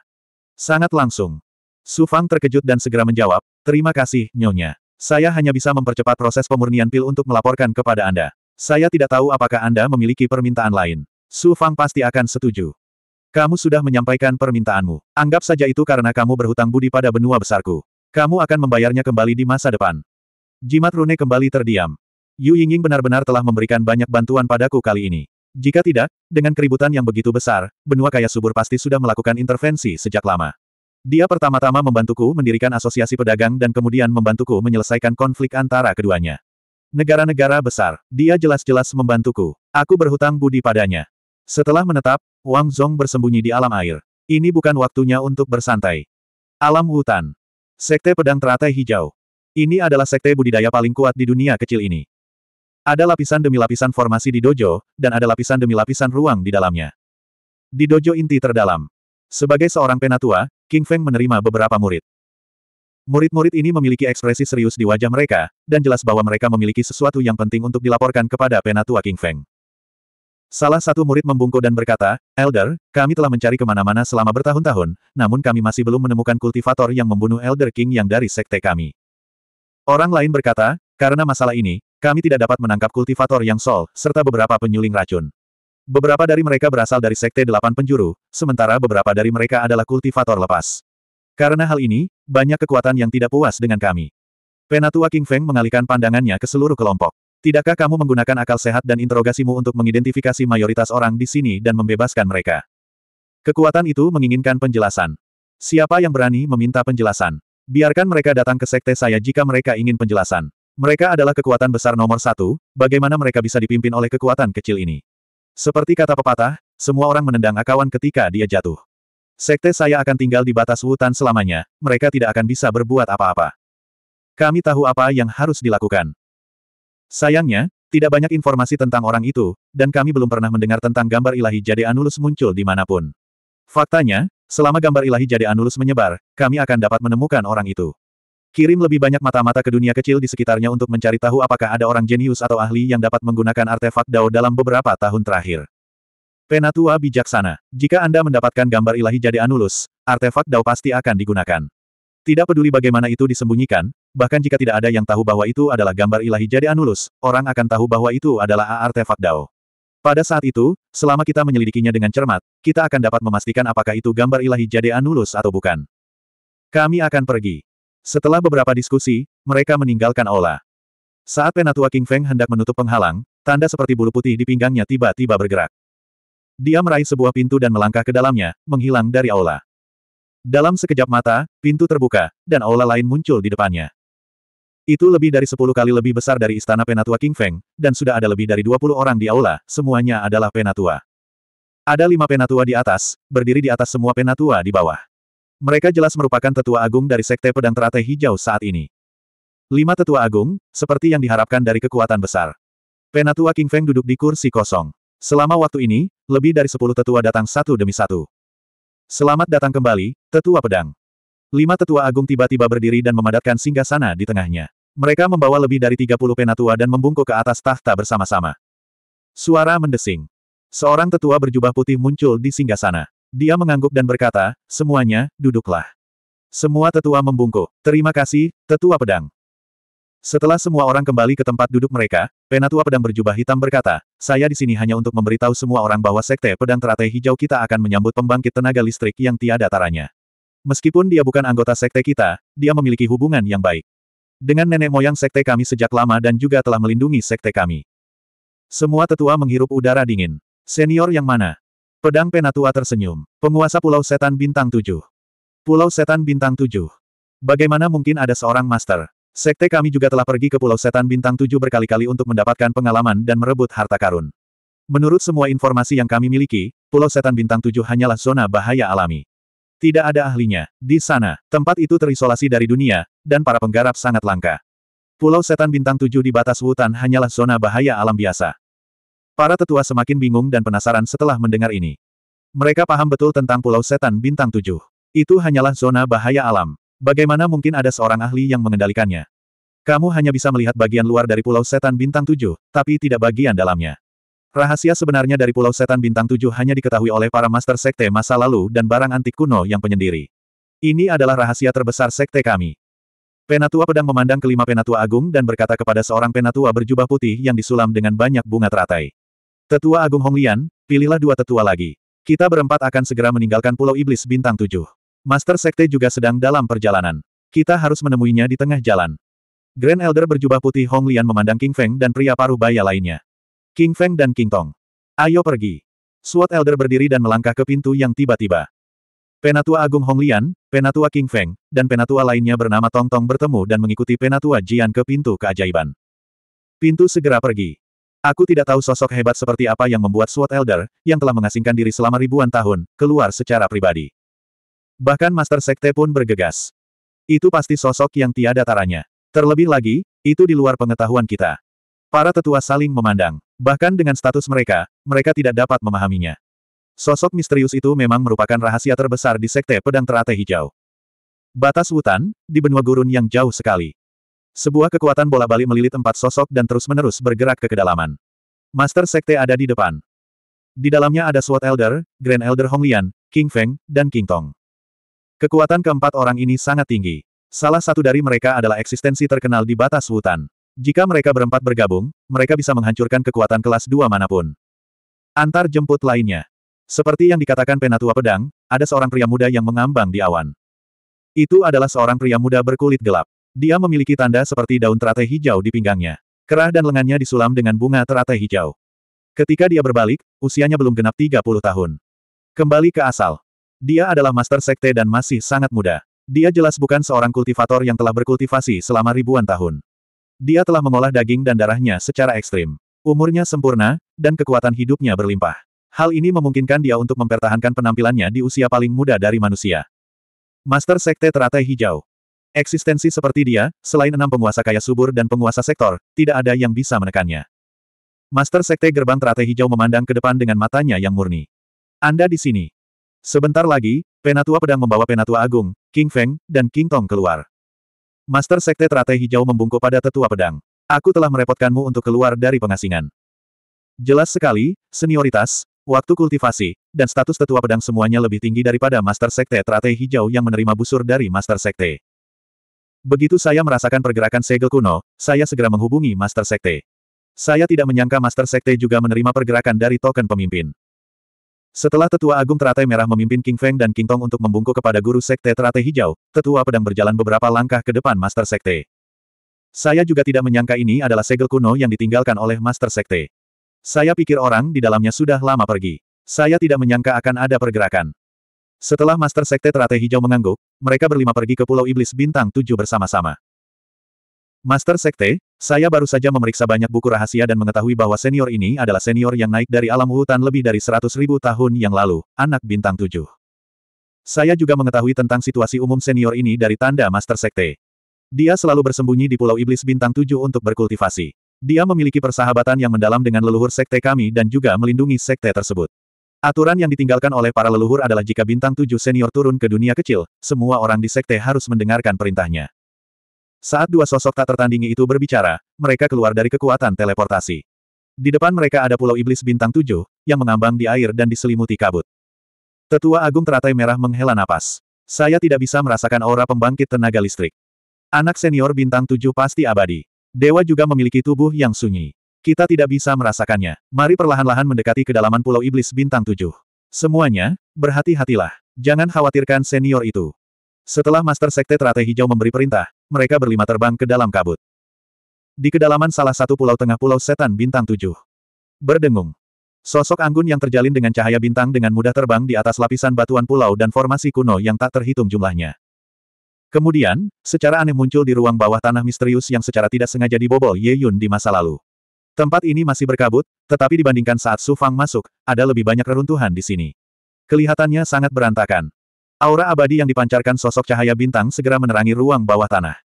Sangat langsung. Su Fang terkejut dan segera menjawab, terima kasih, Nyonya. Saya hanya bisa mempercepat proses pemurnian pil untuk melaporkan kepada Anda. Saya tidak tahu apakah Anda memiliki permintaan lain. Su Fang pasti akan setuju. Kamu sudah menyampaikan permintaanmu. Anggap saja itu karena kamu berhutang budi pada benua besarku. Kamu akan membayarnya kembali di masa depan. Jimat Rune kembali terdiam. Yu Yingying benar-benar telah memberikan banyak bantuan padaku kali ini. Jika tidak, dengan keributan yang begitu besar, benua kaya subur pasti sudah melakukan intervensi sejak lama. Dia pertama-tama membantuku mendirikan asosiasi pedagang dan kemudian membantuku menyelesaikan konflik antara keduanya. Negara-negara besar, dia jelas-jelas membantuku. Aku berhutang budi padanya. Setelah menetap, Wang Zhong bersembunyi di alam air. Ini bukan waktunya untuk bersantai. Alam hutan. Sekte pedang teratai hijau. Ini adalah sekte budidaya paling kuat di dunia kecil ini. Ada lapisan demi lapisan formasi di dojo, dan ada lapisan demi lapisan ruang di dalamnya. Di dojo inti terdalam. Sebagai seorang penatua, King Feng menerima beberapa murid. Murid-murid ini memiliki ekspresi serius di wajah mereka, dan jelas bahwa mereka memiliki sesuatu yang penting untuk dilaporkan kepada penatua King Feng. Salah satu murid membungkuk dan berkata, Elder, kami telah mencari kemana-mana selama bertahun-tahun, namun kami masih belum menemukan kultivator yang membunuh Elder King yang dari sekte kami. Orang lain berkata, karena masalah ini, kami tidak dapat menangkap kultivator yang sol, serta beberapa penyuling racun. Beberapa dari mereka berasal dari sekte delapan penjuru, sementara beberapa dari mereka adalah kultivator lepas. Karena hal ini, banyak kekuatan yang tidak puas dengan kami. Penatua King Feng mengalihkan pandangannya ke seluruh kelompok. Tidakkah kamu menggunakan akal sehat dan interogasimu untuk mengidentifikasi mayoritas orang di sini dan membebaskan mereka? Kekuatan itu menginginkan penjelasan. Siapa yang berani meminta penjelasan? Biarkan mereka datang ke sekte saya jika mereka ingin penjelasan. Mereka adalah kekuatan besar nomor satu, bagaimana mereka bisa dipimpin oleh kekuatan kecil ini? Seperti kata pepatah, semua orang menendang akawan ketika dia jatuh. Sekte saya akan tinggal di batas hutan selamanya, mereka tidak akan bisa berbuat apa-apa. Kami tahu apa yang harus dilakukan. Sayangnya, tidak banyak informasi tentang orang itu, dan kami belum pernah mendengar tentang gambar ilahi Jade Anulus muncul di manapun. Faktanya, selama gambar ilahi Jade Anulus menyebar, kami akan dapat menemukan orang itu. Kirim lebih banyak mata-mata ke dunia kecil di sekitarnya untuk mencari tahu apakah ada orang jenius atau ahli yang dapat menggunakan artefak Dao dalam beberapa tahun terakhir. Penatua bijaksana, jika Anda mendapatkan gambar ilahi Jade Anulus, artefak Dao pasti akan digunakan. Tidak peduli bagaimana itu disembunyikan, Bahkan jika tidak ada yang tahu bahwa itu adalah gambar ilahi jadi Anulus, orang akan tahu bahwa itu adalah artefak Dao. Pada saat itu, selama kita menyelidikinya dengan cermat, kita akan dapat memastikan apakah itu gambar ilahi jadi Anulus atau bukan. Kami akan pergi. Setelah beberapa diskusi, mereka meninggalkan Ola. Saat Penatua King Feng hendak menutup penghalang, tanda seperti bulu putih di pinggangnya tiba-tiba bergerak. Dia meraih sebuah pintu dan melangkah ke dalamnya, menghilang dari aula. Dalam sekejap mata, pintu terbuka, dan aula lain muncul di depannya. Itu lebih dari sepuluh kali lebih besar dari istana penatua King Feng, dan sudah ada lebih dari dua puluh orang di aula, semuanya adalah penatua. Ada lima penatua di atas, berdiri di atas semua penatua di bawah. Mereka jelas merupakan tetua agung dari Sekte Pedang Teratai Hijau saat ini. Lima tetua agung, seperti yang diharapkan dari kekuatan besar. Penatua King Feng duduk di kursi kosong. Selama waktu ini, lebih dari sepuluh tetua datang satu demi satu. Selamat datang kembali, tetua pedang. Lima tetua agung tiba-tiba berdiri dan memadatkan singgah sana di tengahnya. Mereka membawa lebih dari 30 penatua dan membungkuk ke atas tahta bersama-sama. Suara mendesing. Seorang tetua berjubah putih muncul di singgah sana. Dia mengangguk dan berkata, semuanya, duduklah. Semua tetua membungkuk. Terima kasih, tetua pedang. Setelah semua orang kembali ke tempat duduk mereka, penatua pedang berjubah hitam berkata, saya di sini hanya untuk memberitahu semua orang bahwa sekte pedang teratai hijau kita akan menyambut pembangkit tenaga listrik yang tiada taranya. Meskipun dia bukan anggota sekte kita, dia memiliki hubungan yang baik. Dengan nenek moyang sekte kami sejak lama dan juga telah melindungi sekte kami. Semua tetua menghirup udara dingin. Senior yang mana? Pedang Penatua tersenyum. Penguasa Pulau Setan Bintang 7. Pulau Setan Bintang 7. Bagaimana mungkin ada seorang master? Sekte kami juga telah pergi ke Pulau Setan Bintang 7 berkali-kali untuk mendapatkan pengalaman dan merebut harta karun. Menurut semua informasi yang kami miliki, Pulau Setan Bintang 7 hanyalah zona bahaya alami. Tidak ada ahlinya. Di sana, tempat itu terisolasi dari dunia, dan para penggarap sangat langka. Pulau Setan Bintang Tujuh di batas hutan hanyalah zona bahaya alam biasa. Para tetua semakin bingung dan penasaran setelah mendengar ini. Mereka paham betul tentang Pulau Setan Bintang Tujuh. Itu hanyalah zona bahaya alam. Bagaimana mungkin ada seorang ahli yang mengendalikannya? Kamu hanya bisa melihat bagian luar dari Pulau Setan Bintang Tujuh, tapi tidak bagian dalamnya. Rahasia sebenarnya dari Pulau Setan Bintang 7 hanya diketahui oleh para master sekte masa lalu dan barang antik kuno yang penyendiri. Ini adalah rahasia terbesar sekte kami. Penatua pedang memandang kelima penatua agung dan berkata kepada seorang penatua berjubah putih yang disulam dengan banyak bunga teratai. Tetua Agung Honglian, pilihlah dua tetua lagi. Kita berempat akan segera meninggalkan Pulau Iblis Bintang 7. Master Sekte juga sedang dalam perjalanan. Kita harus menemuinya di tengah jalan. Grand Elder berjubah putih Honglian memandang King Feng dan pria paruh baya lainnya. King Feng dan King Tong. Ayo pergi. Suat Elder berdiri dan melangkah ke pintu yang tiba-tiba. Penatua Agung Honglian, Penatua King Feng, dan Penatua lainnya bernama Tong Tong bertemu dan mengikuti Penatua Jian ke pintu keajaiban. Pintu segera pergi. Aku tidak tahu sosok hebat seperti apa yang membuat Suat Elder, yang telah mengasingkan diri selama ribuan tahun, keluar secara pribadi. Bahkan Master Sekte pun bergegas. Itu pasti sosok yang tiada taranya. Terlebih lagi, itu di luar pengetahuan kita. Para tetua saling memandang. Bahkan dengan status mereka, mereka tidak dapat memahaminya. Sosok misterius itu memang merupakan rahasia terbesar di Sekte Pedang Teratai Hijau. Batas hutan, di benua gurun yang jauh sekali. Sebuah kekuatan bola bali melilit empat sosok dan terus-menerus bergerak ke kedalaman. Master Sekte ada di depan. Di dalamnya ada Sword Elder, Grand Elder Honglian, King Feng, dan King Tong. Kekuatan keempat orang ini sangat tinggi. Salah satu dari mereka adalah eksistensi terkenal di batas hutan. Jika mereka berempat bergabung, mereka bisa menghancurkan kekuatan kelas dua manapun. Antar jemput lainnya. Seperti yang dikatakan Penatua Pedang, ada seorang pria muda yang mengambang di awan. Itu adalah seorang pria muda berkulit gelap. Dia memiliki tanda seperti daun teratai hijau di pinggangnya. Kerah dan lengannya disulam dengan bunga teratai hijau. Ketika dia berbalik, usianya belum genap 30 tahun. Kembali ke asal. Dia adalah master sekte dan masih sangat muda. Dia jelas bukan seorang kultivator yang telah berkultivasi selama ribuan tahun. Dia telah mengolah daging dan darahnya secara ekstrim. Umurnya sempurna, dan kekuatan hidupnya berlimpah. Hal ini memungkinkan dia untuk mempertahankan penampilannya di usia paling muda dari manusia. Master Sekte Teratai Hijau. Eksistensi seperti dia, selain enam penguasa kaya subur dan penguasa sektor, tidak ada yang bisa menekannya. Master Sekte Gerbang Teratai Hijau memandang ke depan dengan matanya yang murni. Anda di sini. Sebentar lagi, Penatua Pedang membawa Penatua Agung, King Feng, dan King Tong keluar. Master Sekte Teratai Hijau membungkuk pada tetua pedang. Aku telah merepotkanmu untuk keluar dari pengasingan. Jelas sekali, senioritas, waktu kultivasi, dan status tetua pedang semuanya lebih tinggi daripada Master Sekte Teratai Hijau yang menerima busur dari Master Sekte. Begitu saya merasakan pergerakan segel kuno, saya segera menghubungi Master Sekte. Saya tidak menyangka Master Sekte juga menerima pergerakan dari token pemimpin. Setelah Tetua Agung Teratai Merah memimpin King Feng dan King Tong untuk membungkuk kepada Guru Sekte Teratai Hijau, Tetua Pedang berjalan beberapa langkah ke depan Master Sekte. Saya juga tidak menyangka ini adalah segel kuno yang ditinggalkan oleh Master Sekte. Saya pikir orang di dalamnya sudah lama pergi. Saya tidak menyangka akan ada pergerakan. Setelah Master Sekte Teratai Hijau mengangguk, mereka berlima pergi ke Pulau Iblis Bintang Tujuh bersama-sama. Master Sekte, saya baru saja memeriksa banyak buku rahasia dan mengetahui bahwa senior ini adalah senior yang naik dari alam hutan lebih dari seratus ribu tahun yang lalu, anak bintang tujuh. Saya juga mengetahui tentang situasi umum senior ini dari tanda Master Sekte. Dia selalu bersembunyi di Pulau Iblis Bintang Tujuh untuk berkultivasi. Dia memiliki persahabatan yang mendalam dengan leluhur sekte kami dan juga melindungi sekte tersebut. Aturan yang ditinggalkan oleh para leluhur adalah jika bintang tujuh senior turun ke dunia kecil, semua orang di sekte harus mendengarkan perintahnya. Saat dua sosok tak tertandingi itu berbicara, mereka keluar dari kekuatan teleportasi. Di depan mereka ada pulau iblis bintang tujuh, yang mengambang di air dan diselimuti kabut. Tetua Agung teratai merah menghela napas. Saya tidak bisa merasakan aura pembangkit tenaga listrik. Anak senior bintang tujuh pasti abadi. Dewa juga memiliki tubuh yang sunyi. Kita tidak bisa merasakannya. Mari perlahan-lahan mendekati kedalaman pulau iblis bintang tujuh. Semuanya, berhati-hatilah. Jangan khawatirkan senior itu. Setelah Master Sekte Teratai Hijau memberi perintah, mereka berlima terbang ke dalam kabut. Di kedalaman salah satu pulau tengah pulau setan bintang tujuh. Berdengung. Sosok anggun yang terjalin dengan cahaya bintang dengan mudah terbang di atas lapisan batuan pulau dan formasi kuno yang tak terhitung jumlahnya. Kemudian, secara aneh muncul di ruang bawah tanah misterius yang secara tidak sengaja dibobol Ye Yun di masa lalu. Tempat ini masih berkabut, tetapi dibandingkan saat Su Fang masuk, ada lebih banyak reruntuhan di sini. Kelihatannya sangat berantakan. Aura abadi yang dipancarkan sosok cahaya bintang segera menerangi ruang bawah tanah.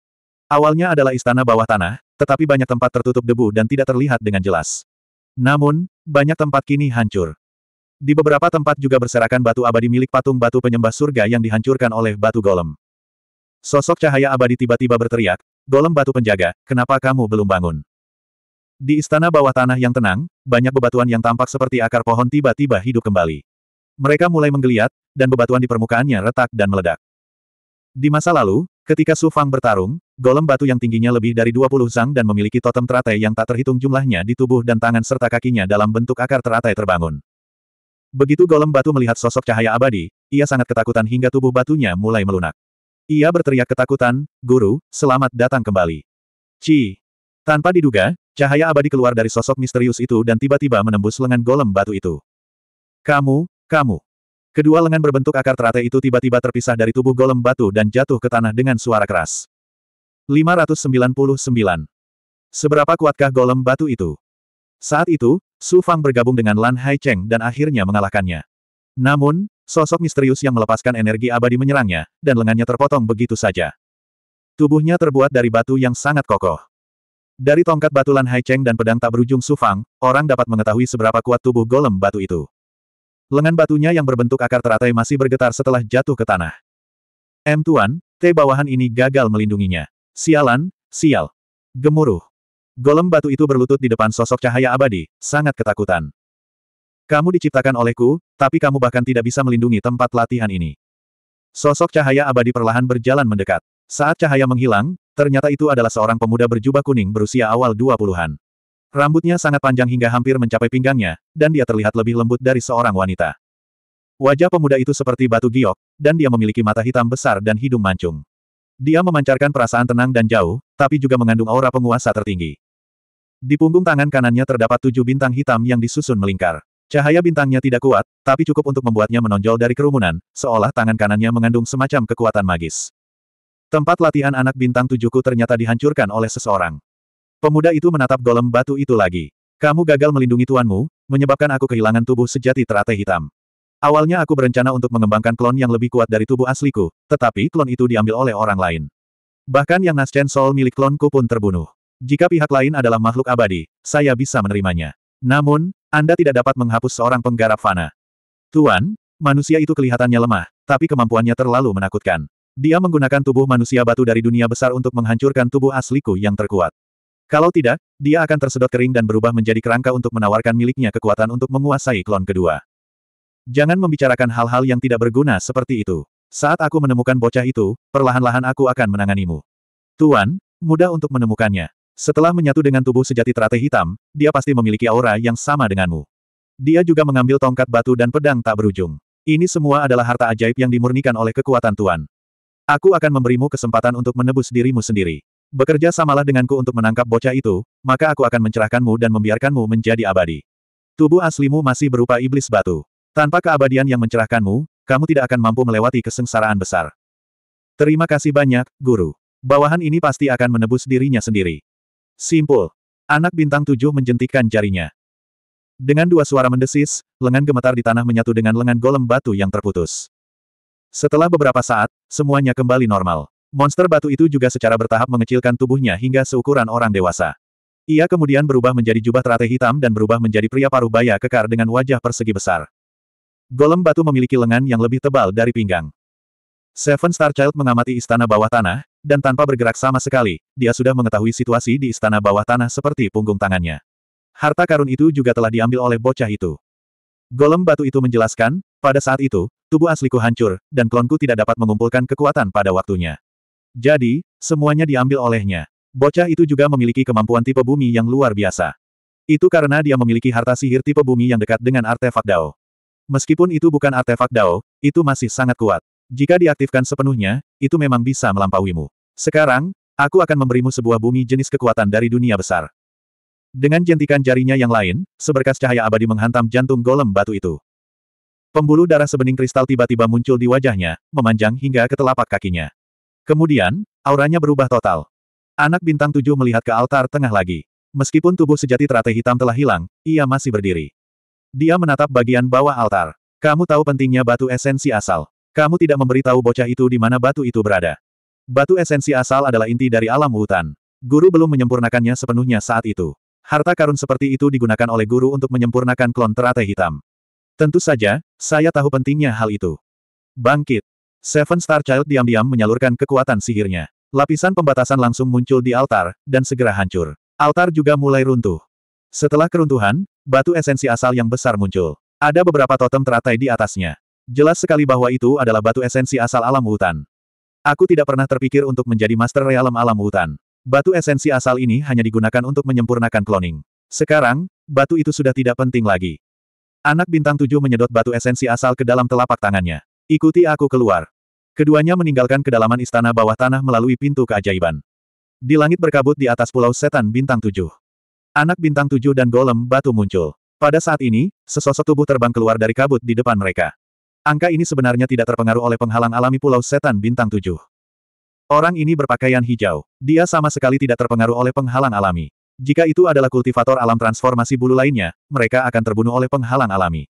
Awalnya adalah istana bawah tanah, tetapi banyak tempat tertutup debu dan tidak terlihat dengan jelas. Namun, banyak tempat kini hancur. Di beberapa tempat juga berserakan batu abadi milik patung batu penyembah surga yang dihancurkan oleh batu golem. Sosok cahaya abadi tiba-tiba berteriak, Golem batu penjaga, kenapa kamu belum bangun? Di istana bawah tanah yang tenang, banyak bebatuan yang tampak seperti akar pohon tiba-tiba hidup kembali. Mereka mulai menggeliat, dan bebatuan di permukaannya retak dan meledak. Di masa lalu, Ketika Su Fang bertarung, golem batu yang tingginya lebih dari 20 zang dan memiliki totem teratai yang tak terhitung jumlahnya di tubuh dan tangan serta kakinya dalam bentuk akar teratai terbangun. Begitu golem batu melihat sosok cahaya abadi, ia sangat ketakutan hingga tubuh batunya mulai melunak. Ia berteriak ketakutan, Guru, selamat datang kembali. Ci. Tanpa diduga, cahaya abadi keluar dari sosok misterius itu dan tiba-tiba menembus lengan golem batu itu. Kamu, kamu. Kedua lengan berbentuk akar teratai itu tiba-tiba terpisah dari tubuh golem batu dan jatuh ke tanah dengan suara keras. 599. Seberapa kuatkah golem batu itu? Saat itu, Su Fang bergabung dengan Lan Hai Cheng dan akhirnya mengalahkannya. Namun, sosok misterius yang melepaskan energi abadi menyerangnya, dan lengannya terpotong begitu saja. Tubuhnya terbuat dari batu yang sangat kokoh. Dari tongkat batu Lan Hai Cheng dan pedang tak berujung Su Fang, orang dapat mengetahui seberapa kuat tubuh golem batu itu. Lengan batunya yang berbentuk akar teratai masih bergetar setelah jatuh ke tanah. M Tuan, T bawahan ini gagal melindunginya. Sialan, sial. Gemuruh. Golem batu itu berlutut di depan sosok cahaya abadi, sangat ketakutan. Kamu diciptakan olehku, tapi kamu bahkan tidak bisa melindungi tempat latihan ini. Sosok cahaya abadi perlahan berjalan mendekat. Saat cahaya menghilang, ternyata itu adalah seorang pemuda berjubah kuning berusia awal 20-an. Rambutnya sangat panjang hingga hampir mencapai pinggangnya, dan dia terlihat lebih lembut dari seorang wanita. Wajah pemuda itu seperti batu giok, dan dia memiliki mata hitam besar dan hidung mancung. Dia memancarkan perasaan tenang dan jauh, tapi juga mengandung aura penguasa tertinggi. Di punggung tangan kanannya terdapat tujuh bintang hitam yang disusun melingkar. Cahaya bintangnya tidak kuat, tapi cukup untuk membuatnya menonjol dari kerumunan, seolah tangan kanannya mengandung semacam kekuatan magis. Tempat latihan anak bintang tujuhku ternyata dihancurkan oleh seseorang. Pemuda itu menatap golem batu itu lagi. Kamu gagal melindungi tuanmu, menyebabkan aku kehilangan tubuh sejati teratai hitam. Awalnya aku berencana untuk mengembangkan klon yang lebih kuat dari tubuh asliku, tetapi klon itu diambil oleh orang lain. Bahkan yang Naschen sol milik klonku pun terbunuh. Jika pihak lain adalah makhluk abadi, saya bisa menerimanya. Namun, Anda tidak dapat menghapus seorang penggarap fana. Tuan, manusia itu kelihatannya lemah, tapi kemampuannya terlalu menakutkan. Dia menggunakan tubuh manusia batu dari dunia besar untuk menghancurkan tubuh asliku yang terkuat. Kalau tidak, dia akan tersedot kering dan berubah menjadi kerangka untuk menawarkan miliknya kekuatan untuk menguasai klon kedua. Jangan membicarakan hal-hal yang tidak berguna seperti itu. Saat aku menemukan bocah itu, perlahan-lahan aku akan menanganimu. Tuan, mudah untuk menemukannya. Setelah menyatu dengan tubuh sejati teratai hitam, dia pasti memiliki aura yang sama denganmu. Dia juga mengambil tongkat batu dan pedang tak berujung. Ini semua adalah harta ajaib yang dimurnikan oleh kekuatan Tuan. Aku akan memberimu kesempatan untuk menebus dirimu sendiri. Bekerja samalah denganku untuk menangkap bocah itu, maka aku akan mencerahkanmu dan membiarkanmu menjadi abadi. Tubuh aslimu masih berupa iblis batu. Tanpa keabadian yang mencerahkanmu, kamu tidak akan mampu melewati kesengsaraan besar. Terima kasih banyak, Guru. Bawahan ini pasti akan menebus dirinya sendiri. Simpul. Anak bintang tujuh menjentikkan jarinya. Dengan dua suara mendesis, lengan gemetar di tanah menyatu dengan lengan golem batu yang terputus. Setelah beberapa saat, semuanya kembali normal. Monster batu itu juga secara bertahap mengecilkan tubuhnya hingga seukuran orang dewasa. Ia kemudian berubah menjadi jubah teratai hitam dan berubah menjadi pria paruh baya kekar dengan wajah persegi besar. Golem batu memiliki lengan yang lebih tebal dari pinggang. Seven Star Child mengamati istana bawah tanah, dan tanpa bergerak sama sekali, dia sudah mengetahui situasi di istana bawah tanah seperti punggung tangannya. Harta karun itu juga telah diambil oleh bocah itu. Golem batu itu menjelaskan, pada saat itu, tubuh asliku hancur, dan klonku tidak dapat mengumpulkan kekuatan pada waktunya. Jadi, semuanya diambil olehnya. Bocah itu juga memiliki kemampuan tipe bumi yang luar biasa. Itu karena dia memiliki harta sihir tipe bumi yang dekat dengan artefak Dao. Meskipun itu bukan artefak Dao, itu masih sangat kuat. Jika diaktifkan sepenuhnya, itu memang bisa melampauimu. Sekarang, aku akan memberimu sebuah bumi jenis kekuatan dari dunia besar. Dengan jentikan jarinya yang lain, seberkas cahaya abadi menghantam jantung golem batu itu. Pembuluh darah sebening kristal tiba-tiba muncul di wajahnya, memanjang hingga ke telapak kakinya. Kemudian, auranya berubah total. Anak bintang tujuh melihat ke altar tengah lagi. Meskipun tubuh sejati teratai hitam telah hilang, ia masih berdiri. Dia menatap bagian bawah altar. Kamu tahu pentingnya batu esensi asal. Kamu tidak memberitahu bocah itu di mana batu itu berada. Batu esensi asal adalah inti dari alam hutan. Guru belum menyempurnakannya sepenuhnya saat itu. Harta karun seperti itu digunakan oleh guru untuk menyempurnakan klon teratai hitam. Tentu saja, saya tahu pentingnya hal itu. Bangkit, Seven Star Child diam-diam menyalurkan kekuatan sihirnya. Lapisan pembatasan langsung muncul di altar, dan segera hancur. Altar juga mulai runtuh. Setelah keruntuhan, batu esensi asal yang besar muncul. Ada beberapa totem teratai di atasnya. Jelas sekali bahwa itu adalah batu esensi asal alam hutan. Aku tidak pernah terpikir untuk menjadi master realm alam hutan. Batu esensi asal ini hanya digunakan untuk menyempurnakan cloning. Sekarang, batu itu sudah tidak penting lagi. Anak bintang tujuh menyedot batu esensi asal ke dalam telapak tangannya. Ikuti aku keluar. Keduanya meninggalkan kedalaman istana bawah tanah melalui pintu keajaiban. Di langit berkabut di atas pulau setan bintang tujuh. Anak bintang tujuh dan golem batu muncul. Pada saat ini, sesosok tubuh terbang keluar dari kabut di depan mereka. Angka ini sebenarnya tidak terpengaruh oleh penghalang alami pulau setan bintang tujuh. Orang ini berpakaian hijau. Dia sama sekali tidak terpengaruh oleh penghalang alami. Jika itu adalah kultivator alam transformasi bulu lainnya, mereka akan terbunuh oleh penghalang alami.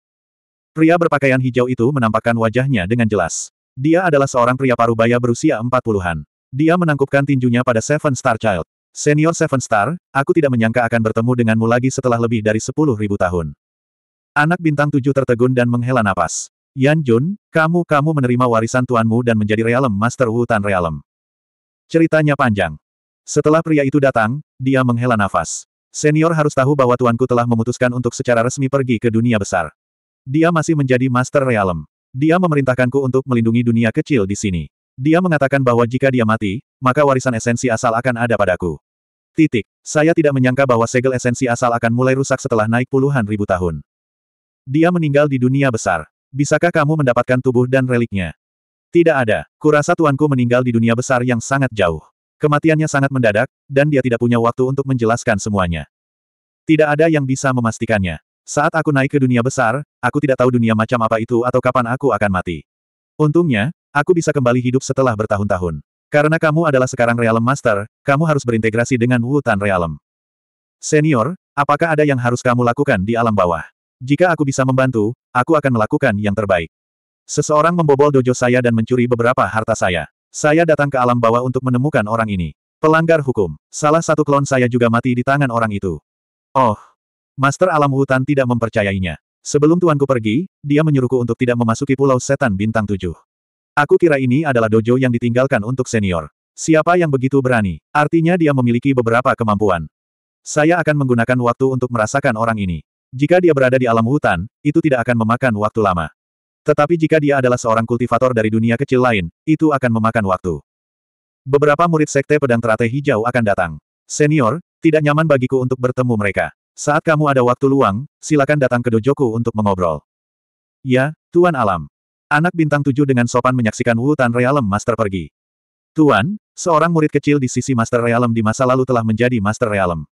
Pria berpakaian hijau itu menampakkan wajahnya dengan jelas. Dia adalah seorang pria parubaya berusia 40-an. Dia menangkupkan tinjunya pada Seven Star Child. Senior Seven Star, aku tidak menyangka akan bertemu denganmu lagi setelah lebih dari sepuluh ribu tahun. Anak bintang tujuh tertegun dan menghela napas. Yan Jun, kamu, kamu menerima warisan tuanmu dan menjadi realem Master Tan Realem. Ceritanya panjang. Setelah pria itu datang, dia menghela nafas. Senior harus tahu bahwa tuanku telah memutuskan untuk secara resmi pergi ke dunia besar. Dia masih menjadi Master Realm. Dia memerintahkanku untuk melindungi dunia kecil di sini. Dia mengatakan bahwa jika dia mati, maka warisan esensi asal akan ada padaku. Titik. Saya tidak menyangka bahwa segel esensi asal akan mulai rusak setelah naik puluhan ribu tahun. Dia meninggal di dunia besar. Bisakah kamu mendapatkan tubuh dan reliknya? Tidak ada. Kurasa tuanku meninggal di dunia besar yang sangat jauh. Kematiannya sangat mendadak, dan dia tidak punya waktu untuk menjelaskan semuanya. Tidak ada yang bisa memastikannya. Saat aku naik ke dunia besar, aku tidak tahu dunia macam apa itu atau kapan aku akan mati. Untungnya, aku bisa kembali hidup setelah bertahun-tahun. Karena kamu adalah sekarang Realm Master, kamu harus berintegrasi dengan Wutan Realm. Senior, apakah ada yang harus kamu lakukan di alam bawah? Jika aku bisa membantu, aku akan melakukan yang terbaik. Seseorang membobol dojo saya dan mencuri beberapa harta saya. Saya datang ke alam bawah untuk menemukan orang ini. Pelanggar hukum. Salah satu klon saya juga mati di tangan orang itu. Oh, Master Alam Hutan tidak mempercayainya. Sebelum tuanku pergi, dia menyuruhku untuk tidak memasuki Pulau Setan Bintang Tujuh. Aku kira ini adalah dojo yang ditinggalkan untuk senior. Siapa yang begitu berani? Artinya dia memiliki beberapa kemampuan. Saya akan menggunakan waktu untuk merasakan orang ini. Jika dia berada di alam hutan, itu tidak akan memakan waktu lama. Tetapi jika dia adalah seorang kultivator dari dunia kecil lain, itu akan memakan waktu. Beberapa murid sekte pedang teratai hijau akan datang. Senior, tidak nyaman bagiku untuk bertemu mereka. Saat kamu ada waktu luang, silakan datang ke dojoku untuk mengobrol. Ya, Tuan Alam. Anak bintang tujuh dengan sopan menyaksikan Wutan Realem Master pergi. Tuan, seorang murid kecil di sisi Master Realem di masa lalu telah menjadi Master Realem.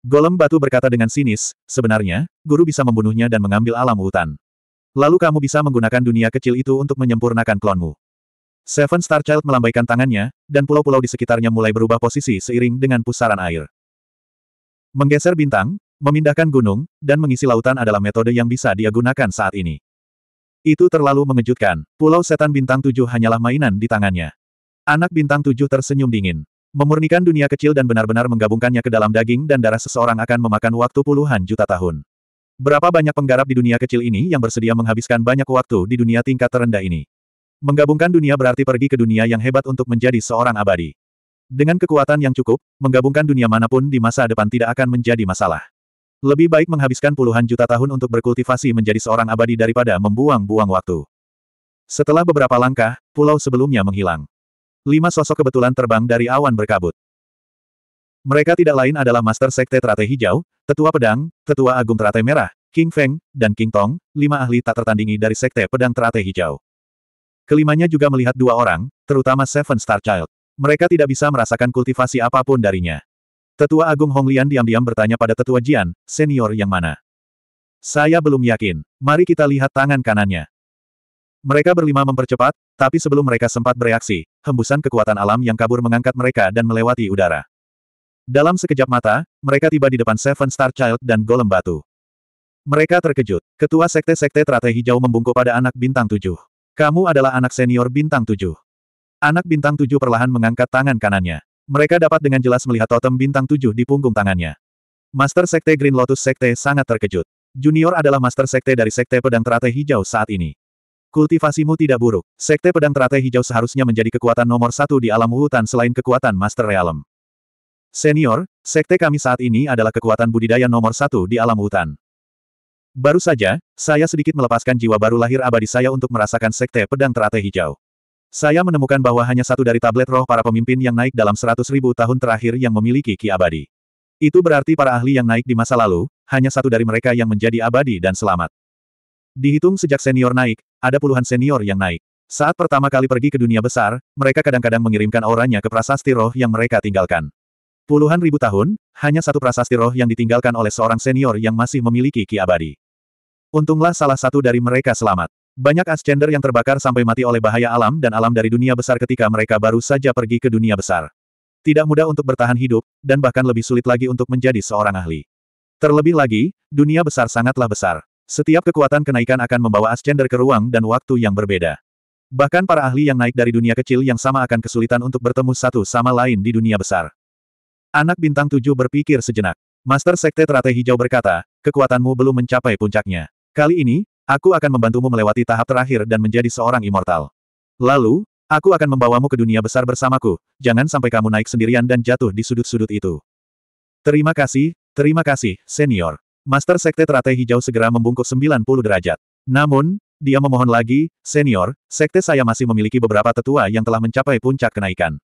Golem batu berkata dengan sinis, sebenarnya, guru bisa membunuhnya dan mengambil alam hutan. Lalu kamu bisa menggunakan dunia kecil itu untuk menyempurnakan klonmu. Seven Star Child melambaikan tangannya, dan pulau-pulau di sekitarnya mulai berubah posisi seiring dengan pusaran air. Menggeser bintang, memindahkan gunung, dan mengisi lautan adalah metode yang bisa dia gunakan saat ini. Itu terlalu mengejutkan. Pulau setan bintang tujuh hanyalah mainan di tangannya. Anak bintang tujuh tersenyum dingin. Memurnikan dunia kecil dan benar-benar menggabungkannya ke dalam daging dan darah seseorang akan memakan waktu puluhan juta tahun. Berapa banyak penggarap di dunia kecil ini yang bersedia menghabiskan banyak waktu di dunia tingkat terendah ini? Menggabungkan dunia berarti pergi ke dunia yang hebat untuk menjadi seorang abadi. Dengan kekuatan yang cukup, menggabungkan dunia manapun di masa depan tidak akan menjadi masalah. Lebih baik menghabiskan puluhan juta tahun untuk berkultivasi menjadi seorang abadi daripada membuang-buang waktu. Setelah beberapa langkah, pulau sebelumnya menghilang. Lima sosok kebetulan terbang dari awan berkabut. Mereka tidak lain adalah Master Sekte Teratai Hijau, Tetua Pedang, Tetua Agung Teratai Merah, King Feng, dan King Tong, lima ahli tak tertandingi dari Sekte Pedang Teratai Hijau. Kelimanya juga melihat dua orang, terutama Seven Star Child. Mereka tidak bisa merasakan kultivasi apapun darinya. Tetua Agung Honglian diam-diam bertanya pada Tetua Jian, senior yang mana? Saya belum yakin. Mari kita lihat tangan kanannya. Mereka berlima mempercepat, tapi sebelum mereka sempat bereaksi, hembusan kekuatan alam yang kabur mengangkat mereka dan melewati udara. Dalam sekejap mata, mereka tiba di depan Seven Star Child dan Golem Batu. Mereka terkejut. Ketua Sekte-Sekte Teratai Hijau membungkuk pada anak bintang tujuh. Kamu adalah anak senior bintang tujuh. Anak bintang tujuh perlahan mengangkat tangan kanannya. Mereka dapat dengan jelas melihat totem bintang tujuh di punggung tangannya. Master Sekte Green Lotus Sekte sangat terkejut. Junior adalah Master Sekte dari Sekte Pedang Teratai Hijau saat ini. Kultivasimu tidak buruk. Sekte Pedang Teratai Hijau seharusnya menjadi kekuatan nomor satu di alam hutan selain kekuatan Master Realm. Senior, sekte kami saat ini adalah kekuatan budidaya nomor satu di alam hutan. Baru saja, saya sedikit melepaskan jiwa baru lahir abadi saya untuk merasakan sekte pedang teratai hijau. Saya menemukan bahwa hanya satu dari tablet roh para pemimpin yang naik dalam seratus ribu tahun terakhir yang memiliki ki abadi. Itu berarti para ahli yang naik di masa lalu, hanya satu dari mereka yang menjadi abadi dan selamat. Dihitung sejak senior naik, ada puluhan senior yang naik. Saat pertama kali pergi ke dunia besar, mereka kadang-kadang mengirimkan auranya ke prasasti roh yang mereka tinggalkan. Puluhan ribu tahun, hanya satu prasasti roh yang ditinggalkan oleh seorang senior yang masih memiliki ki abadi. Untunglah salah satu dari mereka selamat. Banyak Ascender yang terbakar sampai mati oleh bahaya alam dan alam dari dunia besar ketika mereka baru saja pergi ke dunia besar. Tidak mudah untuk bertahan hidup, dan bahkan lebih sulit lagi untuk menjadi seorang ahli. Terlebih lagi, dunia besar sangatlah besar. Setiap kekuatan kenaikan akan membawa Ascender ke ruang dan waktu yang berbeda. Bahkan para ahli yang naik dari dunia kecil yang sama akan kesulitan untuk bertemu satu sama lain di dunia besar. Anak bintang tujuh berpikir sejenak. Master Sekte Teratai Hijau berkata, kekuatanmu belum mencapai puncaknya. Kali ini, Aku akan membantumu melewati tahap terakhir dan menjadi seorang immortal. Lalu, aku akan membawamu ke dunia besar bersamaku, jangan sampai kamu naik sendirian dan jatuh di sudut-sudut itu. Terima kasih, terima kasih, senior. Master Sekte Teratai Hijau segera membungkuk 90 derajat. Namun, dia memohon lagi, senior, sekte saya masih memiliki beberapa tetua yang telah mencapai puncak kenaikan.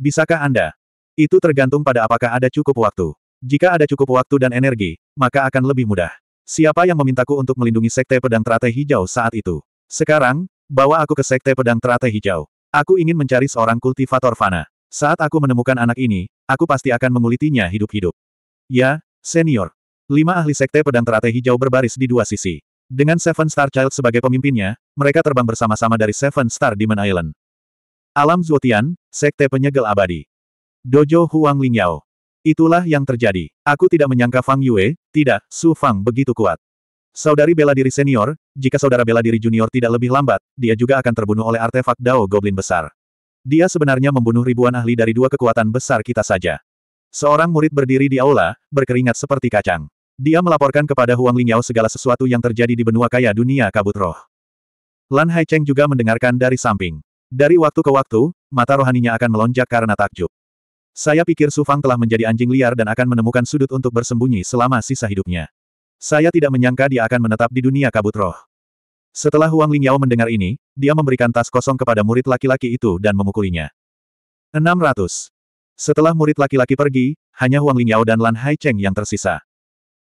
Bisakah Anda? Itu tergantung pada apakah ada cukup waktu. Jika ada cukup waktu dan energi, maka akan lebih mudah. Siapa yang memintaku untuk melindungi Sekte Pedang Teratai Hijau saat itu? Sekarang, bawa aku ke Sekte Pedang Teratai Hijau. Aku ingin mencari seorang kultivator fana. Saat aku menemukan anak ini, aku pasti akan mengulitinya hidup-hidup. Ya, senior. Lima ahli Sekte Pedang Teratai Hijau berbaris di dua sisi. Dengan Seven Star Child sebagai pemimpinnya, mereka terbang bersama-sama dari Seven Star Demon Island. Alam Zuotian, Sekte Penyegel Abadi. Dojo Huang Lingyao. Itulah yang terjadi. Aku tidak menyangka Fang Yue, tidak, Su Fang begitu kuat. Saudari bela diri senior, jika saudara bela diri junior tidak lebih lambat, dia juga akan terbunuh oleh artefak Dao Goblin besar. Dia sebenarnya membunuh ribuan ahli dari dua kekuatan besar kita saja. Seorang murid berdiri di aula, berkeringat seperti kacang. Dia melaporkan kepada Huang Lingyao segala sesuatu yang terjadi di benua kaya dunia kabut roh. Lan Haicheng juga mendengarkan dari samping. Dari waktu ke waktu, mata rohaninya akan melonjak karena takjub. Saya pikir Su Fang telah menjadi anjing liar dan akan menemukan sudut untuk bersembunyi selama sisa hidupnya. Saya tidak menyangka dia akan menetap di dunia kabut roh. Setelah Huang Lingyao mendengar ini, dia memberikan tas kosong kepada murid laki-laki itu dan memukulinya. 600. Setelah murid laki-laki pergi, hanya Huang Lingyao dan Lan Hai Cheng yang tersisa.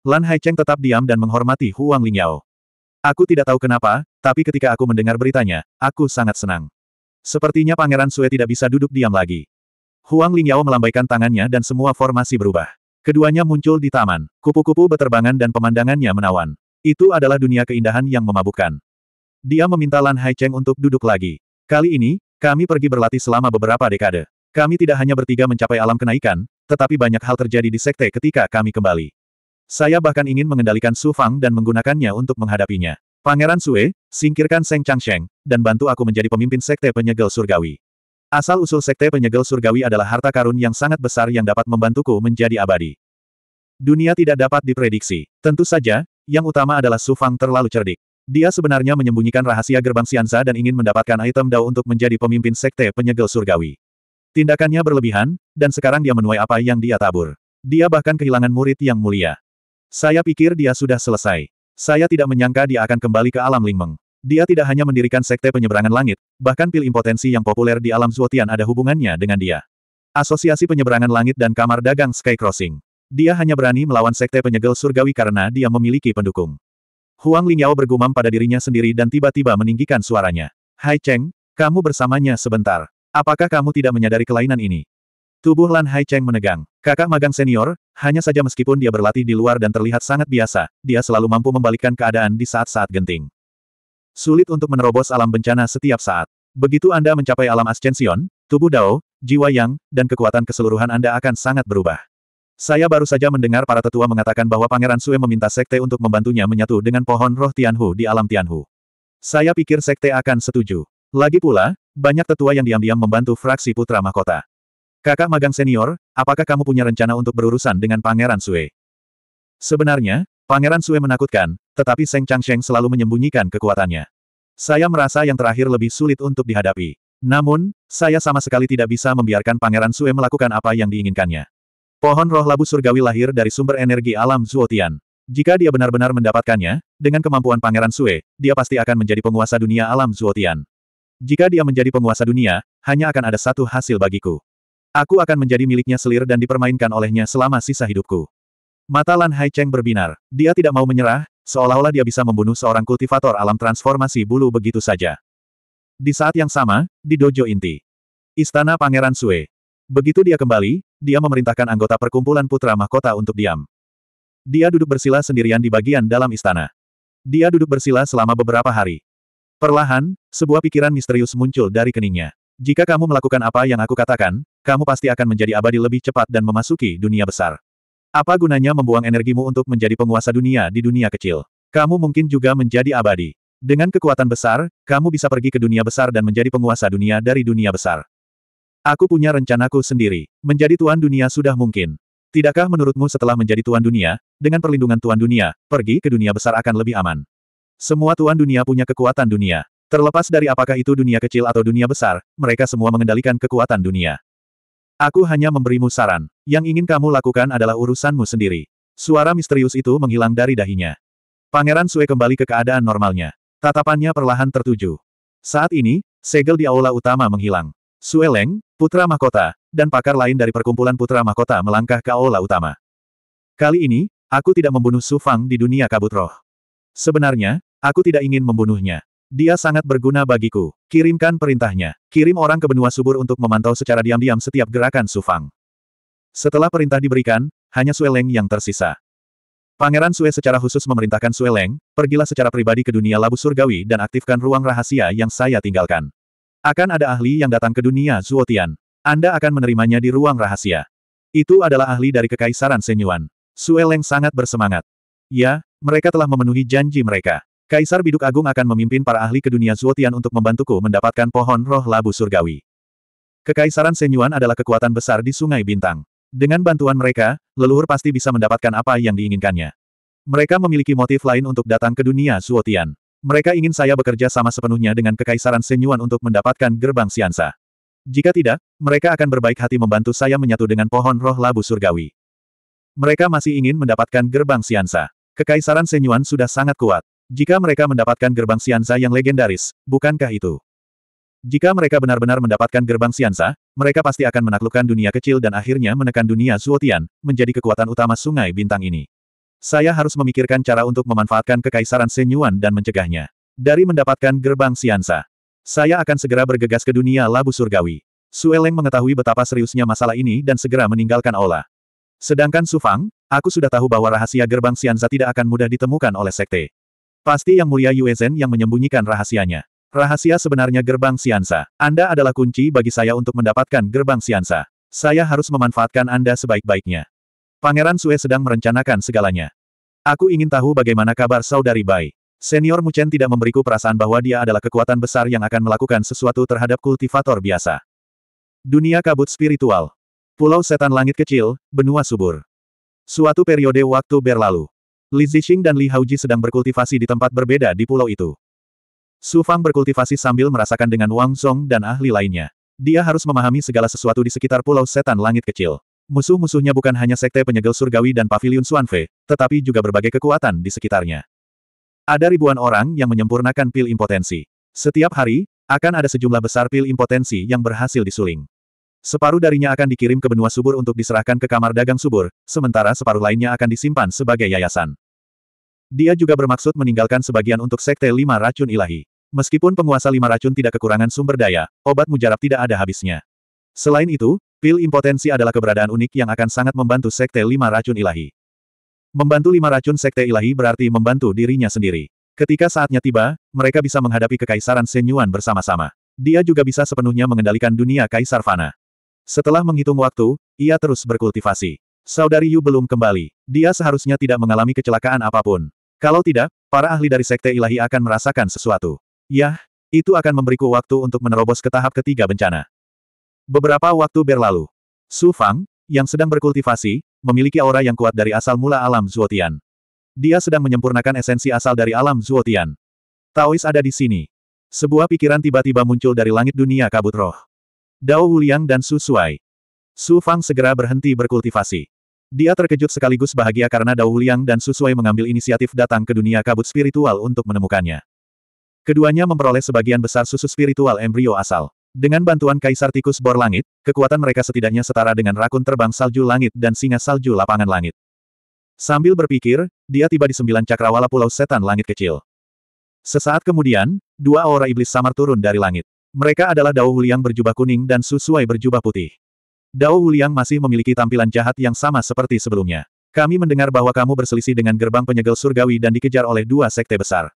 Lan Hai Cheng tetap diam dan menghormati Huang Lingyao. Aku tidak tahu kenapa, tapi ketika aku mendengar beritanya, aku sangat senang. Sepertinya Pangeran Sue tidak bisa duduk diam lagi. Huang Lingyao melambaikan tangannya dan semua formasi berubah. Keduanya muncul di taman, kupu-kupu beterbangan dan pemandangannya menawan. Itu adalah dunia keindahan yang memabukkan. Dia meminta Lan Hai Cheng untuk duduk lagi. Kali ini, kami pergi berlatih selama beberapa dekade. Kami tidak hanya bertiga mencapai alam kenaikan, tetapi banyak hal terjadi di sekte ketika kami kembali. Saya bahkan ingin mengendalikan Su Fang dan menggunakannya untuk menghadapinya. Pangeran Sue, singkirkan Seng Changsheng, dan bantu aku menjadi pemimpin sekte penyegel surgawi. Asal-usul sekte penyegel surgawi adalah harta karun yang sangat besar yang dapat membantuku menjadi abadi. Dunia tidak dapat diprediksi. Tentu saja, yang utama adalah Su Fang terlalu cerdik. Dia sebenarnya menyembunyikan rahasia gerbang Sianza dan ingin mendapatkan item Dao untuk menjadi pemimpin sekte penyegel surgawi. Tindakannya berlebihan, dan sekarang dia menuai apa yang dia tabur. Dia bahkan kehilangan murid yang mulia. Saya pikir dia sudah selesai. Saya tidak menyangka dia akan kembali ke alam lingmeng. Dia tidak hanya mendirikan sekte penyeberangan langit, bahkan pil impotensi yang populer di alam Zuotian ada hubungannya dengan dia. Asosiasi penyeberangan langit dan kamar dagang Sky Crossing. Dia hanya berani melawan sekte penyegel surgawi karena dia memiliki pendukung. Huang Lingyao bergumam pada dirinya sendiri dan tiba-tiba meninggikan suaranya. Hai Cheng, kamu bersamanya sebentar. Apakah kamu tidak menyadari kelainan ini? Tubuh Lan Hai Cheng menegang. Kakak magang senior, hanya saja meskipun dia berlatih di luar dan terlihat sangat biasa, dia selalu mampu membalikkan keadaan di saat-saat genting. Sulit untuk menerobos alam bencana setiap saat. Begitu Anda mencapai alam ascension, tubuh Dao, jiwa yang, dan kekuatan keseluruhan Anda akan sangat berubah. Saya baru saja mendengar para tetua mengatakan bahwa Pangeran Sue meminta sekte untuk membantunya menyatu dengan pohon roh Tianhu di alam Tianhu. Saya pikir sekte akan setuju. Lagi pula, banyak tetua yang diam-diam membantu fraksi putra mahkota. Kakak magang senior, apakah kamu punya rencana untuk berurusan dengan Pangeran Sue? Sebenarnya, Pangeran Sue menakutkan, tetapi Seng Changsheng selalu menyembunyikan kekuatannya. Saya merasa yang terakhir lebih sulit untuk dihadapi. Namun, saya sama sekali tidak bisa membiarkan Pangeran Sue melakukan apa yang diinginkannya. Pohon roh labu surgawi lahir dari sumber energi alam Zuotian. Jika dia benar-benar mendapatkannya, dengan kemampuan Pangeran Sue, dia pasti akan menjadi penguasa dunia alam Zuotian. Jika dia menjadi penguasa dunia, hanya akan ada satu hasil bagiku. Aku akan menjadi miliknya selir dan dipermainkan olehnya selama sisa hidupku. Mata Lan Hai Cheng berbinar. Dia tidak mau menyerah, seolah-olah dia bisa membunuh seorang kultivator alam transformasi bulu begitu saja. Di saat yang sama, di dojo inti. Istana Pangeran Sue. Begitu dia kembali, dia memerintahkan anggota perkumpulan putra mahkota untuk diam. Dia duduk bersila sendirian di bagian dalam istana. Dia duduk bersila selama beberapa hari. Perlahan, sebuah pikiran misterius muncul dari keningnya. Jika kamu melakukan apa yang aku katakan, kamu pasti akan menjadi abadi lebih cepat dan memasuki dunia besar. Apa gunanya membuang energimu untuk menjadi penguasa dunia di dunia kecil? Kamu mungkin juga menjadi abadi. Dengan kekuatan besar, kamu bisa pergi ke dunia besar dan menjadi penguasa dunia dari dunia besar. Aku punya rencanaku sendiri. Menjadi tuan dunia sudah mungkin. Tidakkah menurutmu setelah menjadi tuan dunia, dengan perlindungan tuan dunia, pergi ke dunia besar akan lebih aman? Semua tuan dunia punya kekuatan dunia. Terlepas dari apakah itu dunia kecil atau dunia besar, mereka semua mengendalikan kekuatan dunia. Aku hanya memberimu saran. Yang ingin kamu lakukan adalah urusanmu sendiri. Suara misterius itu menghilang dari dahinya. Pangeran Sue kembali ke keadaan normalnya. Tatapannya perlahan tertuju. Saat ini, segel di aula utama menghilang. Sue Leng, putra mahkota, dan pakar lain dari perkumpulan putra mahkota melangkah ke aula utama. Kali ini, aku tidak membunuh Su Fang di dunia kabut roh. Sebenarnya, aku tidak ingin membunuhnya. Dia sangat berguna bagiku. Kirimkan perintahnya. Kirim orang ke benua subur untuk memantau secara diam-diam setiap gerakan Su Fang. Setelah perintah diberikan, hanya Sueleng yang tersisa. Pangeran Sue secara khusus memerintahkan Sueleng, pergilah secara pribadi ke dunia labu surgawi dan aktifkan ruang rahasia yang saya tinggalkan. Akan ada ahli yang datang ke dunia Zuotian. Anda akan menerimanya di ruang rahasia. Itu adalah ahli dari Kekaisaran Senyuan. Sueleng sangat bersemangat. Ya, mereka telah memenuhi janji mereka. Kaisar Biduk Agung akan memimpin para ahli ke dunia Zuotian untuk membantuku mendapatkan pohon roh labu surgawi. Kekaisaran Senyuan adalah kekuatan besar di Sungai Bintang. Dengan bantuan mereka, leluhur pasti bisa mendapatkan apa yang diinginkannya. Mereka memiliki motif lain untuk datang ke dunia Suotian. Mereka ingin saya bekerja sama sepenuhnya dengan Kekaisaran Senyuan untuk mendapatkan gerbang Siansa. Jika tidak, mereka akan berbaik hati membantu saya menyatu dengan pohon roh labu surgawi. Mereka masih ingin mendapatkan gerbang Siansa. Kekaisaran Senyuan sudah sangat kuat. Jika mereka mendapatkan gerbang Siansa yang legendaris, bukankah itu jika mereka benar-benar mendapatkan gerbang Siansa, mereka pasti akan menaklukkan dunia kecil dan akhirnya menekan dunia Zuotian, menjadi kekuatan utama sungai bintang ini. Saya harus memikirkan cara untuk memanfaatkan kekaisaran Senyuan dan mencegahnya. Dari mendapatkan gerbang Siansa, saya akan segera bergegas ke dunia labu surgawi. Sueleng mengetahui betapa seriusnya masalah ini dan segera meninggalkan Ola. Sedangkan Sufang, aku sudah tahu bahwa rahasia gerbang Siansa tidak akan mudah ditemukan oleh sekte. Pasti yang mulia Yuezen yang menyembunyikan rahasianya. Rahasia sebenarnya gerbang Siansa. Anda adalah kunci bagi saya untuk mendapatkan gerbang Siansa. Saya harus memanfaatkan Anda sebaik-baiknya. Pangeran Sue sedang merencanakan segalanya. Aku ingin tahu bagaimana kabar saudari Bai. Senior Muchen tidak memberiku perasaan bahwa dia adalah kekuatan besar yang akan melakukan sesuatu terhadap kultivator biasa. Dunia kabut spiritual. Pulau setan langit kecil, benua subur. Suatu periode waktu berlalu. Li Zixing dan Li Hauji sedang berkultivasi di tempat berbeda di pulau itu. Su Fang berkultivasi sambil merasakan dengan Wang Song dan ahli lainnya. Dia harus memahami segala sesuatu di sekitar pulau setan langit kecil. Musuh-musuhnya bukan hanya sekte penyegel surgawi dan pavilion Suanfe, tetapi juga berbagai kekuatan di sekitarnya. Ada ribuan orang yang menyempurnakan pil impotensi. Setiap hari, akan ada sejumlah besar pil impotensi yang berhasil disuling. Separuh darinya akan dikirim ke benua subur untuk diserahkan ke kamar dagang subur, sementara separuh lainnya akan disimpan sebagai yayasan. Dia juga bermaksud meninggalkan sebagian untuk sekte lima racun ilahi. Meskipun penguasa lima racun tidak kekurangan sumber daya, obat mujarab tidak ada habisnya. Selain itu, pil impotensi adalah keberadaan unik yang akan sangat membantu sekte lima racun ilahi. Membantu lima racun sekte ilahi berarti membantu dirinya sendiri. Ketika saatnya tiba, mereka bisa menghadapi kekaisaran Senyuan bersama-sama. Dia juga bisa sepenuhnya mengendalikan dunia Kaisar Fana. Setelah menghitung waktu, ia terus berkultivasi. Saudari Yu belum kembali. Dia seharusnya tidak mengalami kecelakaan apapun. Kalau tidak, para ahli dari sekte ilahi akan merasakan sesuatu. Yah, itu akan memberiku waktu untuk menerobos ke tahap ketiga bencana. Beberapa waktu berlalu. Su Fang, yang sedang berkultivasi, memiliki aura yang kuat dari asal mula alam Zuotian. Dia sedang menyempurnakan esensi asal dari alam Zuotian. Taois ada di sini. Sebuah pikiran tiba-tiba muncul dari langit dunia kabut roh. Dao Wuliang dan Su Suai. Su Fang segera berhenti berkultivasi. Dia terkejut sekaligus bahagia karena Dao Wuliang dan Su Suai mengambil inisiatif datang ke dunia kabut spiritual untuk menemukannya. Keduanya memperoleh sebagian besar susu spiritual embrio asal. Dengan bantuan Kaisar Tikus Bor Langit, kekuatan mereka setidaknya setara dengan rakun terbang salju langit dan singa salju lapangan langit. Sambil berpikir, dia tiba di sembilan cakrawala pulau setan langit kecil. Sesaat kemudian, dua aura iblis samar turun dari langit. Mereka adalah Dao Huliang berjubah kuning dan Susuai berjubah putih. Dao Huliang masih memiliki tampilan jahat yang sama seperti sebelumnya. Kami mendengar bahwa kamu berselisih dengan gerbang penyegel surgawi dan dikejar oleh dua sekte besar.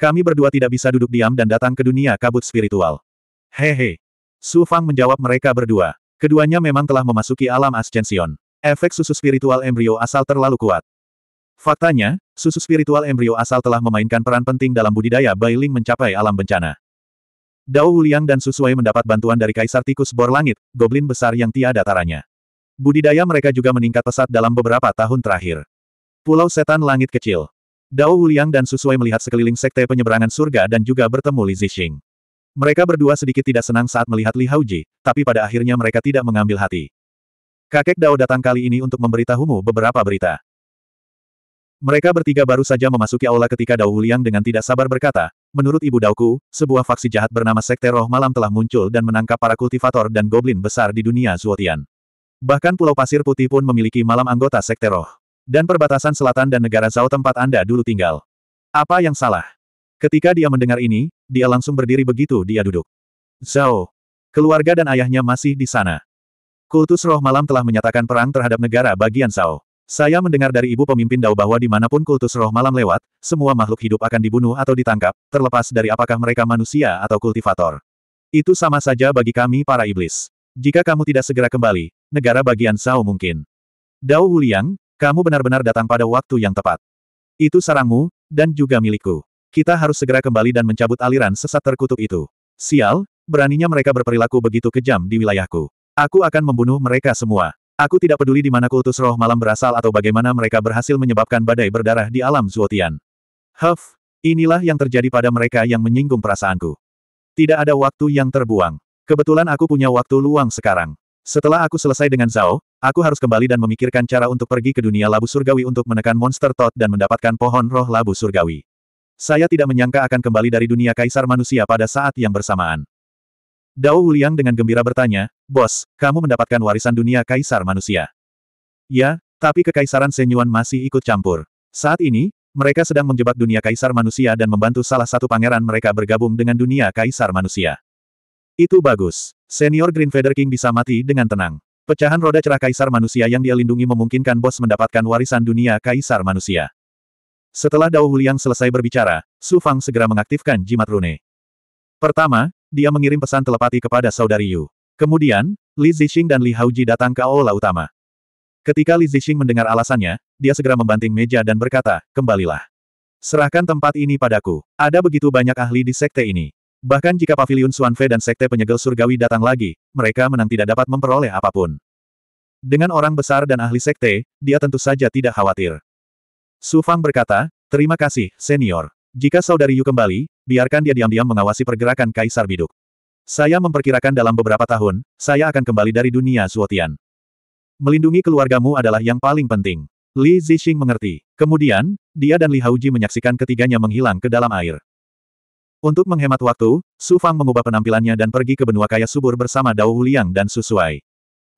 Kami berdua tidak bisa duduk diam dan datang ke dunia kabut spiritual. Hehe. Su Fang menjawab mereka berdua. Keduanya memang telah memasuki alam ascension. Efek susu spiritual embrio asal terlalu kuat. Faktanya, susu spiritual embrio asal telah memainkan peran penting dalam budidaya Bailing mencapai alam bencana. Dao Huliang dan Susuai mendapat bantuan dari Kaisar Tikus Bor Langit, goblin besar yang tiada taranya. Budidaya mereka juga meningkat pesat dalam beberapa tahun terakhir. Pulau Setan Langit Kecil Dao Wuliang dan Susui melihat sekeliling sekte penyeberangan surga dan juga bertemu Li Zixing. Mereka berdua sedikit tidak senang saat melihat Li Hauji, tapi pada akhirnya mereka tidak mengambil hati. Kakek Dao datang kali ini untuk memberitahumu beberapa berita. Mereka bertiga baru saja memasuki aula ketika Dao Wuliang dengan tidak sabar berkata, menurut ibu Daoku, sebuah faksi jahat bernama Sekte Roh Malam telah muncul dan menangkap para kultivator dan goblin besar di dunia Zuotian. Bahkan Pulau Pasir Putih pun memiliki malam anggota Sekte Roh. Dan perbatasan selatan dan negara Zhao tempat Anda dulu tinggal. Apa yang salah? Ketika dia mendengar ini, dia langsung berdiri begitu dia duduk. Zhao. Keluarga dan ayahnya masih di sana. Kultus roh malam telah menyatakan perang terhadap negara bagian Zhao. Saya mendengar dari ibu pemimpin Dao bahwa dimanapun kultus roh malam lewat, semua makhluk hidup akan dibunuh atau ditangkap, terlepas dari apakah mereka manusia atau kultivator. Itu sama saja bagi kami para iblis. Jika kamu tidak segera kembali, negara bagian Zhao mungkin. Dao Wuliang, kamu benar-benar datang pada waktu yang tepat. Itu sarangmu, dan juga milikku. Kita harus segera kembali dan mencabut aliran sesat terkutuk itu. Sial, beraninya mereka berperilaku begitu kejam di wilayahku. Aku akan membunuh mereka semua. Aku tidak peduli di mana kultus roh malam berasal atau bagaimana mereka berhasil menyebabkan badai berdarah di alam Zuotian. Huff, inilah yang terjadi pada mereka yang menyinggung perasaanku. Tidak ada waktu yang terbuang. Kebetulan aku punya waktu luang sekarang. Setelah aku selesai dengan Zhao, aku harus kembali dan memikirkan cara untuk pergi ke dunia labu surgawi untuk menekan monster Todd dan mendapatkan pohon roh labu surgawi. Saya tidak menyangka akan kembali dari dunia kaisar manusia pada saat yang bersamaan. Dao Wuliang dengan gembira bertanya, Bos, kamu mendapatkan warisan dunia kaisar manusia. Ya, tapi kekaisaran Senyuan masih ikut campur. Saat ini, mereka sedang menjebak dunia kaisar manusia dan membantu salah satu pangeran mereka bergabung dengan dunia kaisar manusia. Itu bagus. Senior Green Feather King bisa mati dengan tenang. Pecahan roda cerah kaisar manusia yang dia lindungi memungkinkan bos mendapatkan warisan dunia kaisar manusia. Setelah Dao Huliang selesai berbicara, Su Fang segera mengaktifkan jimat rune. Pertama, dia mengirim pesan telepati kepada saudari Yu. Kemudian, Li Zixing dan Li Haoji datang ke aula utama. Ketika Li Zixing mendengar alasannya, dia segera membanting meja dan berkata, kembalilah. Serahkan tempat ini padaku. Ada begitu banyak ahli di sekte ini. Bahkan jika pavilion Suanfe dan Sekte Penyegel Surgawi datang lagi, mereka menang tidak dapat memperoleh apapun. Dengan orang besar dan ahli Sekte, dia tentu saja tidak khawatir. Su Fang berkata, terima kasih, senior. Jika saudari Yu kembali, biarkan dia diam-diam mengawasi pergerakan Kaisar Biduk. Saya memperkirakan dalam beberapa tahun, saya akan kembali dari dunia Suotian. Melindungi keluargamu adalah yang paling penting. Li Zixing mengerti. Kemudian, dia dan Li Hauji menyaksikan ketiganya menghilang ke dalam air. Untuk menghemat waktu, Su Fang mengubah penampilannya dan pergi ke benua kaya subur bersama Dao Huliang dan Susuai.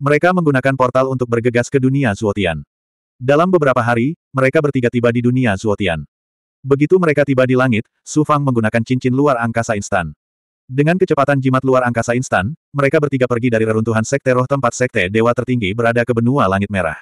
Mereka menggunakan portal untuk bergegas ke dunia Zuotian. Dalam beberapa hari, mereka bertiga tiba di dunia Zuotian. Begitu mereka tiba di langit, Su Fang menggunakan cincin luar angkasa instan. Dengan kecepatan jimat luar angkasa instan, mereka bertiga pergi dari reruntuhan sekte roh tempat sekte dewa tertinggi berada ke benua langit merah.